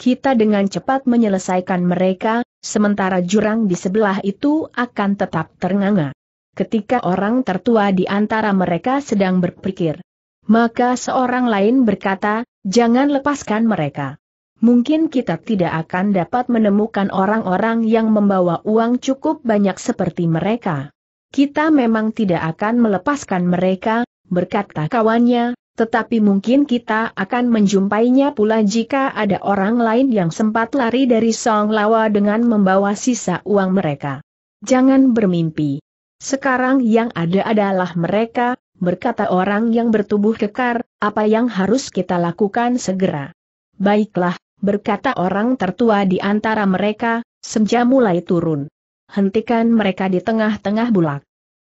Kita dengan cepat menyelesaikan mereka, sementara jurang di sebelah itu akan tetap ternganga. Ketika orang tertua di antara mereka sedang berpikir, maka seorang lain berkata, Jangan lepaskan mereka. Mungkin kita tidak akan dapat menemukan orang-orang yang membawa uang cukup banyak seperti mereka. Kita memang tidak akan melepaskan mereka, berkata kawannya, tetapi mungkin kita akan menjumpainya pula jika ada orang lain yang sempat lari dari Song Lawa dengan membawa sisa uang mereka. Jangan bermimpi. Sekarang yang ada adalah mereka, berkata orang yang bertubuh kekar, apa yang harus kita lakukan segera. Baiklah, berkata orang tertua di antara mereka, senja mulai turun. Hentikan mereka di tengah-tengah bulak.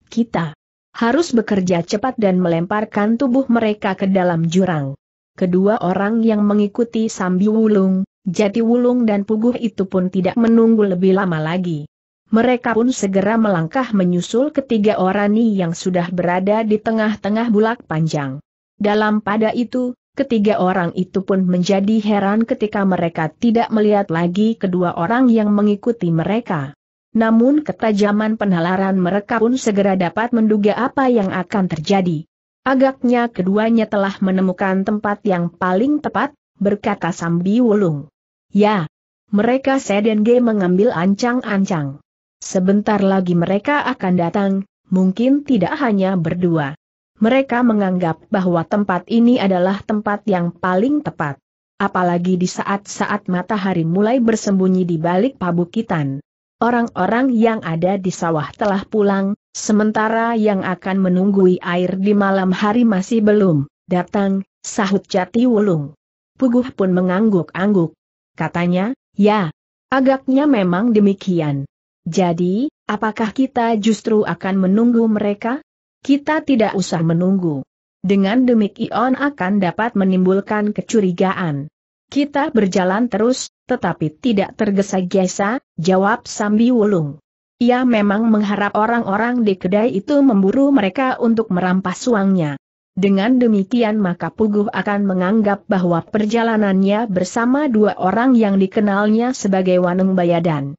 Kita harus bekerja cepat dan melemparkan tubuh mereka ke dalam jurang. Kedua orang yang mengikuti Sambi Wulung, Jati Wulung dan Puguh itu pun tidak menunggu lebih lama lagi. Mereka pun segera melangkah menyusul ketiga orani yang sudah berada di tengah-tengah bulak panjang. Dalam pada itu, ketiga orang itu pun menjadi heran ketika mereka tidak melihat lagi kedua orang yang mengikuti mereka. Namun ketajaman penalaran mereka pun segera dapat menduga apa yang akan terjadi. Agaknya keduanya telah menemukan tempat yang paling tepat, berkata Sambi Wulung. Ya, mereka Sedenge mengambil ancang-ancang. Sebentar lagi mereka akan datang, mungkin tidak hanya berdua. Mereka menganggap bahwa tempat ini adalah tempat yang paling tepat. Apalagi di saat-saat matahari mulai bersembunyi di balik pabukitan. Orang-orang yang ada di sawah telah pulang, sementara yang akan menunggui air di malam hari masih belum datang, sahut jati wulung. Puguh pun mengangguk-angguk. Katanya, ya, agaknya memang demikian. Jadi, apakah kita justru akan menunggu mereka? Kita tidak usah menunggu. Dengan demikian akan dapat menimbulkan kecurigaan. Kita berjalan terus, tetapi tidak tergesa-gesa, jawab Sambi Wulung. Ia memang mengharap orang-orang di kedai itu memburu mereka untuk merampas uangnya. Dengan demikian maka Puguh akan menganggap bahwa perjalanannya bersama dua orang yang dikenalnya sebagai Waneng Bayadan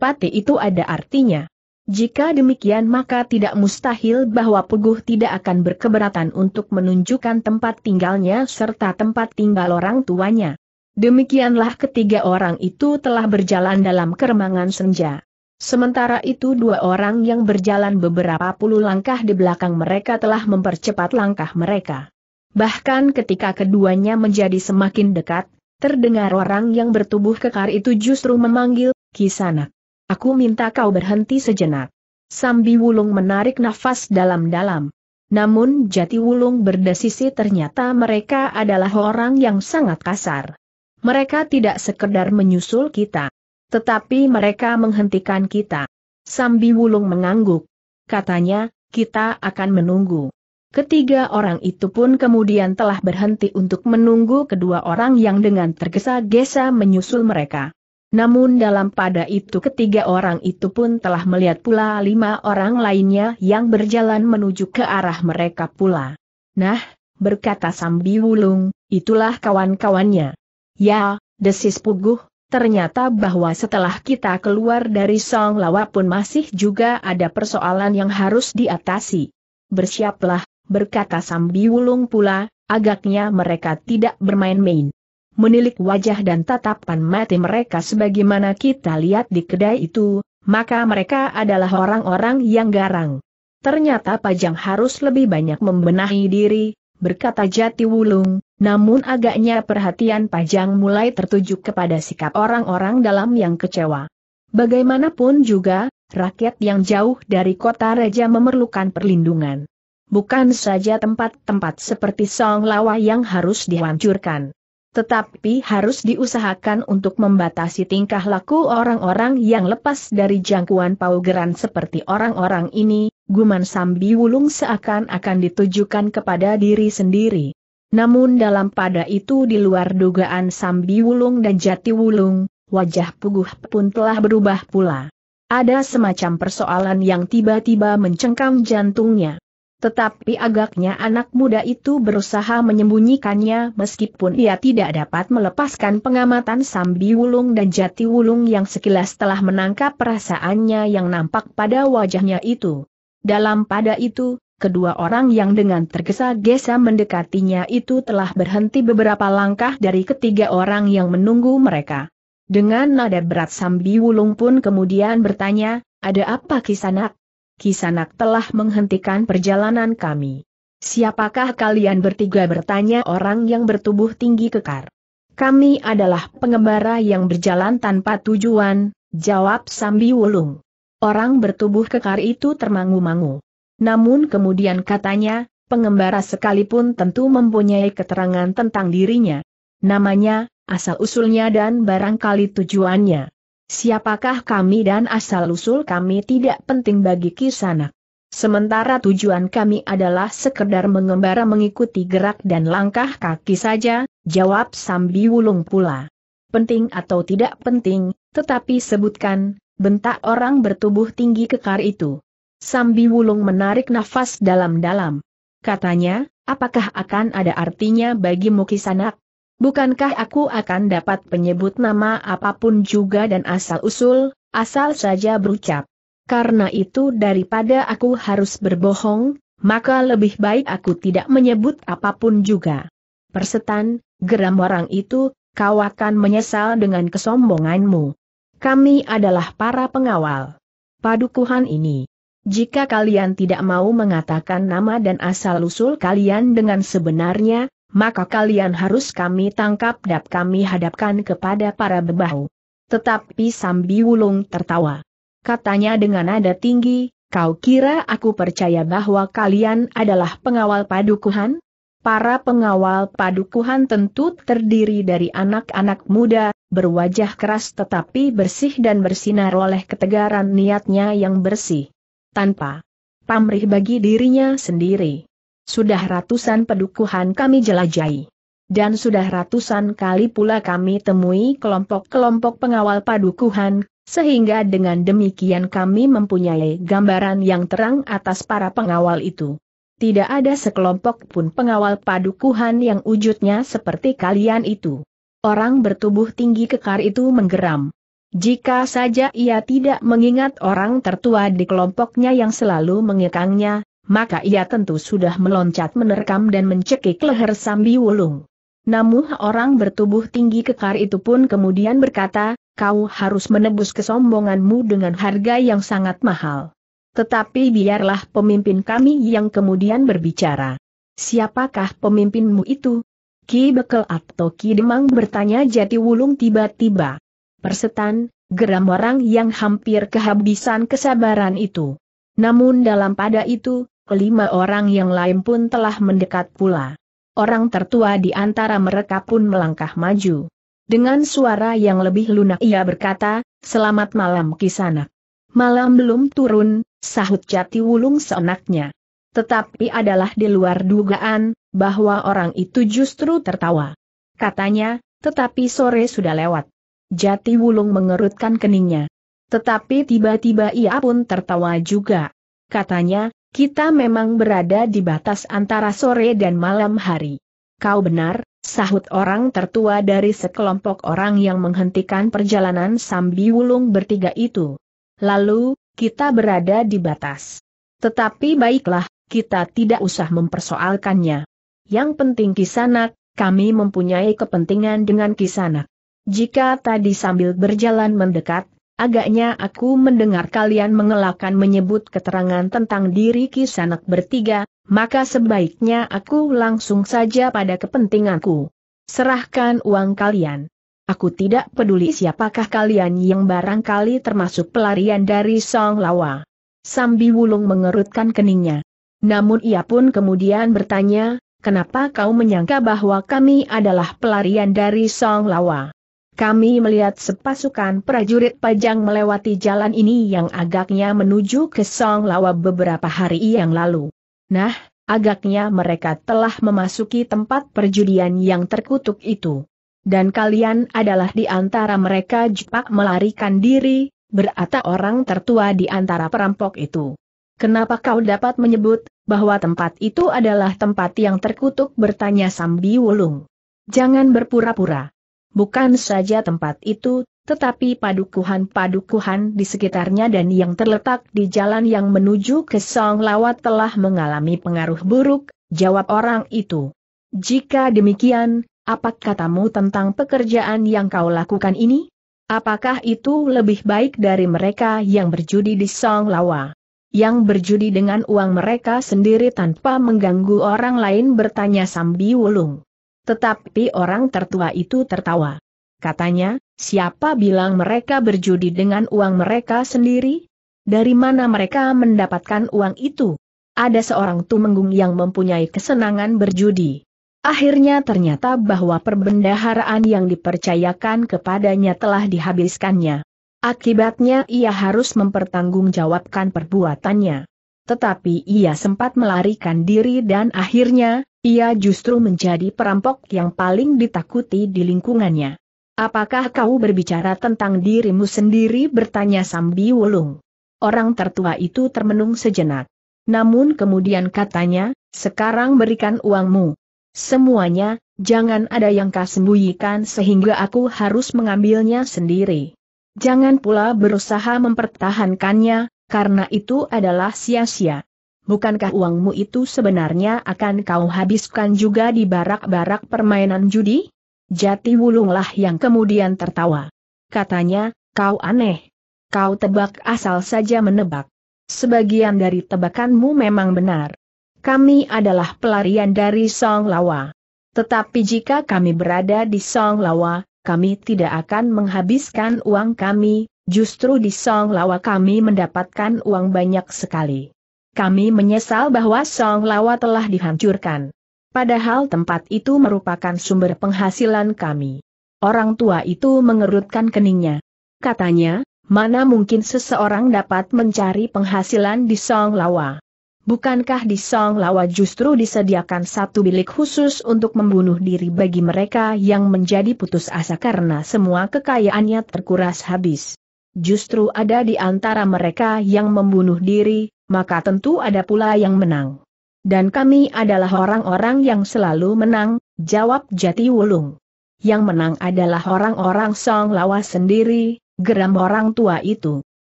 pate itu ada artinya. Jika demikian maka tidak mustahil bahwa Puguh tidak akan berkeberatan untuk menunjukkan tempat tinggalnya serta tempat tinggal orang tuanya. Demikianlah ketiga orang itu telah berjalan dalam keremangan senja. Sementara itu dua orang yang berjalan beberapa puluh langkah di belakang mereka telah mempercepat langkah mereka. Bahkan ketika keduanya menjadi semakin dekat, terdengar orang yang bertubuh kekar itu justru memanggil, Kisanak. Aku minta kau berhenti sejenak. Sambi Wulung menarik nafas dalam-dalam. Namun Jati Wulung berdesisi ternyata mereka adalah orang yang sangat kasar. Mereka tidak sekedar menyusul kita. Tetapi mereka menghentikan kita. Sambi Wulung mengangguk. Katanya, kita akan menunggu. Ketiga orang itu pun kemudian telah berhenti untuk menunggu kedua orang yang dengan tergesa-gesa menyusul mereka. Namun dalam pada itu ketiga orang itu pun telah melihat pula lima orang lainnya yang berjalan menuju ke arah mereka pula. Nah, berkata Sambi Wulung, itulah kawan-kawannya. Ya, desis Puguh, ternyata bahwa setelah kita keluar dari Song Lawa pun masih juga ada persoalan yang harus diatasi. Bersiaplah, berkata Sambi Wulung pula, agaknya mereka tidak bermain-main menilik wajah dan tatapan mati mereka sebagaimana kita lihat di kedai itu, maka mereka adalah orang-orang yang garang. Ternyata Pajang harus lebih banyak membenahi diri, berkata Jati Wulung, namun agaknya perhatian Pajang mulai tertuju kepada sikap orang-orang dalam yang kecewa. Bagaimanapun juga, rakyat yang jauh dari kota raja memerlukan perlindungan. Bukan saja tempat-tempat seperti Song Lawa yang harus dihancurkan. Tetapi harus diusahakan untuk membatasi tingkah laku orang-orang yang lepas dari jangkauan paugeran seperti orang-orang ini, guman Sambi Wulung seakan-akan ditujukan kepada diri sendiri. Namun dalam pada itu di luar dugaan Sambi Wulung dan Jati Wulung, wajah Puguh pun telah berubah pula. Ada semacam persoalan yang tiba-tiba mencengkam jantungnya. Tetapi agaknya anak muda itu berusaha menyembunyikannya meskipun ia tidak dapat melepaskan pengamatan Sambi Wulung dan Jati Wulung yang sekilas telah menangkap perasaannya yang nampak pada wajahnya itu. Dalam pada itu, kedua orang yang dengan tergesa-gesa mendekatinya itu telah berhenti beberapa langkah dari ketiga orang yang menunggu mereka. Dengan nada berat Sambi Wulung pun kemudian bertanya, ada apa kisanak? Kisanak telah menghentikan perjalanan kami. Siapakah kalian bertiga bertanya orang yang bertubuh tinggi kekar? Kami adalah pengembara yang berjalan tanpa tujuan, jawab Sambi Wulung. Orang bertubuh kekar itu termangu-mangu. Namun kemudian katanya, pengembara sekalipun tentu mempunyai keterangan tentang dirinya. Namanya, asal-usulnya dan barangkali tujuannya. Siapakah kami dan asal-usul kami tidak penting bagi Kisanak. Sementara tujuan kami adalah sekedar mengembara mengikuti gerak dan langkah kaki saja, jawab Sambi Wulung pula. Penting atau tidak penting, tetapi sebutkan, bentak orang bertubuh tinggi kekar itu. Sambi Wulung menarik nafas dalam-dalam. Katanya, apakah akan ada artinya bagi Mukisanak Bukankah aku akan dapat penyebut nama apapun juga dan asal-usul, asal saja berucap. Karena itu daripada aku harus berbohong, maka lebih baik aku tidak menyebut apapun juga. Persetan, geram orang itu, kau akan menyesal dengan kesombonganmu. Kami adalah para pengawal padukuhan ini. Jika kalian tidak mau mengatakan nama dan asal-usul kalian dengan sebenarnya, maka kalian harus kami tangkap dan kami hadapkan kepada para bebahu. Tetapi Sambi Wulung tertawa. Katanya dengan nada tinggi, kau kira aku percaya bahwa kalian adalah pengawal padukuhan? Para pengawal padukuhan tentu terdiri dari anak-anak muda, berwajah keras tetapi bersih dan bersinar oleh ketegaran niatnya yang bersih. Tanpa pamrih bagi dirinya sendiri. Sudah ratusan pedukuhan kami jelajahi. Dan sudah ratusan kali pula kami temui kelompok-kelompok pengawal padukuhan, sehingga dengan demikian kami mempunyai gambaran yang terang atas para pengawal itu. Tidak ada sekelompok pun pengawal padukuhan yang wujudnya seperti kalian itu. Orang bertubuh tinggi kekar itu menggeram. Jika saja ia tidak mengingat orang tertua di kelompoknya yang selalu mengekangnya, maka ia tentu sudah meloncat menerkam dan mencekik leher Sambi Wulung. Namun orang bertubuh tinggi kekar itu pun kemudian berkata, kau harus menebus kesombonganmu dengan harga yang sangat mahal. Tetapi biarlah pemimpin kami yang kemudian berbicara. Siapakah pemimpinmu itu? Ki Bekel atau Ki Demang bertanya Jati Wulung tiba-tiba. Persetan, geram orang yang hampir kehabisan kesabaran itu. Namun dalam pada itu, kelima orang yang lain pun telah mendekat pula. Orang tertua di antara mereka pun melangkah maju. Dengan suara yang lebih lunak ia berkata, Selamat malam kisanak. Malam belum turun, sahut jati wulung seenaknya. Tetapi adalah di luar dugaan, bahwa orang itu justru tertawa. Katanya, tetapi sore sudah lewat. Jati wulung mengerutkan keningnya. Tetapi tiba-tiba ia pun tertawa juga. Katanya, kita memang berada di batas antara sore dan malam hari. Kau benar, sahut orang tertua dari sekelompok orang yang menghentikan perjalanan sambil Wulung bertiga itu. Lalu, kita berada di batas. Tetapi baiklah, kita tidak usah mempersoalkannya. Yang penting Kisanak, kami mempunyai kepentingan dengan Kisanak. Jika tadi sambil berjalan mendekat, Agaknya aku mendengar kalian mengelakkan menyebut keterangan tentang diri kisanak bertiga, maka sebaiknya aku langsung saja pada kepentinganku. Serahkan uang kalian. Aku tidak peduli siapakah kalian yang barangkali termasuk pelarian dari Song Lawa. Sambi Wulung mengerutkan keningnya. Namun ia pun kemudian bertanya, kenapa kau menyangka bahwa kami adalah pelarian dari Song Lawa? Kami melihat sepasukan prajurit pajang melewati jalan ini yang agaknya menuju ke Song Lawa beberapa hari yang lalu. Nah, agaknya mereka telah memasuki tempat perjudian yang terkutuk itu. Dan kalian adalah di antara mereka jepak melarikan diri, berata orang tertua di antara perampok itu. Kenapa kau dapat menyebut bahwa tempat itu adalah tempat yang terkutuk bertanya Sambi Wulung? Jangan berpura-pura bukan saja tempat itu, tetapi padukuhan-padukuhan di sekitarnya dan yang terletak di jalan yang menuju ke Song Lawat telah mengalami pengaruh buruk, jawab orang itu. Jika demikian, apa katamu tentang pekerjaan yang kau lakukan ini? Apakah itu lebih baik dari mereka yang berjudi di Song Lawa? Yang berjudi dengan uang mereka sendiri tanpa mengganggu orang lain bertanya Sambi Wulung. Tetapi orang tertua itu tertawa. Katanya, siapa bilang mereka berjudi dengan uang mereka sendiri? Dari mana mereka mendapatkan uang itu? Ada seorang tumenggung yang mempunyai kesenangan berjudi. Akhirnya ternyata bahwa perbendaharaan yang dipercayakan kepadanya telah dihabiskannya. Akibatnya ia harus mempertanggungjawabkan perbuatannya. Tetapi ia sempat melarikan diri dan akhirnya, ia justru menjadi perampok yang paling ditakuti di lingkungannya. Apakah kau berbicara tentang dirimu sendiri bertanya Sambi Wulung. Orang tertua itu termenung sejenak. Namun kemudian katanya, sekarang berikan uangmu. Semuanya, jangan ada yang kau sembunyikan sehingga aku harus mengambilnya sendiri. Jangan pula berusaha mempertahankannya, karena itu adalah sia-sia. Bukankah uangmu itu sebenarnya akan kau habiskan juga di barak-barak permainan judi? Jati Wulunglah yang kemudian tertawa. Katanya, kau aneh. Kau tebak asal saja menebak. Sebagian dari tebakanmu memang benar. Kami adalah pelarian dari Song Lawa. Tetapi jika kami berada di Song Lawa, kami tidak akan menghabiskan uang kami, Justru di Song Lawa kami mendapatkan uang banyak sekali. Kami menyesal bahwa Song Lawa telah dihancurkan. Padahal tempat itu merupakan sumber penghasilan kami. Orang tua itu mengerutkan keningnya. Katanya, mana mungkin seseorang dapat mencari penghasilan di Song Lawa. Bukankah di Song Lawa justru disediakan satu bilik khusus untuk membunuh diri bagi mereka yang menjadi putus asa karena semua kekayaannya terkuras habis? justru ada di antara mereka yang membunuh diri, maka tentu ada pula yang menang. Dan kami adalah orang-orang yang selalu menang, jawab Jati Wulung. Yang menang adalah orang-orang Song Lawas sendiri, geram orang tua itu.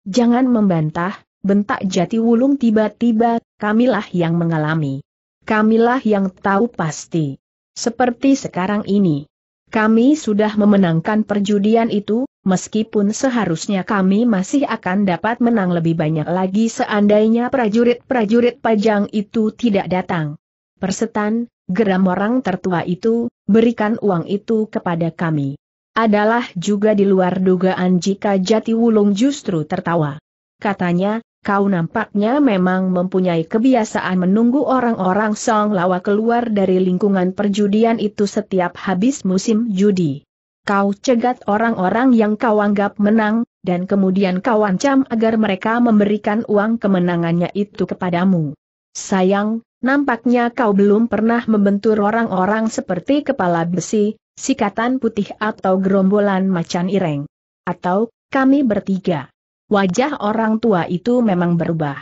Jangan membantah, bentak Jati Wulung tiba-tiba, kamilah yang mengalami. Kamilah yang tahu pasti. Seperti sekarang ini. Kami sudah memenangkan perjudian itu, meskipun seharusnya kami masih akan dapat menang lebih banyak lagi seandainya prajurit-prajurit pajang itu tidak datang. Persetan, geram orang tertua itu, berikan uang itu kepada kami. Adalah juga di luar dugaan jika Jati Wulung justru tertawa. Katanya, kau nampaknya memang mempunyai kebiasaan menunggu orang-orang Song Lawa keluar dari lingkungan perjudian itu setiap habis musim judi. Kau cegat orang-orang yang kau anggap menang, dan kemudian kau ancam agar mereka memberikan uang kemenangannya itu kepadamu. Sayang, nampaknya kau belum pernah membentur orang-orang seperti kepala besi, sikatan putih atau gerombolan macan ireng. Atau, kami bertiga. Wajah orang tua itu memang berubah.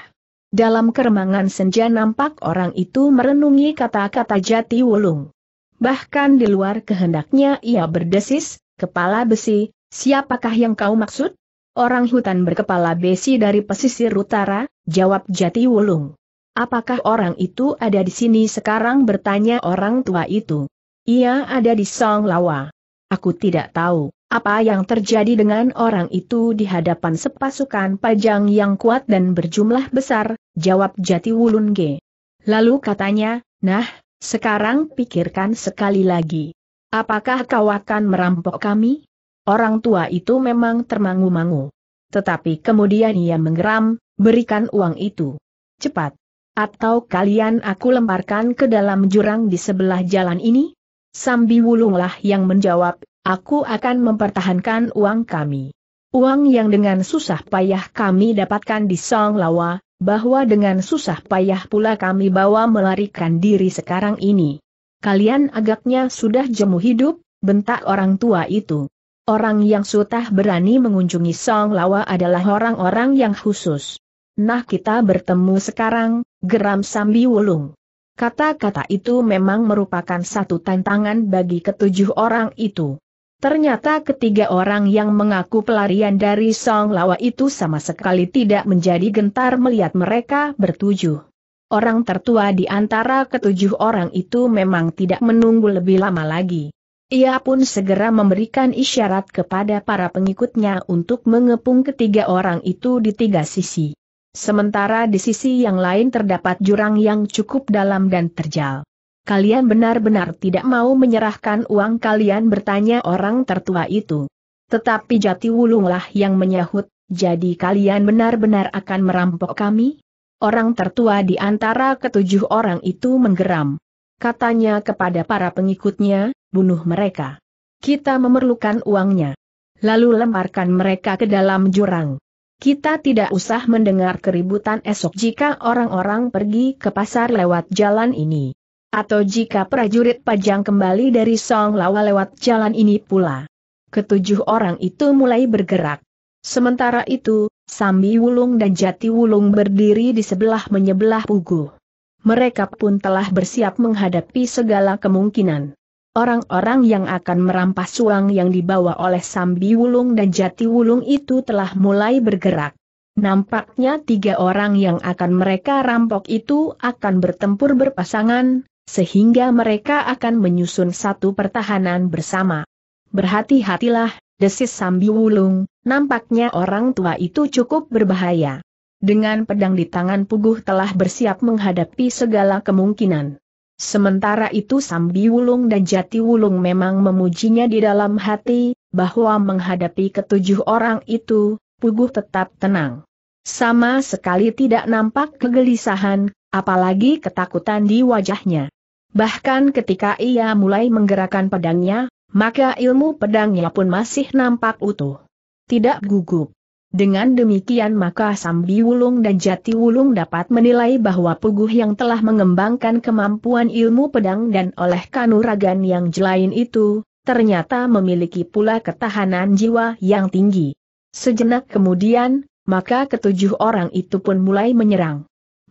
Dalam keremangan senja nampak orang itu merenungi kata-kata jati wulung. Bahkan di luar kehendaknya ia berdesis, kepala besi, siapakah yang kau maksud? Orang hutan berkepala besi dari pesisir utara, jawab jati wulung. Apakah orang itu ada di sini sekarang bertanya orang tua itu? Ia ada di Song Lawa. Aku tidak tahu apa yang terjadi dengan orang itu di hadapan sepasukan pajang yang kuat dan berjumlah besar, jawab Jati Wulun G. Lalu katanya, nah, sekarang pikirkan sekali lagi. Apakah kau akan merampok kami? Orang tua itu memang termangu-mangu. Tetapi kemudian ia menggeram, berikan uang itu. Cepat. Atau kalian aku lemparkan ke dalam jurang di sebelah jalan ini? Sambi Wulunglah yang menjawab, Aku akan mempertahankan uang kami. Uang yang dengan susah payah kami dapatkan di Song Lawa, bahwa dengan susah payah pula kami bawa melarikan diri sekarang ini. Kalian agaknya sudah jemu hidup, bentak orang tua itu. Orang yang sutah berani mengunjungi Song Lawa adalah orang-orang yang khusus. Nah kita bertemu sekarang, geram Sambi Wulung. Kata-kata itu memang merupakan satu tantangan bagi ketujuh orang itu. Ternyata ketiga orang yang mengaku pelarian dari Song Lawa itu sama sekali tidak menjadi gentar melihat mereka bertujuh. Orang tertua di antara ketujuh orang itu memang tidak menunggu lebih lama lagi. Ia pun segera memberikan isyarat kepada para pengikutnya untuk mengepung ketiga orang itu di tiga sisi. Sementara di sisi yang lain terdapat jurang yang cukup dalam dan terjal kalian benar-benar tidak mau menyerahkan uang kalian bertanya orang tertua itu. Tetapi jati wulunglah yang menyahut, jadi kalian benar-benar akan merampok kami? Orang tertua di antara ketujuh orang itu menggeram. Katanya kepada para pengikutnya, bunuh mereka. Kita memerlukan uangnya. Lalu lemparkan mereka ke dalam jurang. Kita tidak usah mendengar keributan esok jika orang-orang pergi ke pasar lewat jalan ini. Atau jika prajurit pajang kembali dari Song Lawa lewat jalan ini pula. Ketujuh orang itu mulai bergerak. Sementara itu, Sambi Wulung dan Jati Wulung berdiri di sebelah menyebelah Pugu. Mereka pun telah bersiap menghadapi segala kemungkinan. Orang-orang yang akan merampas uang yang dibawa oleh Sambi Wulung dan Jati Wulung itu telah mulai bergerak. Nampaknya tiga orang yang akan mereka rampok itu akan bertempur berpasangan, sehingga mereka akan menyusun satu pertahanan bersama. Berhati-hatilah, desis Sambi Wulung, nampaknya orang tua itu cukup berbahaya. Dengan pedang di tangan Puguh telah bersiap menghadapi segala kemungkinan. Sementara itu Sambi Wulung dan Jati Wulung memang memujinya di dalam hati, bahwa menghadapi ketujuh orang itu, Puguh tetap tenang. Sama sekali tidak nampak kegelisahan, apalagi ketakutan di wajahnya. Bahkan ketika ia mulai menggerakkan pedangnya, maka ilmu pedangnya pun masih nampak utuh. Tidak gugup. Dengan demikian maka Sambi Wulung dan Jati Wulung dapat menilai bahwa Puguh yang telah mengembangkan kemampuan ilmu pedang dan oleh kanuragan yang jelain itu, ternyata memiliki pula ketahanan jiwa yang tinggi. Sejenak kemudian, maka ketujuh orang itu pun mulai menyerang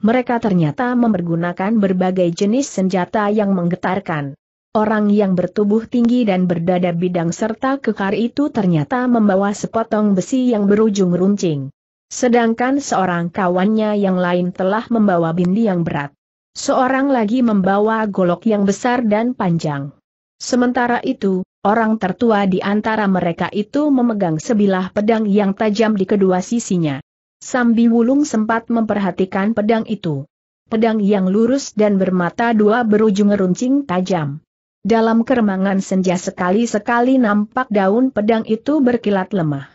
mereka ternyata mempergunakan berbagai jenis senjata yang menggetarkan. Orang yang bertubuh tinggi dan berdada bidang serta kekar itu ternyata membawa sepotong besi yang berujung runcing. Sedangkan seorang kawannya yang lain telah membawa bindi yang berat. Seorang lagi membawa golok yang besar dan panjang. Sementara itu, orang tertua di antara mereka itu memegang sebilah pedang yang tajam di kedua sisinya. Sambi Wulung sempat memperhatikan pedang itu. Pedang yang lurus dan bermata dua berujung runcing tajam. Dalam keremangan senja sekali-sekali nampak daun pedang itu berkilat lemah.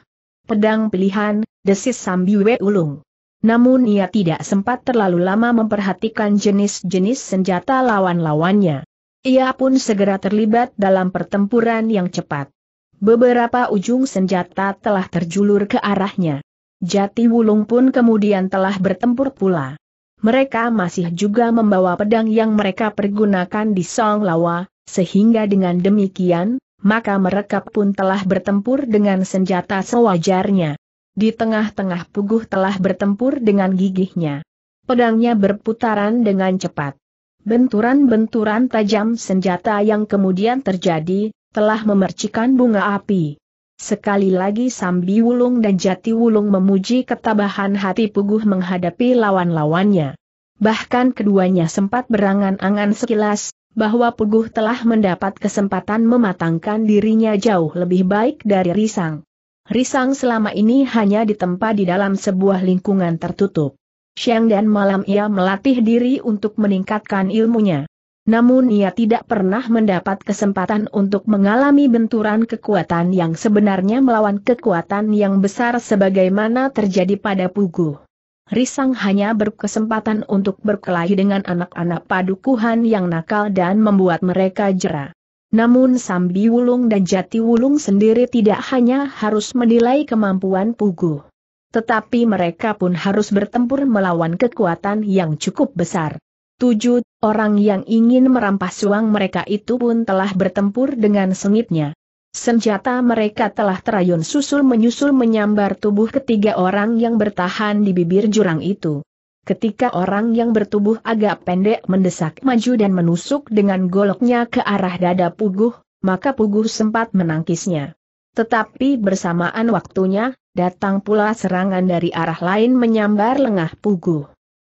Pedang pilihan, desis Sambi Wulung. Namun ia tidak sempat terlalu lama memperhatikan jenis-jenis senjata lawan-lawannya. Ia pun segera terlibat dalam pertempuran yang cepat. Beberapa ujung senjata telah terjulur ke arahnya. Jati Wulung pun kemudian telah bertempur pula. Mereka masih juga membawa pedang yang mereka pergunakan di Song Lawa, sehingga dengan demikian, maka mereka pun telah bertempur dengan senjata sewajarnya. Di tengah-tengah puguh telah bertempur dengan gigihnya. Pedangnya berputaran dengan cepat. Benturan-benturan tajam senjata yang kemudian terjadi, telah memercikan bunga api. Sekali lagi Sambi Wulung dan Jati Wulung memuji ketabahan hati Puguh menghadapi lawan-lawannya. Bahkan keduanya sempat berangan-angan sekilas, bahwa Puguh telah mendapat kesempatan mematangkan dirinya jauh lebih baik dari Risang. Risang selama ini hanya ditempa di dalam sebuah lingkungan tertutup. Siang dan malam ia melatih diri untuk meningkatkan ilmunya namun ia tidak pernah mendapat kesempatan untuk mengalami benturan kekuatan yang sebenarnya melawan kekuatan yang besar sebagaimana terjadi pada Pugu. Risang hanya berkesempatan untuk berkelahi dengan anak-anak padukuhan yang nakal dan membuat mereka jera. Namun Sambi Wulung dan Jati Wulung sendiri tidak hanya harus menilai kemampuan Pugu. Tetapi mereka pun harus bertempur melawan kekuatan yang cukup besar. Tujuh orang yang ingin merampas uang mereka itu pun telah bertempur dengan sengitnya. Senjata mereka telah terayun susul-menyusul menyambar tubuh ketiga orang yang bertahan di bibir jurang itu. Ketika orang yang bertubuh agak pendek mendesak maju dan menusuk dengan goloknya ke arah dada Puguh, maka Puguh sempat menangkisnya. Tetapi bersamaan waktunya, datang pula serangan dari arah lain menyambar lengah Puguh.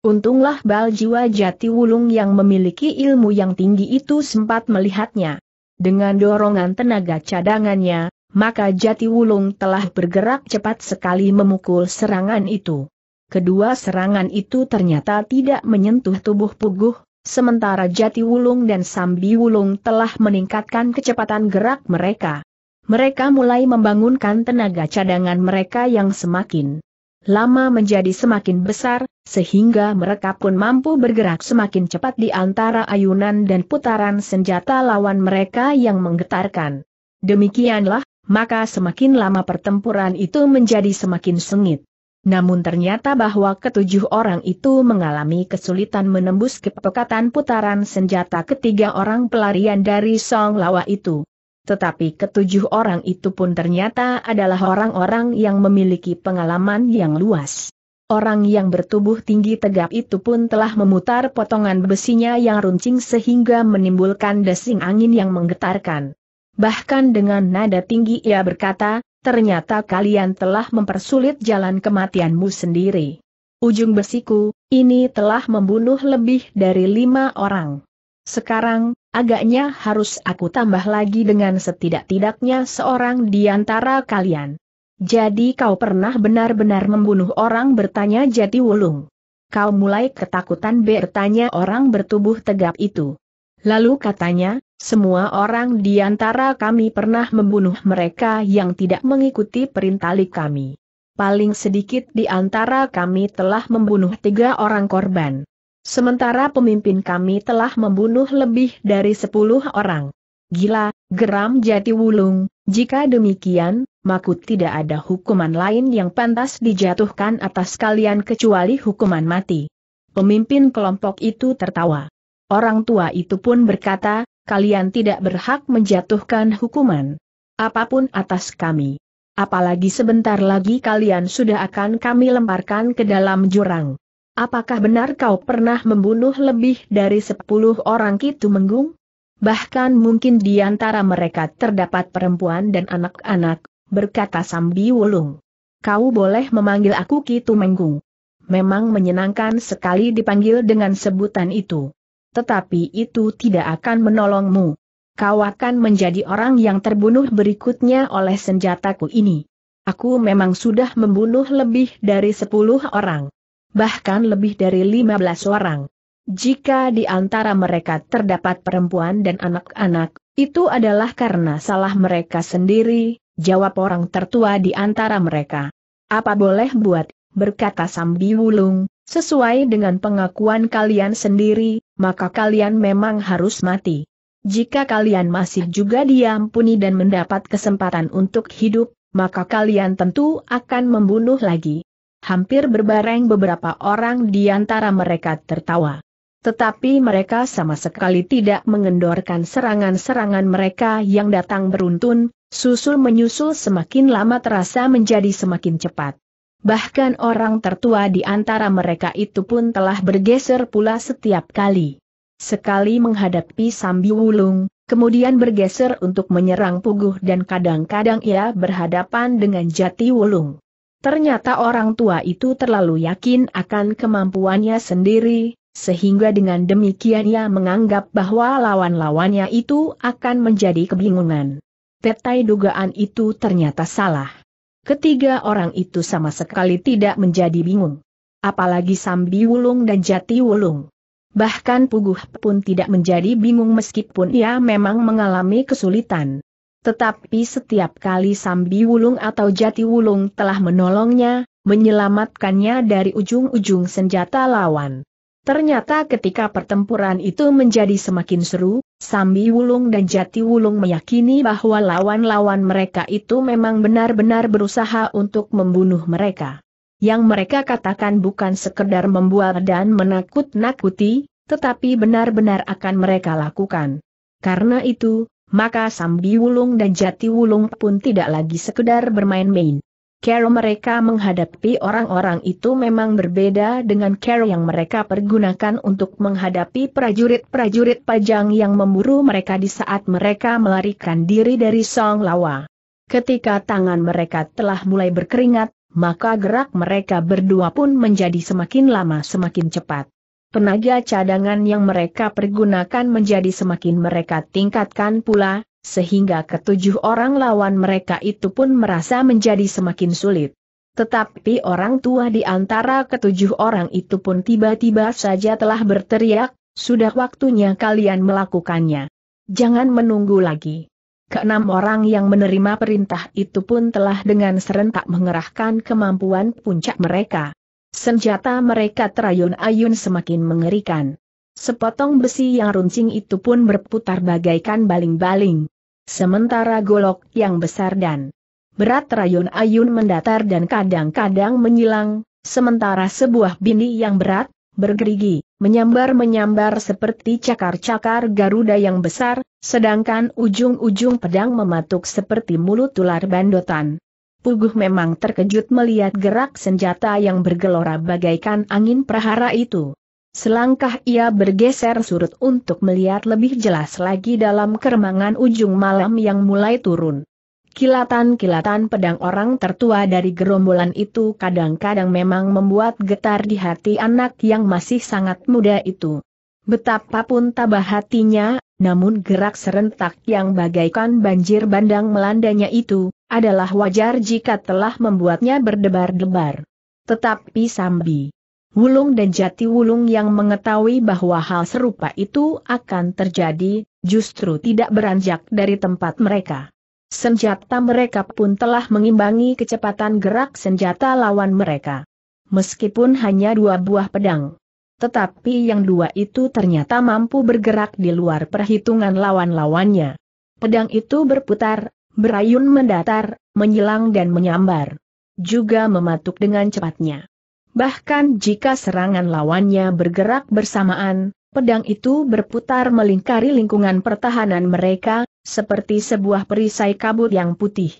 Untunglah jiwa Jati Wulung yang memiliki ilmu yang tinggi itu sempat melihatnya. Dengan dorongan tenaga cadangannya, maka Jati Wulung telah bergerak cepat sekali memukul serangan itu. Kedua serangan itu ternyata tidak menyentuh tubuh Puguh, sementara Jati Wulung dan Sambi Wulung telah meningkatkan kecepatan gerak mereka. Mereka mulai membangunkan tenaga cadangan mereka yang semakin lama menjadi semakin besar, sehingga mereka pun mampu bergerak semakin cepat di antara ayunan dan putaran senjata lawan mereka yang menggetarkan. Demikianlah, maka semakin lama pertempuran itu menjadi semakin sengit. Namun ternyata bahwa ketujuh orang itu mengalami kesulitan menembus kepekatan putaran senjata ketiga orang pelarian dari Song Lawa itu tetapi ketujuh orang itu pun ternyata adalah orang-orang yang memiliki pengalaman yang luas. Orang yang bertubuh tinggi tegap itu pun telah memutar potongan besinya yang runcing sehingga menimbulkan desing angin yang menggetarkan. Bahkan dengan nada tinggi ia berkata, ternyata kalian telah mempersulit jalan kematianmu sendiri. Ujung besiku, ini telah membunuh lebih dari lima orang. Sekarang, agaknya harus aku tambah lagi dengan setidak-tidaknya seorang di antara kalian. Jadi kau pernah benar-benar membunuh orang bertanya jati wulung. Kau mulai ketakutan bertanya orang bertubuh tegap itu. Lalu katanya, semua orang di antara kami pernah membunuh mereka yang tidak mengikuti perintah kami. Paling sedikit di antara kami telah membunuh tiga orang korban. Sementara pemimpin kami telah membunuh lebih dari sepuluh orang. Gila, geram jati wulung, jika demikian, maka tidak ada hukuman lain yang pantas dijatuhkan atas kalian kecuali hukuman mati. Pemimpin kelompok itu tertawa. Orang tua itu pun berkata, kalian tidak berhak menjatuhkan hukuman. Apapun atas kami apalagi sebentar lagi kalian sudah akan kami lemparkan ke dalam jurang. Apakah benar kau pernah membunuh lebih dari sepuluh orang Kitu Menggung? Bahkan mungkin di antara mereka terdapat perempuan dan anak-anak, berkata Sambi Wulung. Kau boleh memanggil aku Kitu Menggung. Memang menyenangkan sekali dipanggil dengan sebutan itu. Tetapi itu tidak akan menolongmu. Kau akan menjadi orang yang terbunuh berikutnya oleh senjataku ini. Aku memang sudah membunuh lebih dari sepuluh orang bahkan lebih dari 15 orang. Jika di antara mereka terdapat perempuan dan anak-anak, itu adalah karena salah mereka sendiri, jawab orang tertua di antara mereka. Apa boleh buat, berkata Sambi Wulung, sesuai dengan pengakuan kalian sendiri, maka kalian memang harus mati. Jika kalian masih juga diampuni dan mendapat kesempatan untuk hidup, maka kalian tentu akan membunuh lagi hampir berbareng beberapa orang di antara mereka tertawa. Tetapi mereka sama sekali tidak mengendorkan serangan-serangan mereka yang datang beruntun, susul menyusul semakin lama terasa menjadi semakin cepat. Bahkan orang tertua di antara mereka itu pun telah bergeser pula setiap kali. Sekali menghadapi Sambi Wulung, kemudian bergeser untuk menyerang Puguh dan kadang-kadang ia berhadapan dengan Jati Wulung. Ternyata orang tua itu terlalu yakin akan kemampuannya sendiri, sehingga dengan demikian ia menganggap bahwa lawan-lawannya itu akan menjadi kebingungan. Tetai dugaan itu ternyata salah. Ketiga orang itu sama sekali tidak menjadi bingung. Apalagi Sambi Wulung dan Jati Wulung. Bahkan Puguh pun tidak menjadi bingung meskipun ia memang mengalami kesulitan. Tetapi setiap kali Sambi Wulung atau Jati Wulung telah menolongnya, menyelamatkannya dari ujung-ujung senjata lawan. Ternyata ketika pertempuran itu menjadi semakin seru, Sambi Wulung dan Jati Wulung meyakini bahwa lawan-lawan mereka itu memang benar-benar berusaha untuk membunuh mereka. Yang mereka katakan bukan sekedar membuat dan menakut-nakuti, tetapi benar-benar akan mereka lakukan. Karena itu, maka Sambi Wulung dan Jati Wulung pun tidak lagi sekedar bermain-main. Cara mereka menghadapi orang-orang itu memang berbeda dengan cara yang mereka pergunakan untuk menghadapi prajurit-prajurit pajang yang memburu mereka di saat mereka melarikan diri dari Song Lawa. Ketika tangan mereka telah mulai berkeringat, maka gerak mereka berdua pun menjadi semakin lama semakin cepat. Tenaga cadangan yang mereka pergunakan menjadi semakin mereka tingkatkan pula, sehingga ketujuh orang lawan mereka itu pun merasa menjadi semakin sulit. Tetapi orang tua di antara ketujuh orang itu pun tiba-tiba saja telah berteriak, sudah waktunya kalian melakukannya. Jangan menunggu lagi. Keenam orang yang menerima perintah itu pun telah dengan serentak mengerahkan kemampuan puncak mereka. Senjata mereka terayun-ayun semakin mengerikan. Sepotong besi yang runcing itu pun berputar bagaikan baling-baling. Sementara golok yang besar dan berat terayun-ayun mendatar dan kadang-kadang menyilang, sementara sebuah bini yang berat, bergerigi, menyambar-menyambar seperti cakar-cakar Garuda yang besar, sedangkan ujung-ujung pedang mematuk seperti mulut ular bandotan. Puguh memang terkejut melihat gerak senjata yang bergelora bagaikan angin prahara itu. Selangkah ia bergeser surut untuk melihat lebih jelas lagi dalam keremangan ujung malam yang mulai turun. Kilatan-kilatan pedang orang tertua dari gerombolan itu kadang-kadang memang membuat getar di hati anak yang masih sangat muda itu. Betapapun tabah hatinya, namun gerak serentak yang bagaikan banjir bandang melandanya itu, adalah wajar jika telah membuatnya berdebar-debar. Tetapi Sambi, Wulung dan Jati Wulung yang mengetahui bahwa hal serupa itu akan terjadi, justru tidak beranjak dari tempat mereka. Senjata mereka pun telah mengimbangi kecepatan gerak senjata lawan mereka. Meskipun hanya dua buah pedang, tetapi yang dua itu ternyata mampu bergerak di luar perhitungan lawan-lawannya. Pedang itu berputar, berayun mendatar, menyilang dan menyambar. Juga mematuk dengan cepatnya. Bahkan jika serangan lawannya bergerak bersamaan, pedang itu berputar melingkari lingkungan pertahanan mereka, seperti sebuah perisai kabut yang putih.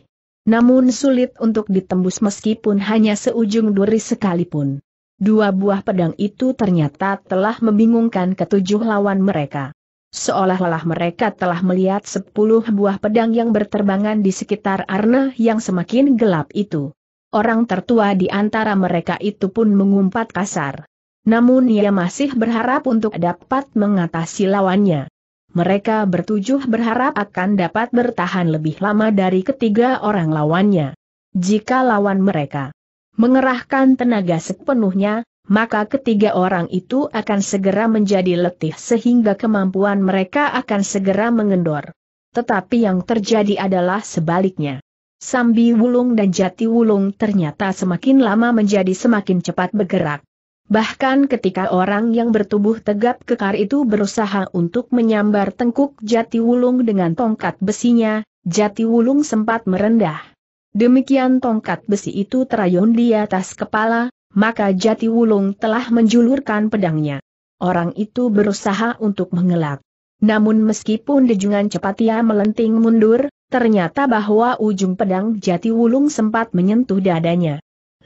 Namun sulit untuk ditembus meskipun hanya seujung duri sekalipun. Dua buah pedang itu ternyata telah membingungkan ketujuh lawan mereka. Seolah-olah mereka telah melihat sepuluh buah pedang yang berterbangan di sekitar Arna yang semakin gelap itu. Orang tertua di antara mereka itu pun mengumpat kasar. Namun ia masih berharap untuk dapat mengatasi lawannya. Mereka bertujuh berharap akan dapat bertahan lebih lama dari ketiga orang lawannya. Jika lawan mereka mengerahkan tenaga sepenuhnya, maka ketiga orang itu akan segera menjadi letih sehingga kemampuan mereka akan segera mengendor. Tetapi yang terjadi adalah sebaliknya. Sambi Wulung dan Jati Wulung ternyata semakin lama menjadi semakin cepat bergerak. Bahkan ketika orang yang bertubuh tegap kekar itu berusaha untuk menyambar tengkuk Jati Wulung dengan tongkat besinya, Jati Wulung sempat merendah. Demikian tongkat besi itu terayun di atas kepala, maka Jati Wulung telah menjulurkan pedangnya. Orang itu berusaha untuk mengelak. Namun meskipun dejungan cepat ia melenting mundur, ternyata bahwa ujung pedang jati wulung sempat menyentuh dadanya.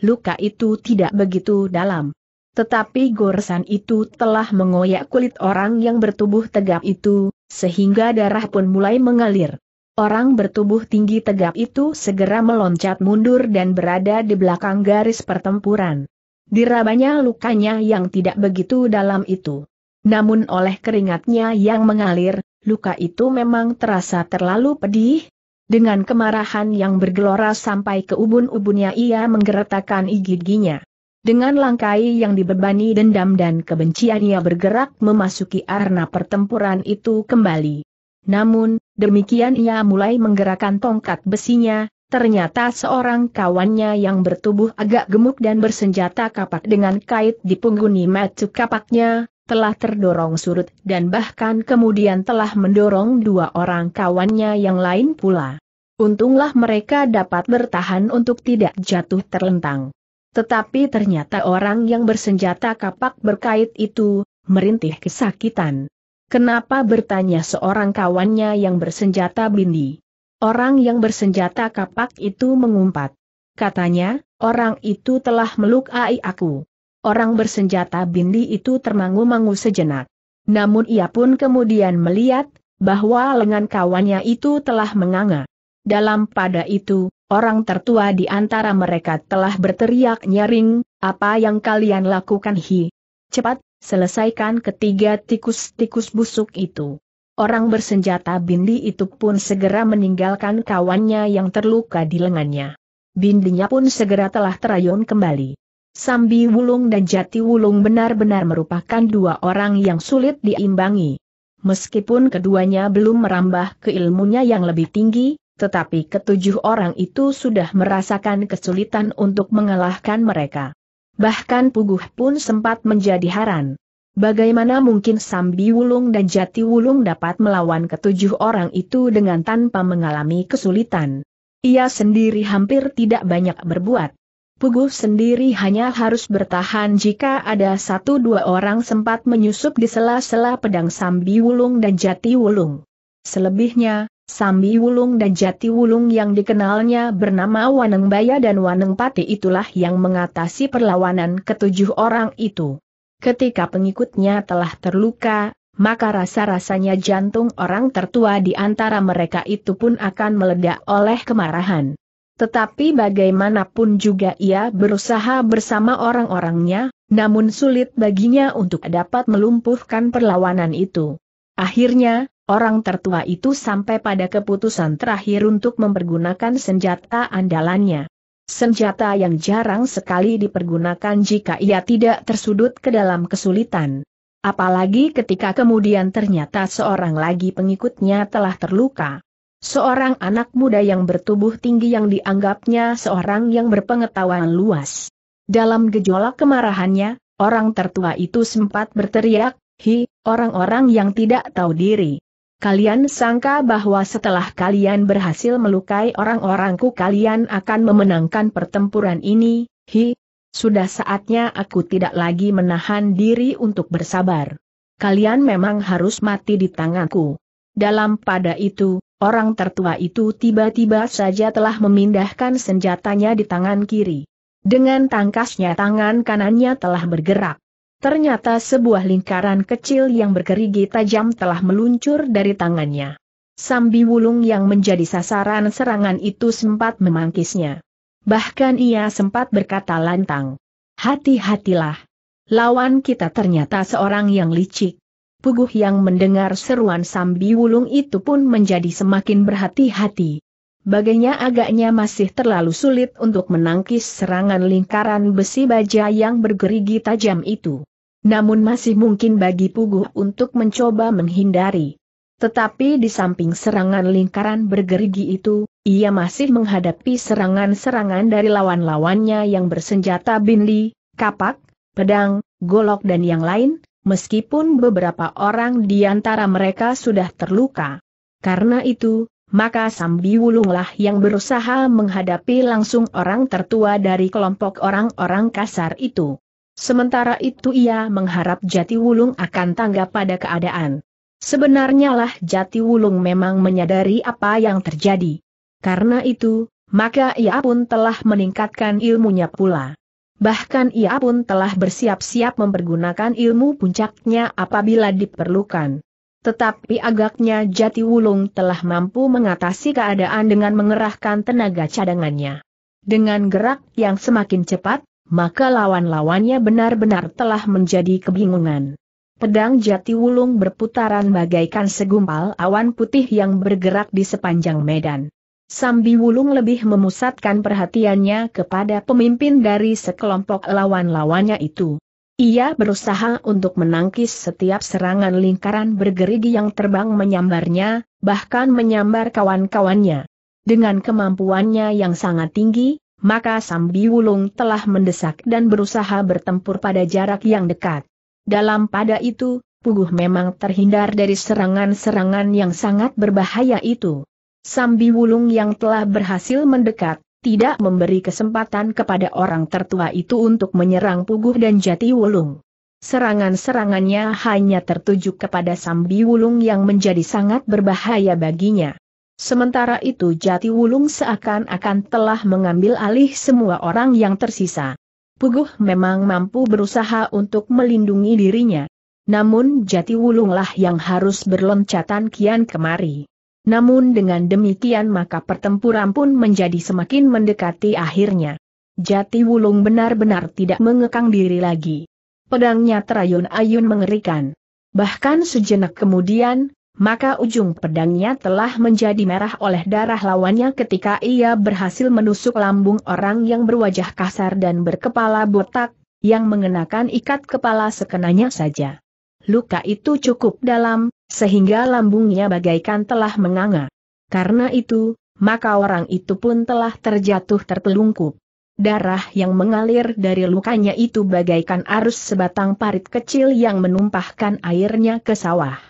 Luka itu tidak begitu dalam. Tetapi goresan itu telah mengoyak kulit orang yang bertubuh tegap itu, sehingga darah pun mulai mengalir. Orang bertubuh tinggi tegap itu segera meloncat mundur dan berada di belakang garis pertempuran. Dirabanya lukanya yang tidak begitu dalam itu. Namun oleh keringatnya yang mengalir, luka itu memang terasa terlalu pedih. Dengan kemarahan yang bergelora sampai ke ubun-ubunnya ia menggeretakkan giginya. Dengan langkai yang dibebani dendam dan kebencian ia bergerak memasuki arena pertempuran itu kembali. Namun, demikian ia mulai menggerakkan tongkat besinya, ternyata seorang kawannya yang bertubuh agak gemuk dan bersenjata kapak dengan kait dipungguni macu kapaknya, telah terdorong surut dan bahkan kemudian telah mendorong dua orang kawannya yang lain pula. Untunglah mereka dapat bertahan untuk tidak jatuh terlentang. Tetapi ternyata orang yang bersenjata kapak berkait itu, merintih kesakitan. Kenapa bertanya seorang kawannya yang bersenjata bindi? Orang yang bersenjata kapak itu mengumpat. Katanya, orang itu telah melukai aku. Orang bersenjata bindi itu termangu-mangu sejenak. Namun ia pun kemudian melihat, bahwa lengan kawannya itu telah menganga. Dalam pada itu, orang tertua di antara mereka telah berteriak nyaring, apa yang kalian lakukan hi? Cepat, selesaikan ketiga tikus-tikus busuk itu. Orang bersenjata Bindi itu pun segera meninggalkan kawannya yang terluka di lengannya. Bindinya pun segera telah terayun kembali. Sambi Wulung dan Jati Wulung benar-benar merupakan dua orang yang sulit diimbangi. Meskipun keduanya belum merambah ke ilmunya yang lebih tinggi, tetapi ketujuh orang itu sudah merasakan kesulitan untuk mengalahkan mereka. Bahkan Puguh pun sempat menjadi haran. Bagaimana mungkin Sambi Wulung dan Jati Wulung dapat melawan ketujuh orang itu dengan tanpa mengalami kesulitan? Ia sendiri hampir tidak banyak berbuat. Puguh sendiri hanya harus bertahan jika ada satu dua orang sempat menyusup di sela-sela pedang Sambi Wulung dan Jati Wulung. Selebihnya, Sambi Wulung dan Jati Wulung yang dikenalnya bernama Waneng Baya dan Waneng Pati itulah yang mengatasi perlawanan ketujuh orang itu. Ketika pengikutnya telah terluka, maka rasa-rasanya jantung orang tertua di antara mereka itu pun akan meledak oleh kemarahan. Tetapi bagaimanapun juga ia berusaha bersama orang-orangnya, namun sulit baginya untuk dapat melumpuhkan perlawanan itu. Akhirnya, Orang tertua itu sampai pada keputusan terakhir untuk mempergunakan senjata andalannya. Senjata yang jarang sekali dipergunakan jika ia tidak tersudut ke dalam kesulitan. Apalagi ketika kemudian ternyata seorang lagi pengikutnya telah terluka. Seorang anak muda yang bertubuh tinggi yang dianggapnya seorang yang berpengetahuan luas. Dalam gejolak kemarahannya, orang tertua itu sempat berteriak, Hi, orang-orang yang tidak tahu diri. Kalian sangka bahwa setelah kalian berhasil melukai orang-orangku kalian akan memenangkan pertempuran ini, hi. Sudah saatnya aku tidak lagi menahan diri untuk bersabar. Kalian memang harus mati di tanganku. Dalam pada itu, orang tertua itu tiba-tiba saja telah memindahkan senjatanya di tangan kiri. Dengan tangkasnya tangan kanannya telah bergerak. Ternyata sebuah lingkaran kecil yang bergerigi tajam telah meluncur dari tangannya. Sambi Wulung yang menjadi sasaran serangan itu sempat memangkisnya. Bahkan ia sempat berkata lantang. Hati-hatilah. Lawan kita ternyata seorang yang licik. Puguh yang mendengar seruan Sambi Wulung itu pun menjadi semakin berhati-hati. Baginya agaknya masih terlalu sulit untuk menangkis serangan lingkaran besi baja yang bergerigi tajam itu. Namun masih mungkin bagi Pugu untuk mencoba menghindari. Tetapi di samping serangan lingkaran bergerigi itu, ia masih menghadapi serangan-serangan dari lawan-lawannya yang bersenjata binli, kapak, pedang, golok dan yang lain, meskipun beberapa orang di antara mereka sudah terluka. Karena itu, maka Sambi Wulunglah yang berusaha menghadapi langsung orang tertua dari kelompok orang-orang kasar itu. Sementara itu ia mengharap Jati Wulung akan tanggap pada keadaan. Sebenarnya lah Jati Wulung memang menyadari apa yang terjadi. Karena itu, maka ia pun telah meningkatkan ilmunya pula. Bahkan ia pun telah bersiap-siap mempergunakan ilmu puncaknya apabila diperlukan. Tetapi agaknya Jati Wulung telah mampu mengatasi keadaan dengan mengerahkan tenaga cadangannya. Dengan gerak yang semakin cepat, maka lawan-lawannya benar-benar telah menjadi kebingungan. Pedang jati wulung berputaran bagaikan segumpal awan putih yang bergerak di sepanjang medan. Sambi Wulung lebih memusatkan perhatiannya kepada pemimpin dari sekelompok lawan-lawannya itu. Ia berusaha untuk menangkis setiap serangan lingkaran bergerigi yang terbang menyambarnya, bahkan menyambar kawan-kawannya. Dengan kemampuannya yang sangat tinggi, maka Sambi Wulung telah mendesak dan berusaha bertempur pada jarak yang dekat. Dalam pada itu, Puguh memang terhindar dari serangan-serangan yang sangat berbahaya itu. Sambi Wulung yang telah berhasil mendekat, tidak memberi kesempatan kepada orang tertua itu untuk menyerang Puguh dan Jati Wulung. Serangan-serangannya hanya tertuju kepada Sambi Wulung yang menjadi sangat berbahaya baginya. Sementara itu Jati Wulung seakan-akan telah mengambil alih semua orang yang tersisa. Puguh memang mampu berusaha untuk melindungi dirinya. Namun Jati Wulunglah yang harus berloncatan kian kemari. Namun dengan demikian maka pertempuran pun menjadi semakin mendekati akhirnya. Jati Wulung benar-benar tidak mengekang diri lagi. Pedangnya terayun-ayun mengerikan. Bahkan sejenak kemudian, maka ujung pedangnya telah menjadi merah oleh darah lawannya ketika ia berhasil menusuk lambung orang yang berwajah kasar dan berkepala botak, yang mengenakan ikat kepala sekenanya saja. Luka itu cukup dalam, sehingga lambungnya bagaikan telah menganga. Karena itu, maka orang itu pun telah terjatuh tertelungkup. Darah yang mengalir dari lukanya itu bagaikan arus sebatang parit kecil yang menumpahkan airnya ke sawah.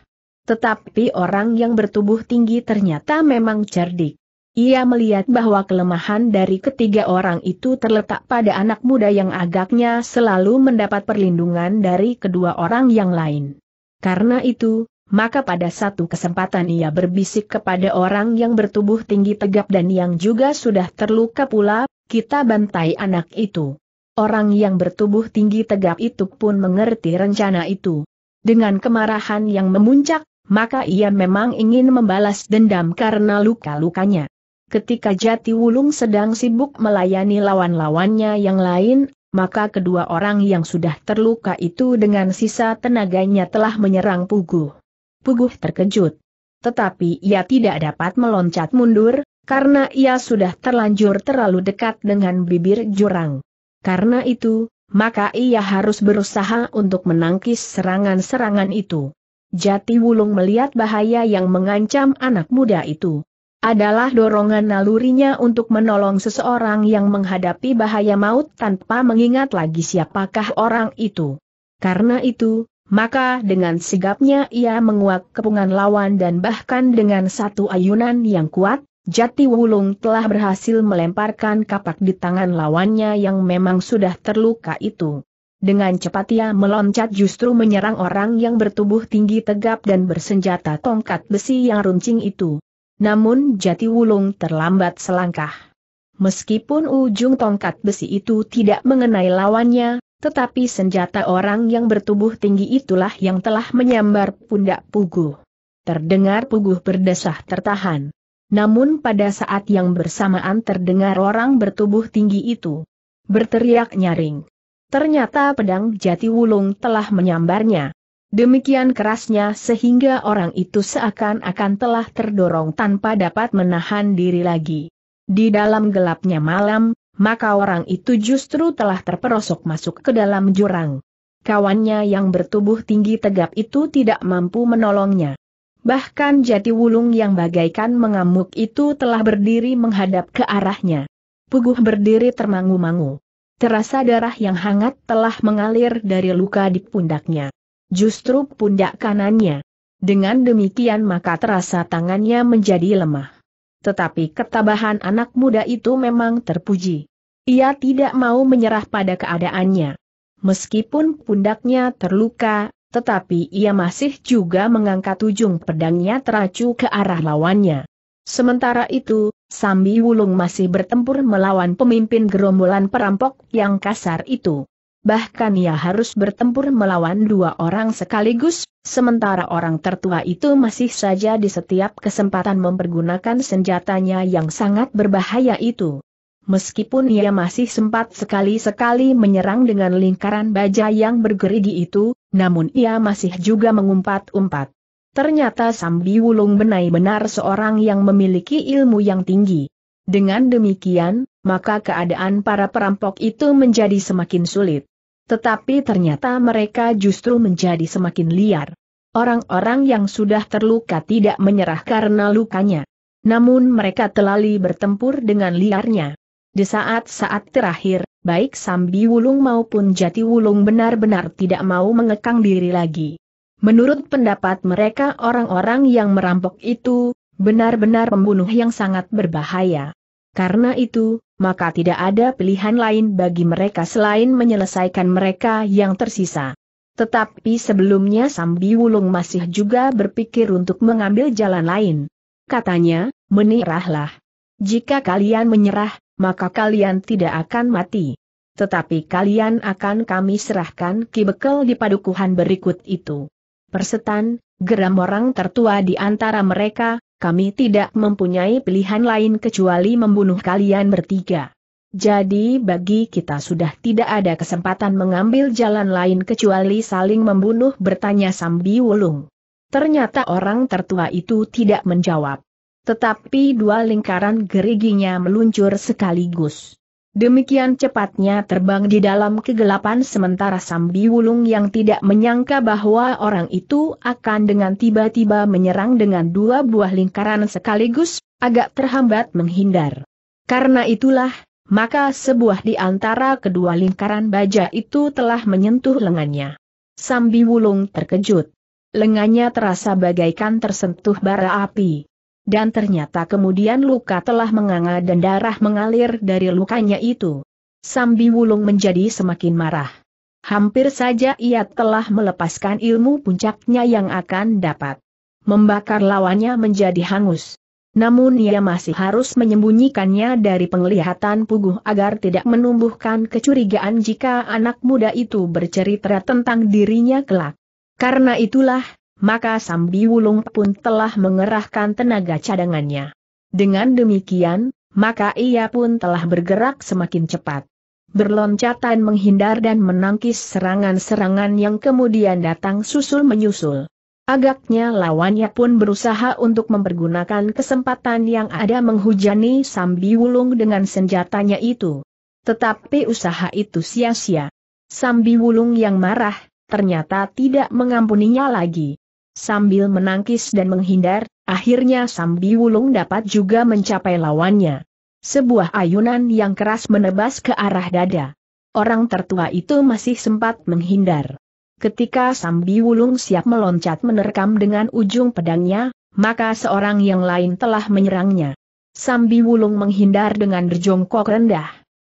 Tetapi orang yang bertubuh tinggi ternyata memang cerdik. Ia melihat bahwa kelemahan dari ketiga orang itu terletak pada anak muda yang agaknya selalu mendapat perlindungan dari kedua orang yang lain. Karena itu, maka pada satu kesempatan ia berbisik kepada orang yang bertubuh tinggi tegap dan yang juga sudah terluka pula, kita bantai anak itu. Orang yang bertubuh tinggi tegap itu pun mengerti rencana itu. Dengan kemarahan yang memuncak, maka ia memang ingin membalas dendam karena luka-lukanya. Ketika Jati Wulung sedang sibuk melayani lawan-lawannya yang lain, maka kedua orang yang sudah terluka itu dengan sisa tenaganya telah menyerang Puguh. Puguh terkejut. Tetapi ia tidak dapat meloncat mundur, karena ia sudah terlanjur terlalu dekat dengan bibir jurang. Karena itu, maka ia harus berusaha untuk menangkis serangan-serangan itu. Jati Wulung melihat bahaya yang mengancam anak muda itu. Adalah dorongan nalurinya untuk menolong seseorang yang menghadapi bahaya maut tanpa mengingat lagi siapakah orang itu. Karena itu, maka dengan sigapnya ia menguak kepungan lawan dan bahkan dengan satu ayunan yang kuat, Jati Wulung telah berhasil melemparkan kapak di tangan lawannya yang memang sudah terluka itu. Dengan cepat ia meloncat justru menyerang orang yang bertubuh tinggi tegap dan bersenjata tongkat besi yang runcing itu. Namun Jati Wulung terlambat selangkah. Meskipun ujung tongkat besi itu tidak mengenai lawannya, tetapi senjata orang yang bertubuh tinggi itulah yang telah menyambar pundak Puguh. Terdengar Puguh berdesah tertahan. Namun pada saat yang bersamaan terdengar orang bertubuh tinggi itu berteriak nyaring. Ternyata pedang jati wulung telah menyambarnya. Demikian kerasnya sehingga orang itu seakan-akan telah terdorong tanpa dapat menahan diri lagi. Di dalam gelapnya malam, maka orang itu justru telah terperosok masuk ke dalam jurang. Kawannya yang bertubuh tinggi tegap itu tidak mampu menolongnya. Bahkan jati wulung yang bagaikan mengamuk itu telah berdiri menghadap ke arahnya. Puguh berdiri termangu-mangu terasa darah yang hangat telah mengalir dari luka di pundaknya. Justru pundak kanannya. Dengan demikian maka terasa tangannya menjadi lemah. Tetapi ketabahan anak muda itu memang terpuji. Ia tidak mau menyerah pada keadaannya. Meskipun pundaknya terluka, tetapi ia masih juga mengangkat ujung pedangnya teracu ke arah lawannya. Sementara itu, Sambi Wulung masih bertempur melawan pemimpin gerombolan perampok yang kasar itu. Bahkan ia harus bertempur melawan dua orang sekaligus, sementara orang tertua itu masih saja di setiap kesempatan mempergunakan senjatanya yang sangat berbahaya itu. Meskipun ia masih sempat sekali-sekali menyerang dengan lingkaran baja yang bergerigi itu, namun ia masih juga mengumpat-umpat. Ternyata Sambi Wulung benar-benar seorang yang memiliki ilmu yang tinggi. Dengan demikian, maka keadaan para perampok itu menjadi semakin sulit. Tetapi ternyata mereka justru menjadi semakin liar. Orang-orang yang sudah terluka tidak menyerah karena lukanya. Namun mereka telali bertempur dengan liarnya. Di saat-saat terakhir, baik Sambi Wulung maupun Jati Wulung benar-benar tidak mau mengekang diri lagi. Menurut pendapat mereka orang-orang yang merampok itu, benar-benar pembunuh yang sangat berbahaya. Karena itu, maka tidak ada pilihan lain bagi mereka selain menyelesaikan mereka yang tersisa. Tetapi sebelumnya Sambi Wulung masih juga berpikir untuk mengambil jalan lain. Katanya, menirahlah. Jika kalian menyerah, maka kalian tidak akan mati. Tetapi kalian akan kami serahkan kibekel di padukuhan berikut itu. Persetan, geram orang tertua di antara mereka, kami tidak mempunyai pilihan lain kecuali membunuh kalian bertiga. Jadi bagi kita sudah tidak ada kesempatan mengambil jalan lain kecuali saling membunuh bertanya Sambi Wulung. Ternyata orang tertua itu tidak menjawab. Tetapi dua lingkaran geriginya meluncur sekaligus. Demikian cepatnya terbang di dalam kegelapan sementara Sambi Wulung yang tidak menyangka bahwa orang itu akan dengan tiba-tiba menyerang dengan dua buah lingkaran sekaligus, agak terhambat menghindar. Karena itulah, maka sebuah di antara kedua lingkaran baja itu telah menyentuh lengannya. Sambi Wulung terkejut. Lengannya terasa bagaikan tersentuh bara api. Dan ternyata kemudian luka telah menganga dan darah mengalir dari lukanya itu. Sambi Wulung menjadi semakin marah. Hampir saja ia telah melepaskan ilmu puncaknya yang akan dapat membakar lawannya menjadi hangus. Namun ia masih harus menyembunyikannya dari penglihatan Puguh agar tidak menumbuhkan kecurigaan jika anak muda itu bercerita tentang dirinya kelak. Karena itulah, maka Sambi Wulung pun telah mengerahkan tenaga cadangannya. Dengan demikian, maka ia pun telah bergerak semakin cepat. Berloncatan menghindar dan menangkis serangan-serangan yang kemudian datang susul-menyusul. Agaknya lawannya pun berusaha untuk mempergunakan kesempatan yang ada menghujani Sambi Wulung dengan senjatanya itu. Tetapi usaha itu sia-sia. Sambi Wulung yang marah, ternyata tidak mengampuninya lagi. Sambil menangkis dan menghindar, akhirnya Sambi Wulung dapat juga mencapai lawannya. Sebuah ayunan yang keras menebas ke arah dada. Orang tertua itu masih sempat menghindar. Ketika Sambi Wulung siap meloncat menerkam dengan ujung pedangnya, maka seorang yang lain telah menyerangnya. Sambi Wulung menghindar dengan berjongkok rendah.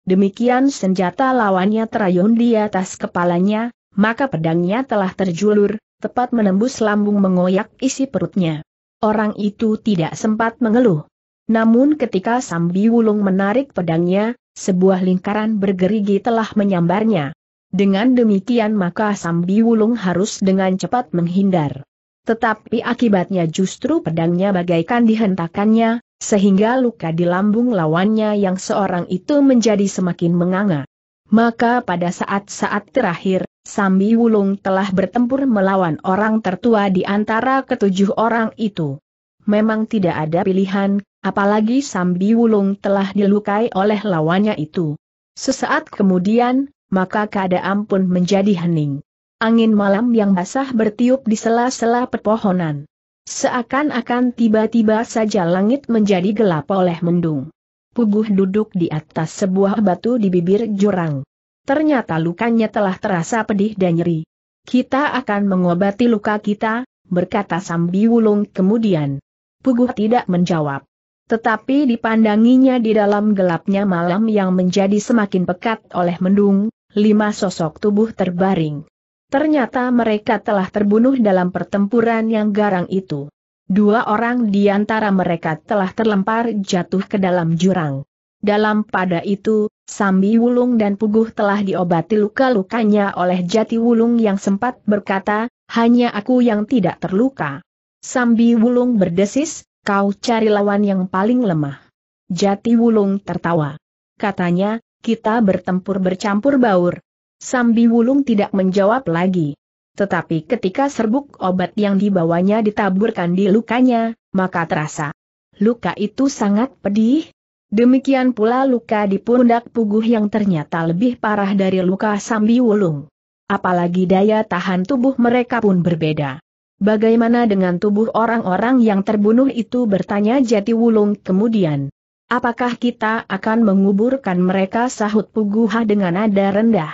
Demikian senjata lawannya terayun di atas kepalanya, maka pedangnya telah terjulur, tepat menembus lambung mengoyak isi perutnya. Orang itu tidak sempat mengeluh. Namun ketika Sambi Wulung menarik pedangnya, sebuah lingkaran bergerigi telah menyambarnya. Dengan demikian maka Sambi Wulung harus dengan cepat menghindar. Tetapi akibatnya justru pedangnya bagaikan dihentakannya, sehingga luka di lambung lawannya yang seorang itu menjadi semakin menganga maka pada saat-saat terakhir, Sambi Wulung telah bertempur melawan orang tertua di antara ketujuh orang itu. Memang tidak ada pilihan, apalagi Sambi Wulung telah dilukai oleh lawannya itu. Sesaat kemudian, maka keadaan pun menjadi hening. Angin malam yang basah bertiup di sela-sela pepohonan. Seakan-akan tiba-tiba saja langit menjadi gelap oleh mendung. Puguh duduk di atas sebuah batu di bibir jurang. Ternyata lukanya telah terasa pedih dan nyeri. Kita akan mengobati luka kita, berkata Sambi Wulung kemudian. Puguh tidak menjawab. Tetapi dipandanginya di dalam gelapnya malam yang menjadi semakin pekat oleh mendung, lima sosok tubuh terbaring. Ternyata mereka telah terbunuh dalam pertempuran yang garang itu. Dua orang di antara mereka telah terlempar jatuh ke dalam jurang. Dalam pada itu, Sambi Wulung dan Puguh telah diobati luka-lukanya oleh Jati Wulung yang sempat berkata, hanya aku yang tidak terluka. Sambi Wulung berdesis, kau cari lawan yang paling lemah. Jati Wulung tertawa. Katanya, kita bertempur bercampur baur. Sambi Wulung tidak menjawab lagi. Tetapi ketika serbuk obat yang dibawanya ditaburkan di lukanya, maka terasa. Luka itu sangat pedih. Demikian pula luka di pundak puguh yang ternyata lebih parah dari luka sambi wulung. Apalagi daya tahan tubuh mereka pun berbeda. Bagaimana dengan tubuh orang-orang yang terbunuh itu bertanya Jati Wulung kemudian. Apakah kita akan menguburkan mereka sahut Puguh dengan nada rendah?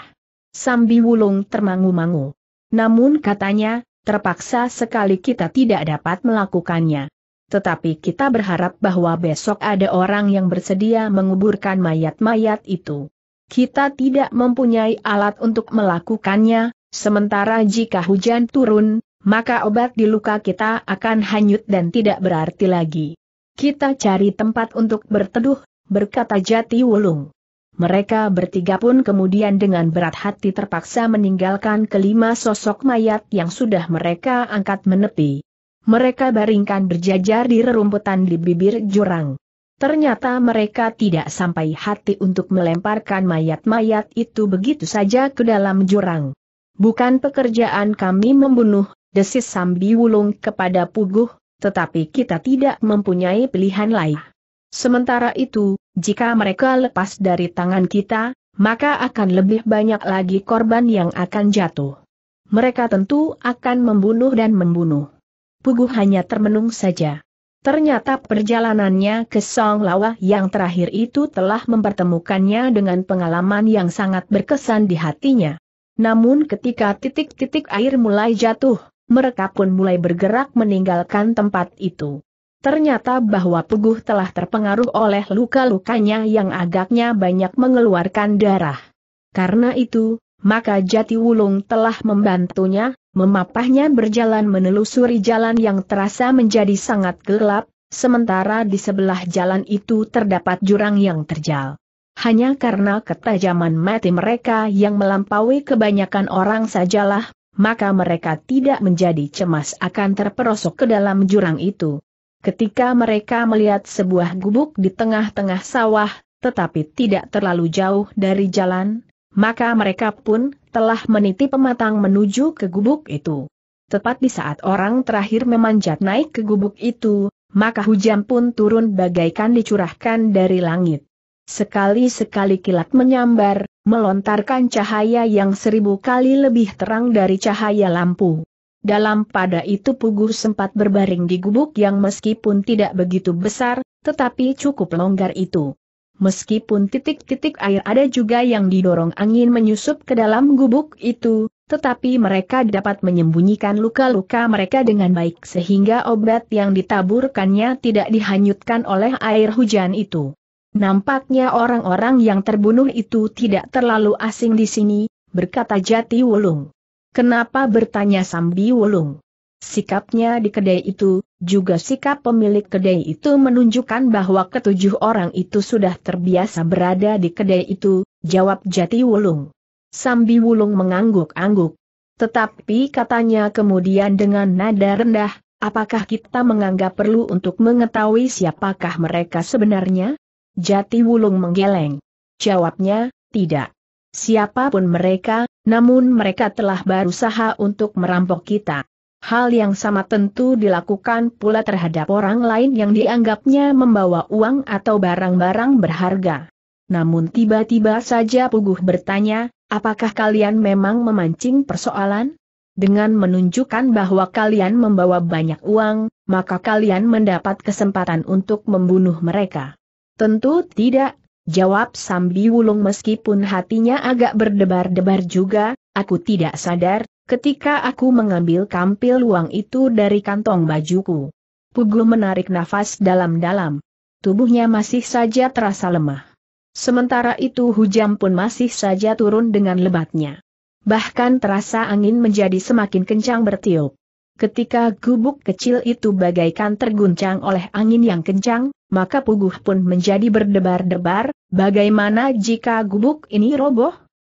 Sambi Wulung termangu-mangu. Namun katanya, terpaksa sekali kita tidak dapat melakukannya. Tetapi kita berharap bahwa besok ada orang yang bersedia menguburkan mayat-mayat itu. Kita tidak mempunyai alat untuk melakukannya, sementara jika hujan turun, maka obat di luka kita akan hanyut dan tidak berarti lagi. Kita cari tempat untuk berteduh, berkata Jati Wulung. Mereka bertiga pun kemudian dengan berat hati terpaksa meninggalkan kelima sosok mayat yang sudah mereka angkat menepi. Mereka baringkan berjajar di rerumputan di bibir jurang. Ternyata mereka tidak sampai hati untuk melemparkan mayat-mayat itu begitu saja ke dalam jurang. Bukan pekerjaan kami membunuh, desis Sambi Wulung kepada Puguh, tetapi kita tidak mempunyai pilihan lain. Sementara itu, jika mereka lepas dari tangan kita, maka akan lebih banyak lagi korban yang akan jatuh. Mereka tentu akan membunuh dan membunuh. Pugu hanya termenung saja. Ternyata perjalanannya ke Song Lawa yang terakhir itu telah mempertemukannya dengan pengalaman yang sangat berkesan di hatinya. Namun ketika titik-titik air mulai jatuh, mereka pun mulai bergerak meninggalkan tempat itu. Ternyata bahwa Puguh telah terpengaruh oleh luka-lukanya yang agaknya banyak mengeluarkan darah. Karena itu, maka Jati Wulung telah membantunya, memapahnya berjalan menelusuri jalan yang terasa menjadi sangat gelap, sementara di sebelah jalan itu terdapat jurang yang terjal. Hanya karena ketajaman mati mereka yang melampaui kebanyakan orang sajalah, maka mereka tidak menjadi cemas akan terperosok ke dalam jurang itu. Ketika mereka melihat sebuah gubuk di tengah-tengah sawah, tetapi tidak terlalu jauh dari jalan, maka mereka pun telah meniti pematang menuju ke gubuk itu. Tepat di saat orang terakhir memanjat naik ke gubuk itu, maka hujan pun turun bagaikan dicurahkan dari langit. Sekali-sekali kilat menyambar, melontarkan cahaya yang seribu kali lebih terang dari cahaya lampu. Dalam pada itu pugur sempat berbaring di gubuk yang meskipun tidak begitu besar, tetapi cukup longgar itu. Meskipun titik-titik air ada juga yang didorong angin menyusup ke dalam gubuk itu, tetapi mereka dapat menyembunyikan luka-luka mereka dengan baik sehingga obat yang ditaburkannya tidak dihanyutkan oleh air hujan itu. Nampaknya orang-orang yang terbunuh itu tidak terlalu asing di sini, berkata Jati Wulung. Kenapa bertanya Sambi Wulung? Sikapnya di kedai itu, juga sikap pemilik kedai itu menunjukkan bahwa ketujuh orang itu sudah terbiasa berada di kedai itu, jawab Jati Wulung. Sambi Wulung mengangguk-angguk. Tetapi katanya kemudian dengan nada rendah, apakah kita menganggap perlu untuk mengetahui siapakah mereka sebenarnya? Jati Wulung menggeleng. Jawabnya, tidak siapapun mereka, namun mereka telah berusaha untuk merampok kita. Hal yang sama tentu dilakukan pula terhadap orang lain yang dianggapnya membawa uang atau barang-barang berharga. Namun tiba-tiba saja Puguh bertanya, apakah kalian memang memancing persoalan? Dengan menunjukkan bahwa kalian membawa banyak uang, maka kalian mendapat kesempatan untuk membunuh mereka. Tentu tidak, Jawab Sambi Wulung meskipun hatinya agak berdebar-debar juga, aku tidak sadar, ketika aku mengambil kampil uang itu dari kantong bajuku. Puglu menarik nafas dalam-dalam. Tubuhnya masih saja terasa lemah. Sementara itu hujan pun masih saja turun dengan lebatnya. Bahkan terasa angin menjadi semakin kencang bertiup. Ketika gubuk kecil itu bagaikan terguncang oleh angin yang kencang, maka puguh pun menjadi berdebar-debar, bagaimana jika gubuk ini roboh?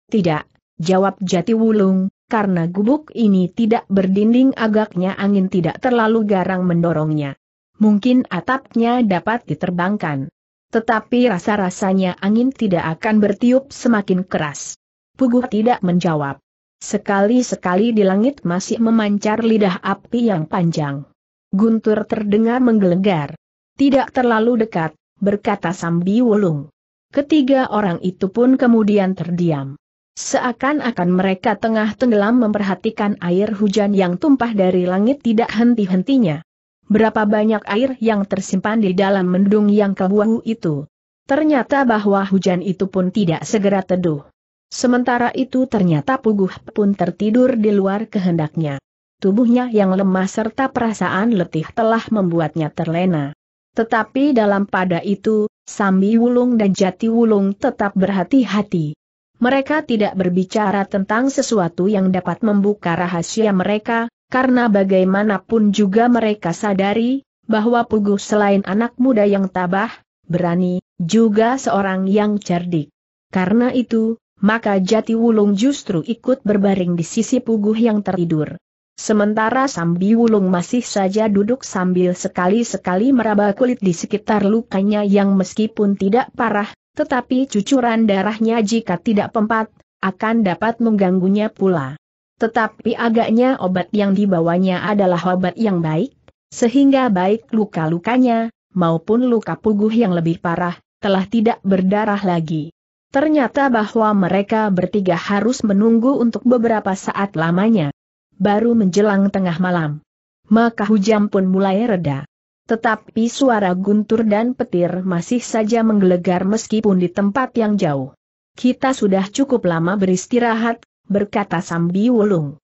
Tidak, jawab Jati Wulung, karena gubuk ini tidak berdinding agaknya angin tidak terlalu garang mendorongnya. Mungkin atapnya dapat diterbangkan. Tetapi rasa-rasanya angin tidak akan bertiup semakin keras. Puguh tidak menjawab. Sekali-sekali di langit masih memancar lidah api yang panjang. Guntur terdengar menggelegar. Tidak terlalu dekat, berkata Sambi Wulung. Ketiga orang itu pun kemudian terdiam. Seakan-akan mereka tengah tenggelam memperhatikan air hujan yang tumpah dari langit tidak henti-hentinya. Berapa banyak air yang tersimpan di dalam mendung yang kebuahu itu. Ternyata bahwa hujan itu pun tidak segera teduh. Sementara itu ternyata Puguh pun tertidur di luar kehendaknya. Tubuhnya yang lemah serta perasaan letih telah membuatnya terlena. Tetapi dalam pada itu, Sambi Wulung dan Jati Wulung tetap berhati-hati. Mereka tidak berbicara tentang sesuatu yang dapat membuka rahasia mereka, karena bagaimanapun juga mereka sadari, bahwa Puguh selain anak muda yang tabah, berani, juga seorang yang cerdik. Karena itu, maka Jati Wulung justru ikut berbaring di sisi puguh yang tertidur. Sementara Sambi Wulung masih saja duduk sambil sekali-sekali meraba kulit di sekitar lukanya yang meskipun tidak parah, tetapi cucuran darahnya jika tidak pempat, akan dapat mengganggunya pula. Tetapi agaknya obat yang dibawanya adalah obat yang baik, sehingga baik luka-lukanya, maupun luka puguh yang lebih parah, telah tidak berdarah lagi. Ternyata bahwa mereka bertiga harus menunggu untuk beberapa saat lamanya. Baru menjelang tengah malam. Maka hujan pun mulai reda. Tetapi suara guntur dan petir masih saja menggelegar meskipun di tempat yang jauh. Kita sudah cukup lama beristirahat, berkata Sambi Wulung.